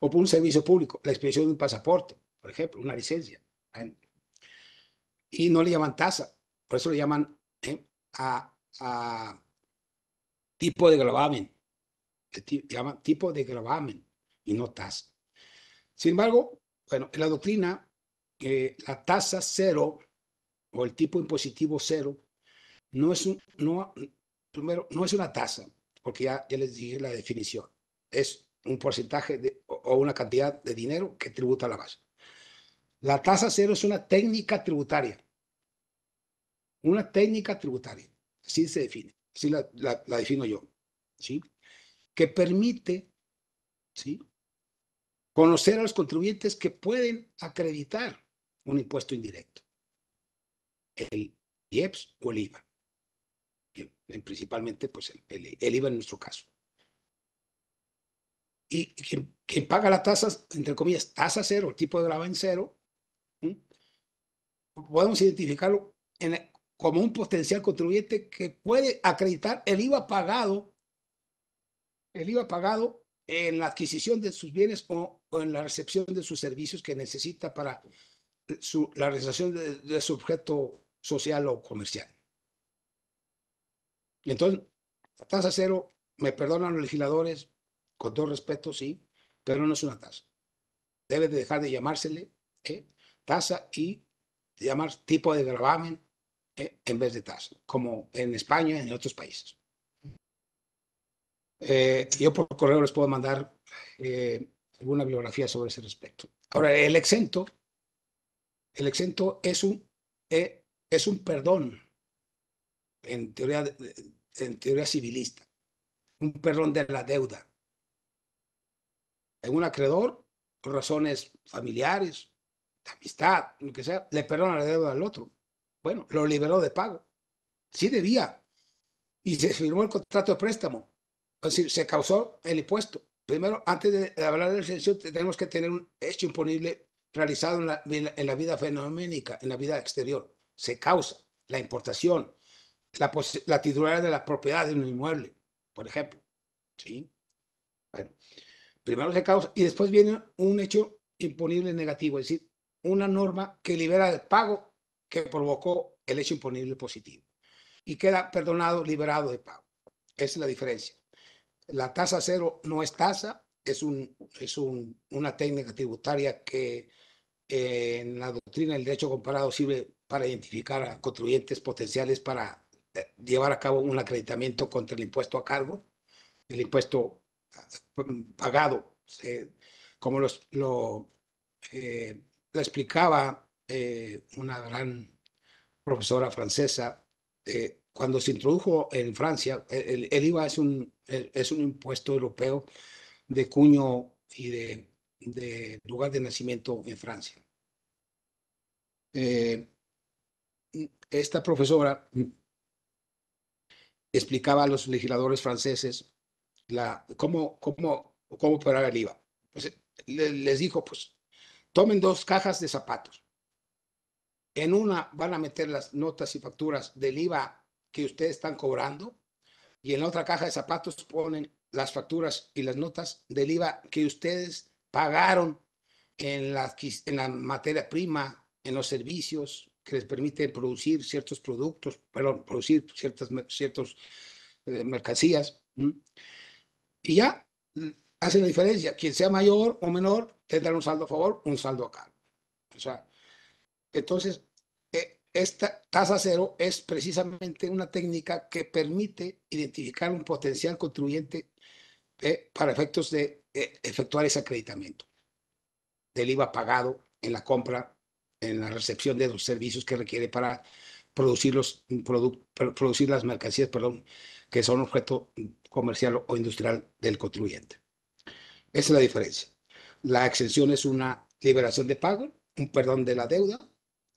o por un servicio público, la expedición de un pasaporte, por ejemplo, una licencia. Y no le llaman tasa, por eso le llaman ¿eh? tipo de gravamen, le llaman tipo de gravamen y no tasa. Sin embargo, bueno, en la doctrina, eh, la tasa cero o el tipo impositivo cero no es, un, no, primero, no es una tasa, porque ya, les dije la definición. Es un porcentaje o una cantidad de dinero que tributa la base. La tasa cero es una técnica tributaria. Una técnica tributaria. Así se define. Así la, defino yo. ¿Sí? Que permite, ¿sí? Conocer a los contribuyentes que pueden acreditar un impuesto indirecto. El IEPS o el IVA. Eh, principalmente pues el, IVA en nuestro caso. Y quien, paga las tasas, entre comillas, tasa cero, el tipo de grava en cero, podemos identificarlo como un potencial contribuyente que puede acreditar el IVA pagado, el IVA pagado en la adquisición de sus bienes o, en la recepción de sus servicios que necesita para la realización de su objeto social o comercial. Y entonces, la tasa cero, me perdonan los legisladores, con todo respeto, sí, pero no es una tasa. Debe de dejar de llamársele ¿eh? tasa y llamar tipo de gravamen ¿eh? en vez de tasa, como en España y en otros países. Eh, yo por correo les puedo mandar alguna bibliografía sobre ese respecto. Ahora, el exento, el exento es un, es un perdón en teoría, en teoría civilista, un perdón de la deuda. En un acreedor, por razones familiares, de amistad, lo que sea, le perdona la deuda al otro. Bueno, lo liberó de pago. Sí debía. Y se firmó el contrato de préstamo. se causó el impuesto. Primero, antes de hablar del exención, tenemos que tener un hecho imponible realizado en la, en la vida fenoménica, en la vida exterior. Se causa la importación, la, titularidad de la propiedad de un inmueble, por ejemplo. ¿Sí? primero se causa y después viene un hecho imponible negativo, es decir, una norma que libera el pago que provocó el hecho imponible positivo y queda perdonado, liberado de pago. Esa es la diferencia. La tasa cero no es tasa, es, un, es un, una técnica tributaria que eh, en la doctrina del derecho comparado sirve para identificar a contribuyentes potenciales para eh, llevar a cabo un acreditamiento contra el impuesto a cargo, el impuesto eh, pagado, eh, como los, lo, explicaba una gran profesora francesa, cuando se introdujo en Francia, e, el, IVA es un, es un impuesto europeo de cuño y de, de lugar de nacimiento en Francia. esta profesora explicaba a los legisladores franceses cómo, cómo, cómo el IVA. Pues, les dijo, pues, tomen dos cajas de zapatos. En una van a meter las notas y facturas del IVA que ustedes están cobrando y en la otra caja de zapatos ponen las facturas y las notas del IVA que ustedes pagaron en la, en la materia prima, en los servicios, que les permite producir ciertos productos, perdón, producir ciertas ciertos, eh, mercancías. Y ya mm, hace la diferencia. Quien sea mayor o menor tendrá un saldo a favor, un saldo a cargo. O sea, entonces, e, esta tasa cero es precisamente una técnica que permite identificar un potencial contribuyente eh, para efectos de eh, efectuar ese acreditamiento del IVA pagado en la compra en la recepción de los servicios que requiere para producir, los, producir las mercancías perdón, que son objeto comercial o industrial del contribuyente. Esa es la diferencia. La exención es una liberación de pago, un perdón de la deuda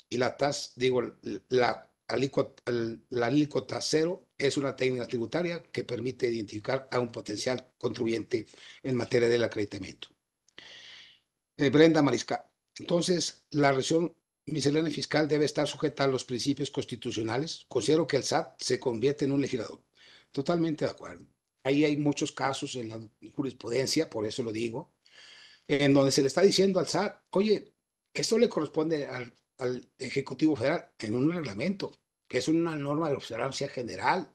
y la tasa, digo, la alícuota, la alícuota cero es una técnica tributaria que permite identificar a un potencial contribuyente en materia del acreditamiento. Eh, Brenda Mariscal. Entonces, la región miscelánea fiscal debe estar sujeta a los principios constitucionales. Considero que el SAT se convierte en un legislador. Totalmente de acuerdo. Ahí hay muchos casos en la jurisprudencia, por eso lo digo, en donde se le está diciendo al SAT, oye, esto le corresponde al, Ejecutivo Federal en un reglamento, que es una norma de observancia general,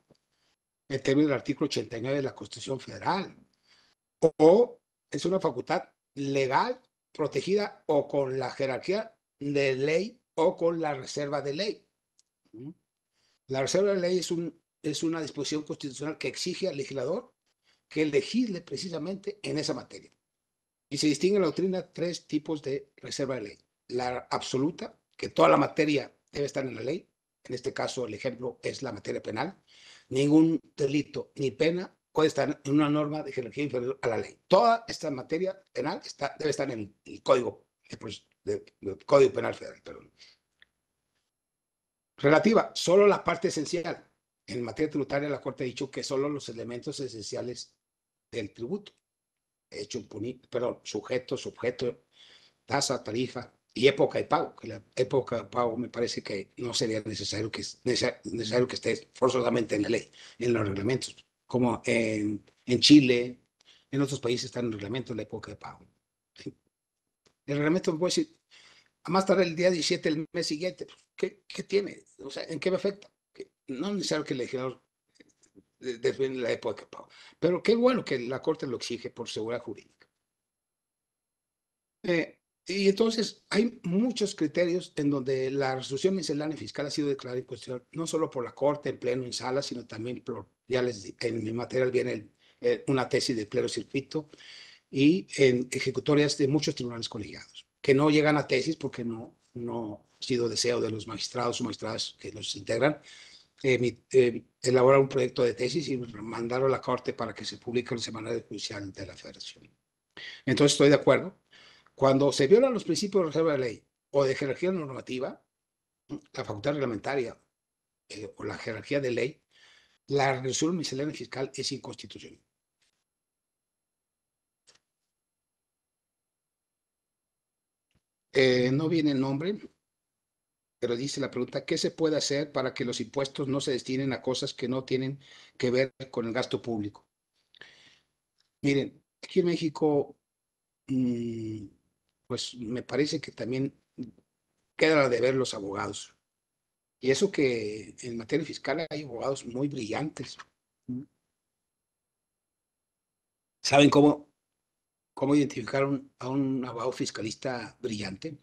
en términos del artículo 89 de la Constitución Federal. o es una facultad legal protegida o con la jerarquía de ley o con la reserva de ley. La reserva de ley es, una disposición constitucional que exige al legislador que legisle precisamente en esa materia. Y se distingue en la doctrina tres tipos de reserva de ley. La absoluta, que toda la materia debe estar en la ley. En este caso, el ejemplo es la materia penal. Ningún delito ni pena puede estar en una norma de jerarquía inferior a la ley. Toda esta materia penal está, debe estar en el Código, eh, pues, código Penal Federal. Relativa, solo la parte esencial. En materia tributaria, la Corte ha dicho que solo los elementos esenciales del tributo, hecho impunible, perdón, sujeto, sujeto, tasa, tarifa y época de pago. Que la época de pago me parece que no sería necesario que, necesario que esté forzosamente en la ley, en los reglamentos como en, Chile, en otros países están en el reglamento de la época de pago. El reglamento, puede a decir, a más tarde el día 17 del mes siguiente, pues, ¿qué, qué tiene? O sea, ¿en qué me afecta? No es necesario que el legislador eh, define la época de pago. Pero qué bueno que la Corte lo exige por seguridad jurídica. Eh, y entonces hay muchos criterios en donde la resolución miscelánea fiscal ha sido declarada en cuestión, no solo por la Corte, en pleno, en sala, sino también por, ya les, en mi material viene eh, una tesis de pleno circuito y en ejecutorias de muchos tribunales colegiados, que no llegan a tesis porque no, no ha sido deseo de los magistrados o magistradas que los integran, eh, eh, elaborar un proyecto de tesis y mandarlo a la Corte para que se publique en el Semanario Judicial de la Federación. Entonces estoy de acuerdo cuando se violan los principios de reserva de ley o de jerarquía normativa, la facultad reglamentaria eh, o la jerarquía de ley, la resolución miscelánea fiscal es inconstitucional. Eh, no viene el nombre, pero dice la pregunta, ¿qué se puede hacer para que los impuestos no se destinen a cosas que no tienen que ver con el gasto público? Miren, aquí en México mm, pues me parece que también queda de ver los abogados. Y eso que en materia fiscal hay abogados muy brillantes. Mm. ¿Saben cómo, cómo identificar a un abogado fiscalista brillante?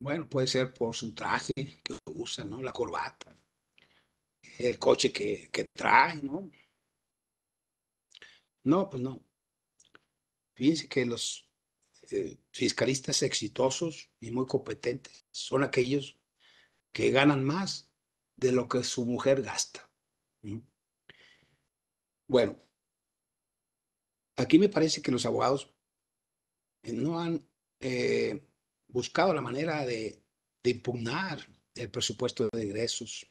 Bueno, puede ser por su traje que usa, ¿no? La corbata, el coche que, que trae, ¿no? No, pues no. Fíjense que los este, fiscalistas exitosos y muy competentes son aquellos que ganan más de lo que su mujer gasta. Bueno, aquí me parece que los abogados no han eh, buscado la manera de, impugnar el presupuesto de ingresos,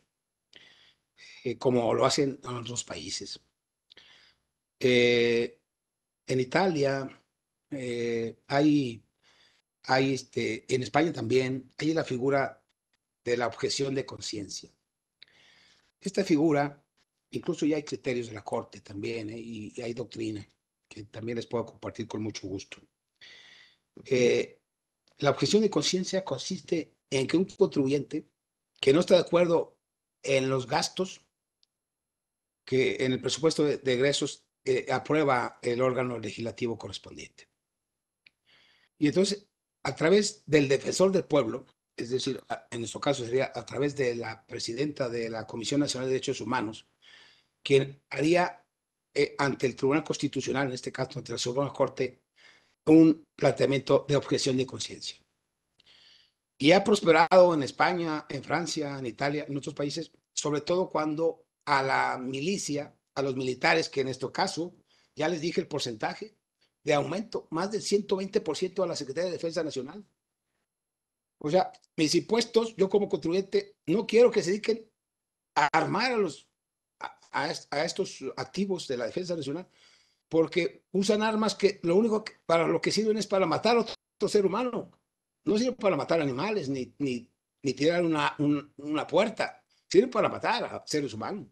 eh, como lo hacen en otros países. Eh, en Italia, eh, hay, hay este, en España también, hay la figura de la objeción de conciencia. Esta figura, incluso ya hay criterios de la Corte también, eh, y, hay doctrina, que también les puedo compartir con mucho gusto. Eh, la objeción de conciencia consiste en que un contribuyente que no está de acuerdo en los gastos que en el presupuesto de, egresos aprueba el órgano legislativo correspondiente. Y entonces, a través del defensor del pueblo, es decir, en nuestro caso sería a través de la presidenta de la Comisión Nacional de Derechos Humanos, quien haría eh, ante el Tribunal Constitucional, en este caso ante la Suprema Corte, un planteamiento de objeción de conciencia. Y ha prosperado en España, en Francia, en Italia, en otros países, sobre todo cuando a la milicia, a los militares, que en este caso, ya les dije el porcentaje, de aumento, más del 120% a la Secretaría de Defensa Nacional. O sea, mis impuestos, yo como contribuyente, no quiero que se dediquen a armar a, los, a, estos activos de la Defensa Nacional, porque usan armas que lo único que, para lo que sirven es para matar a otro, ser humano. No sirven para matar animales ni, ni, tirar una, una puerta. Sirven para matar a seres humanos.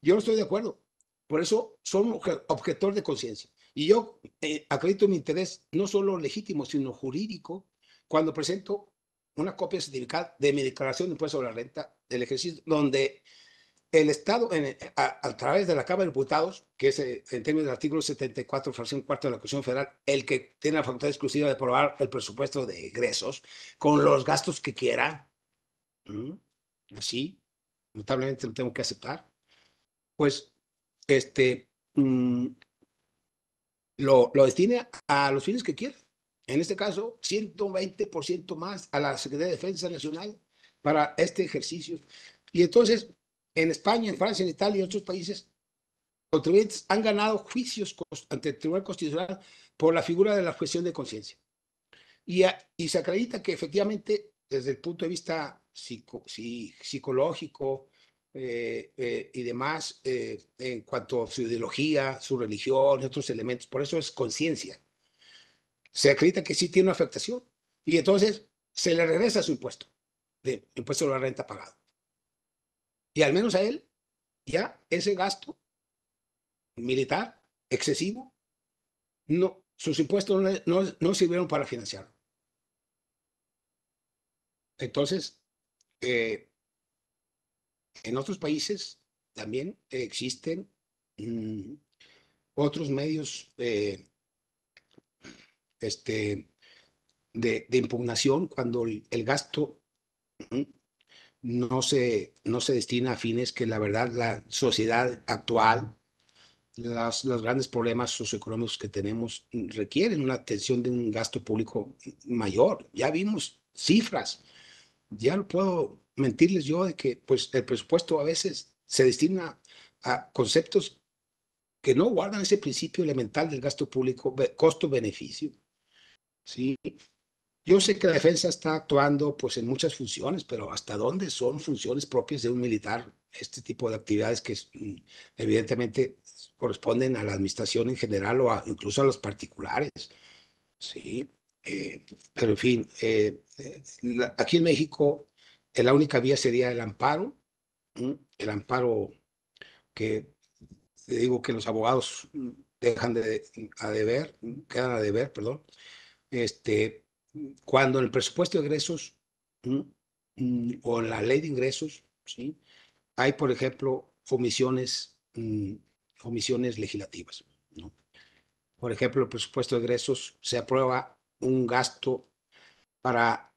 Yo no estoy de acuerdo. Por eso son objetor de conciencia. Y yo eh, acredito mi interés no solo legítimo, sino jurídico, cuando presento una copia certificada de mi declaración de impuestos sobre la renta del ejercicio, donde el Estado, en, eh, a, través de la Cámara de Diputados, que es eh, en términos del artículo 74, fracción 4 de la Constitución Federal, el que tiene la facultad exclusiva de aprobar el presupuesto de egresos con los gastos que quiera, así, notablemente lo tengo que aceptar, pues este, mm, lo, lo a los fines que quiera. En este caso, 120% más a la Secretaría de Defensa Nacional para este ejercicio. Y entonces, en España, en Francia, en Italia y otros países, contribuyentes han ganado juicios ante el Tribunal Constitucional por la figura de la objeción de conciencia. Y, y, se acredita que efectivamente, desde el punto de vista psico, psicológico, eh, eh, y demás eh, en cuanto a su ideología, su religión otros elementos. Por eso es conciencia. Se acredita que sí tiene una afectación y entonces se le regresa su impuesto, de impuesto a la renta pagado. Y al menos a él, ya ese gasto militar excesivo, no, sus impuestos no, sirvieron para financiarlo. Entonces, eh, en otros países también eh, existen mm, otros medios eh, este, de, impugnación cuando el, gasto mm, no se, no se destina a fines que la verdad la sociedad actual, las, los grandes problemas socioeconómicos que tenemos requieren una atención de un gasto público mayor. Ya vimos cifras, ya lo puedo mentirles yo de que pues, el presupuesto a veces se destina a conceptos que no guardan ese principio elemental del gasto público, costo-beneficio. ¿sí? Yo sé que la defensa está actuando pues, en muchas funciones, pero ¿hasta dónde son funciones propias de un militar? Este tipo de actividades que mm, evidentemente corresponden a la administración en general o incluso a los particulares. Sí, eh, pero en fin, eh, eh, aquí en México la única vía sería el amparo, el amparo que digo que los abogados dejan de, a deber, quedan a deber, perdón, este, cuando en el presupuesto de ingresos o en la ley de ingresos, ¿sí? hay, por ejemplo, omisiones, legislativas. Por ejemplo, el presupuesto de ingresos se aprueba un gasto para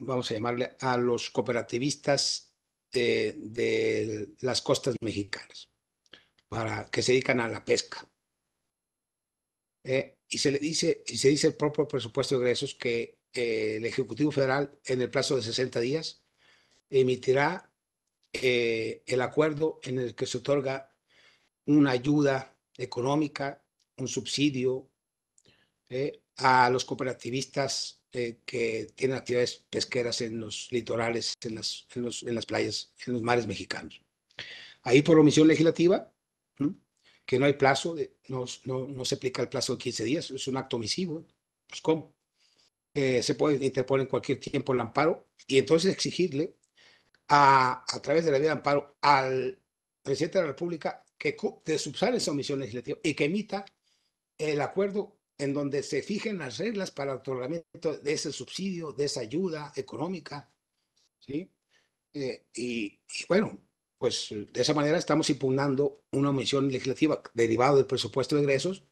vamos a llamarle, a los cooperativistas eh, de, las costas mexicanas, para, que se dedican a la pesca. Eh, y se le dice, y se dice el propio presupuesto de ingresos que eh, el Ejecutivo Federal, en el plazo de 60 días, emitirá el acuerdo en el que se otorga una ayuda económica, un subsidio a los cooperativistas eh, que tienen actividades pesqueras en los litorales, en las, en, las playas, en los mares mexicanos. Ahí por omisión legislativa, que no hay plazo, de, no, no, no, se aplica el plazo de 15 días, es un acto omisivo. Pues cómo. Eh, se puede interponer en cualquier tiempo el amparo y entonces exigirle a, a través de la vía de amparo al presidente de la República que subsane esa omisión legislativa y que emita el acuerdo en donde se fijen las reglas para el otorgamiento de ese subsidio, de esa ayuda económica, ¿sí? Eh, y, bueno, pues de esa manera estamos impugnando una omisión legislativa derivada del presupuesto de ingresos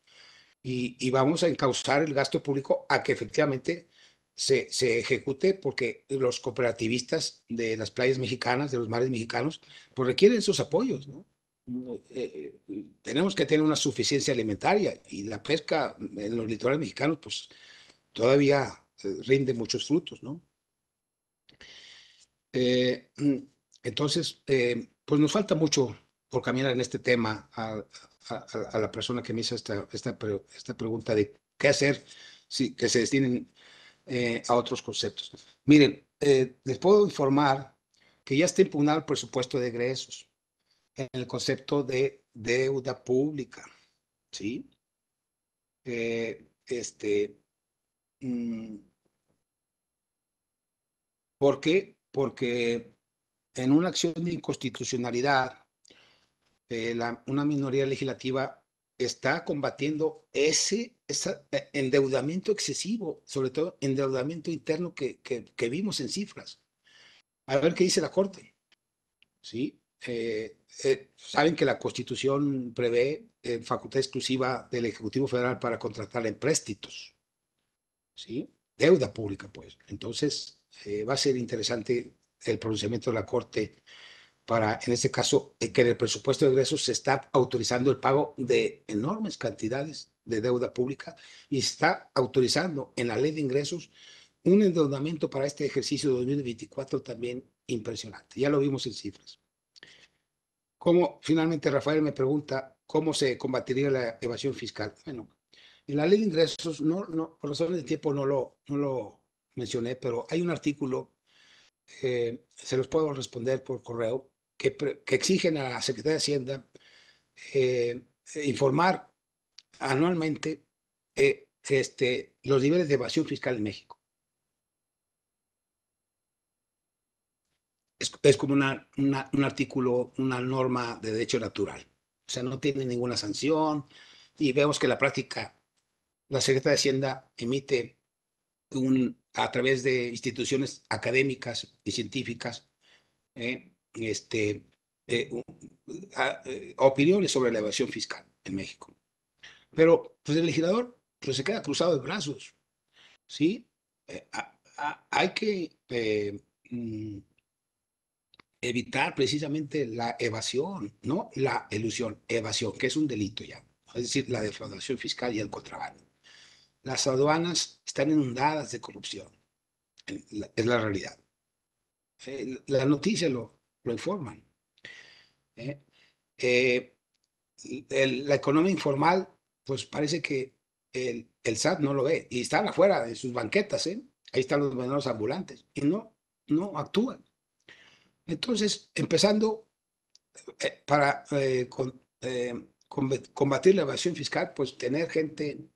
y, vamos a encauzar el gasto público a que efectivamente se, se, ejecute porque los cooperativistas de las playas mexicanas, de los mares mexicanos, pues requieren sus apoyos, ¿no? Eh, tenemos que tener una suficiencia alimentaria y la pesca en los litorales mexicanos, pues todavía eh, rinde muchos frutos, ¿no? Eh, entonces, pues nos falta mucho por caminar en este tema a, la persona que me hizo esta, esta, esta pregunta de qué hacer si, que se destinen a otros conceptos. Miren, les puedo informar que ya está impugnado el presupuesto de egresos en el concepto de deuda pública, ¿sí? Eh, este, mm, ¿Por qué? Porque en una acción de inconstitucionalidad, eh, la, una minoría legislativa está combatiendo ese, eh, endeudamiento excesivo, sobre todo endeudamiento interno que, que, vimos en cifras. A ver qué dice la Corte. ¿Sí? Eh, eh, saben que la Constitución prevé eh, facultad exclusiva del Ejecutivo Federal para contratar empréstitos, ¿sí? Deuda pública, pues. Entonces, va a ser interesante el pronunciamiento de la Corte para, en este caso, que en el presupuesto de ingresos se está autorizando el pago de enormes cantidades de deuda pública y está autorizando en la ley de ingresos un endeudamiento para este ejercicio 2024 también impresionante. Ya lo vimos en cifras. ¿Cómo, finalmente, Rafael me pregunta cómo se combatiría la evasión fiscal? Bueno, en la ley de ingresos, no, no, por razones de tiempo no lo, no lo mencioné, pero hay un artículo, eh, se los puedo responder por correo, que, exigen a la Secretaría de Hacienda eh, informar anualmente eh, este, los niveles de evasión fiscal en México. es, como una, un artículo, una norma de derecho natural. O sea, no tiene ninguna sanción y vemos que la práctica, la Secretaría de Hacienda emite un, a través de instituciones académicas y científicas eh, este, eh, eh, opiniones sobre la evasión fiscal en México. Pero pues el legislador pues, se queda cruzado de brazos. ¿sí? hay que mm, evitar precisamente la evasión, no la ilusión, evasión, que es un delito ya, es decir, la defraudación fiscal y el contrabando. Las aduanas están inundadas de corrupción, es la realidad. Eh, Las noticias lo, informan. ¿eh? Eh, la economía informal, pues parece que el, SAT no lo ve y están afuera de sus banquetas, ahí están los vendedores ambulantes y no, no actúan. Entonces, empezando eh, para eh, eh, combatir la evasión fiscal, pues tener gente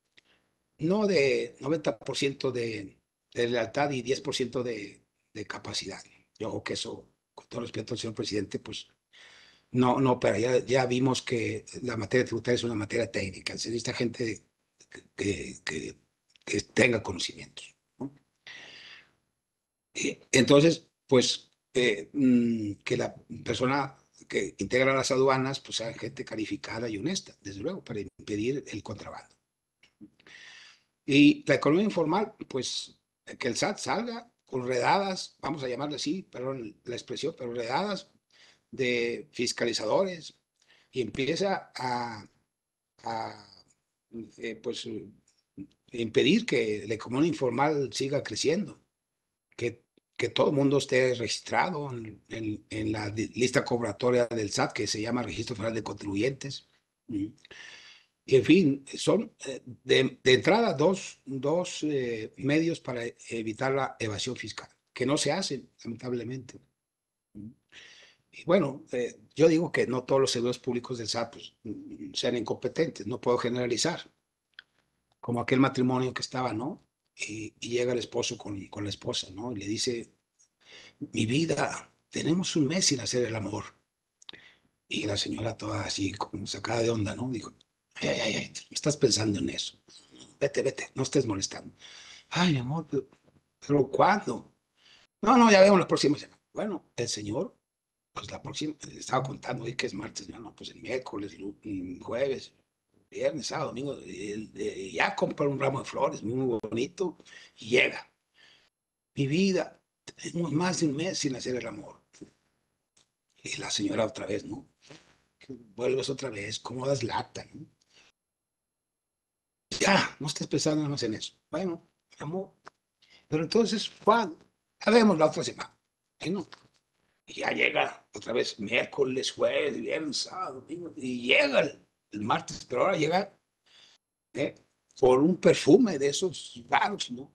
no de 90% de, de, lealtad y 10% de, de capacidad. Yo creo que eso, con todo respeto al señor presidente, pues no, no, pero ya, ya vimos que la materia tributaria es una materia técnica, se necesita gente que, que, que tenga conocimientos. Y entonces, pues eh, mm, que la persona que integra las aduanas pues sea gente calificada y honesta, desde luego, para impedir el contrabando. Y la economía informal, pues que el SAT salga con redadas, vamos a llamarle así, perdón la expresión, pero redadas de fiscalizadores y empieza a, eh, pues impedir que la economía informal siga creciendo, que que todo el mundo esté registrado en, la lista cobratoria del SAT, que se llama Registro Federal de Contribuyentes. Y, en fin, son eh, de, entrada dos, dos eh, medios para evitar la evasión fiscal, que no se hacen, lamentablemente. Y bueno, eh, yo digo que no todos los servidores públicos del SAT pues, sean incompetentes, no puedo generalizar. Como aquel matrimonio que estaba, ¿no? Eh, y, llega el esposo con, con, la esposa, ¿no? Y le dice, mi vida, tenemos un mes sin hacer el amor. Y la señora toda así, como sacada de onda, ¿no? Dijo, ay, ay, ay, estás pensando en eso. Vete, vete, no estés molestando. Ay, mi amor, pero, ¿cuándo? No, no, ya vemos la próxima semana. Bueno, el señor, pues la próxima, estaba contando hoy que es martes, no, no, pues el miércoles, el jueves, viernes, sábado, domingo, ya compra un ramo de flores muy bonito y llega. Mi vida, tenemos más de un mes sin hacer el amor. Y la señora otra vez, ¿no? Vuelves otra vez, cómo das lata, Ya, no estés pensando más en eso. Bueno, amor. Pero entonces, Juan, ya vemos la otra semana. no. ya llega otra vez miércoles, jueves, viernes, sábado, domingo, y llega el el martes, pero ahora llega ¿eh? por un perfume de esos raros, ¿no?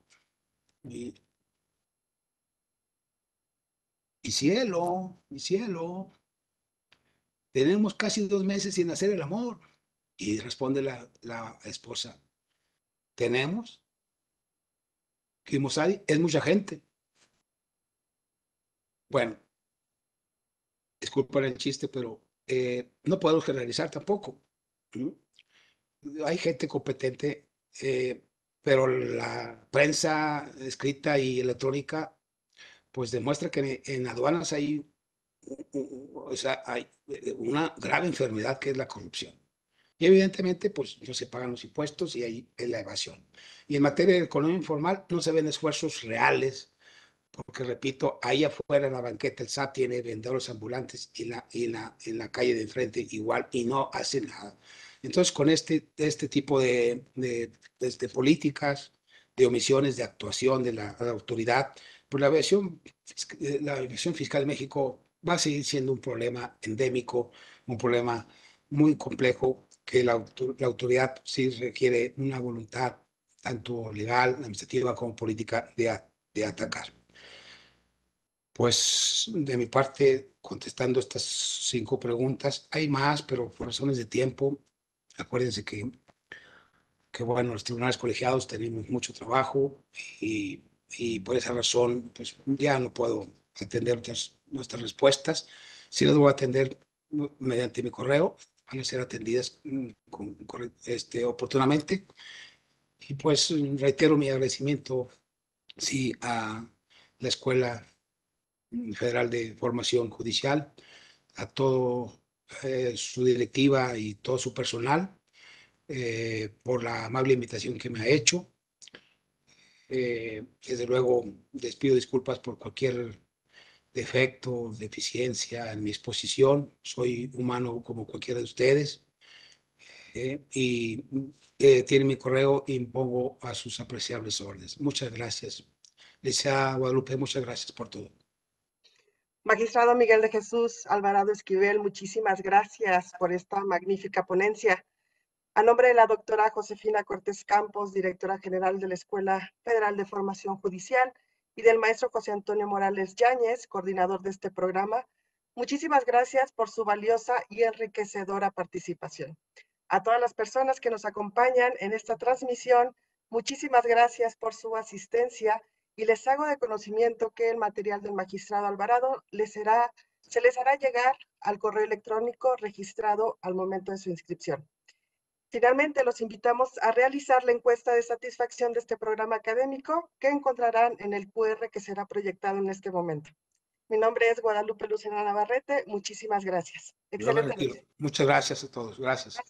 Y, cielo, y cielo, tenemos casi dos meses sin hacer el amor. Y responde la, la esposa, tenemos. Kimosadi es mucha gente. Bueno, disculpa el chiste, pero eh, no podemos generalizar tampoco. Hay gente competente, eh, pero la prensa escrita y electrónica pues demuestra que en aduanas hay, hay una grave enfermedad que es la corrupción. Y evidentemente, pues no se pagan los impuestos y hay la evasión. Y en materia de economía informal no se ven esfuerzos reales, porque repito, ahí afuera en la banqueta el SAT tiene vendedores ambulantes y, la, la, en la calle de enfrente igual y no hace nada. Entonces, con este, este tipo de, políticas, de omisiones, de actuación de la, autoridad, pues la evasión la fiscal de México va a seguir siendo un problema endémico, un problema muy complejo que la, autoridad sí requiere una voluntad tanto legal, administrativa como política de atacar. Pues de mi parte, contestando estas cinco preguntas, hay más, pero por razones de tiempo acuérdense que, que bueno, los tribunales colegiados tenemos mucho trabajo y, por esa razón, pues ya no puedo atender nuestras, respuestas. Si las voy a atender mediante mi correo, van a ser atendidas mm, este, oportunamente. Y pues reitero mi agradecimiento sí, a la Escuela Federal de Formación Judicial, a todo eh, su directiva y todo su personal eh, por la amable invitación que me ha hecho. Eh, desde luego, les pido disculpas por cualquier defecto, deficiencia en mi exposición. Soy humano como cualquiera de ustedes. y tiene mi correo y impongo a sus apreciables órdenes. Muchas gracias. Desea Guadalupe, muchas gracias por todo. Magistrado Miguel de Jesús Alvarado Esquivel, muchísimas gracias por esta magnífica ponencia. A nombre de la doctora Josefina Cortés Campos, directora general de la Escuela Federal de Formación Judicial, y del maestro José Antonio Morales Yáñez, coordinador de este programa, muchísimas gracias por su valiosa y enriquecedora participación. A todas las personas que nos acompañan en esta transmisión, muchísimas gracias por su asistencia y les hago de conocimiento que el material del magistrado Alvarado les será, se les hará llegar al correo electrónico registrado al momento de su inscripción. Finalmente, los invitamos a realizar la encuesta de satisfacción de este programa académico que encontrarán en el QR que será proyectado en este momento. Mi nombre es Guadalupe Lucena Navarrete. Muchísimas gracias. Excelente. Muchas gracias a todos. Gracias.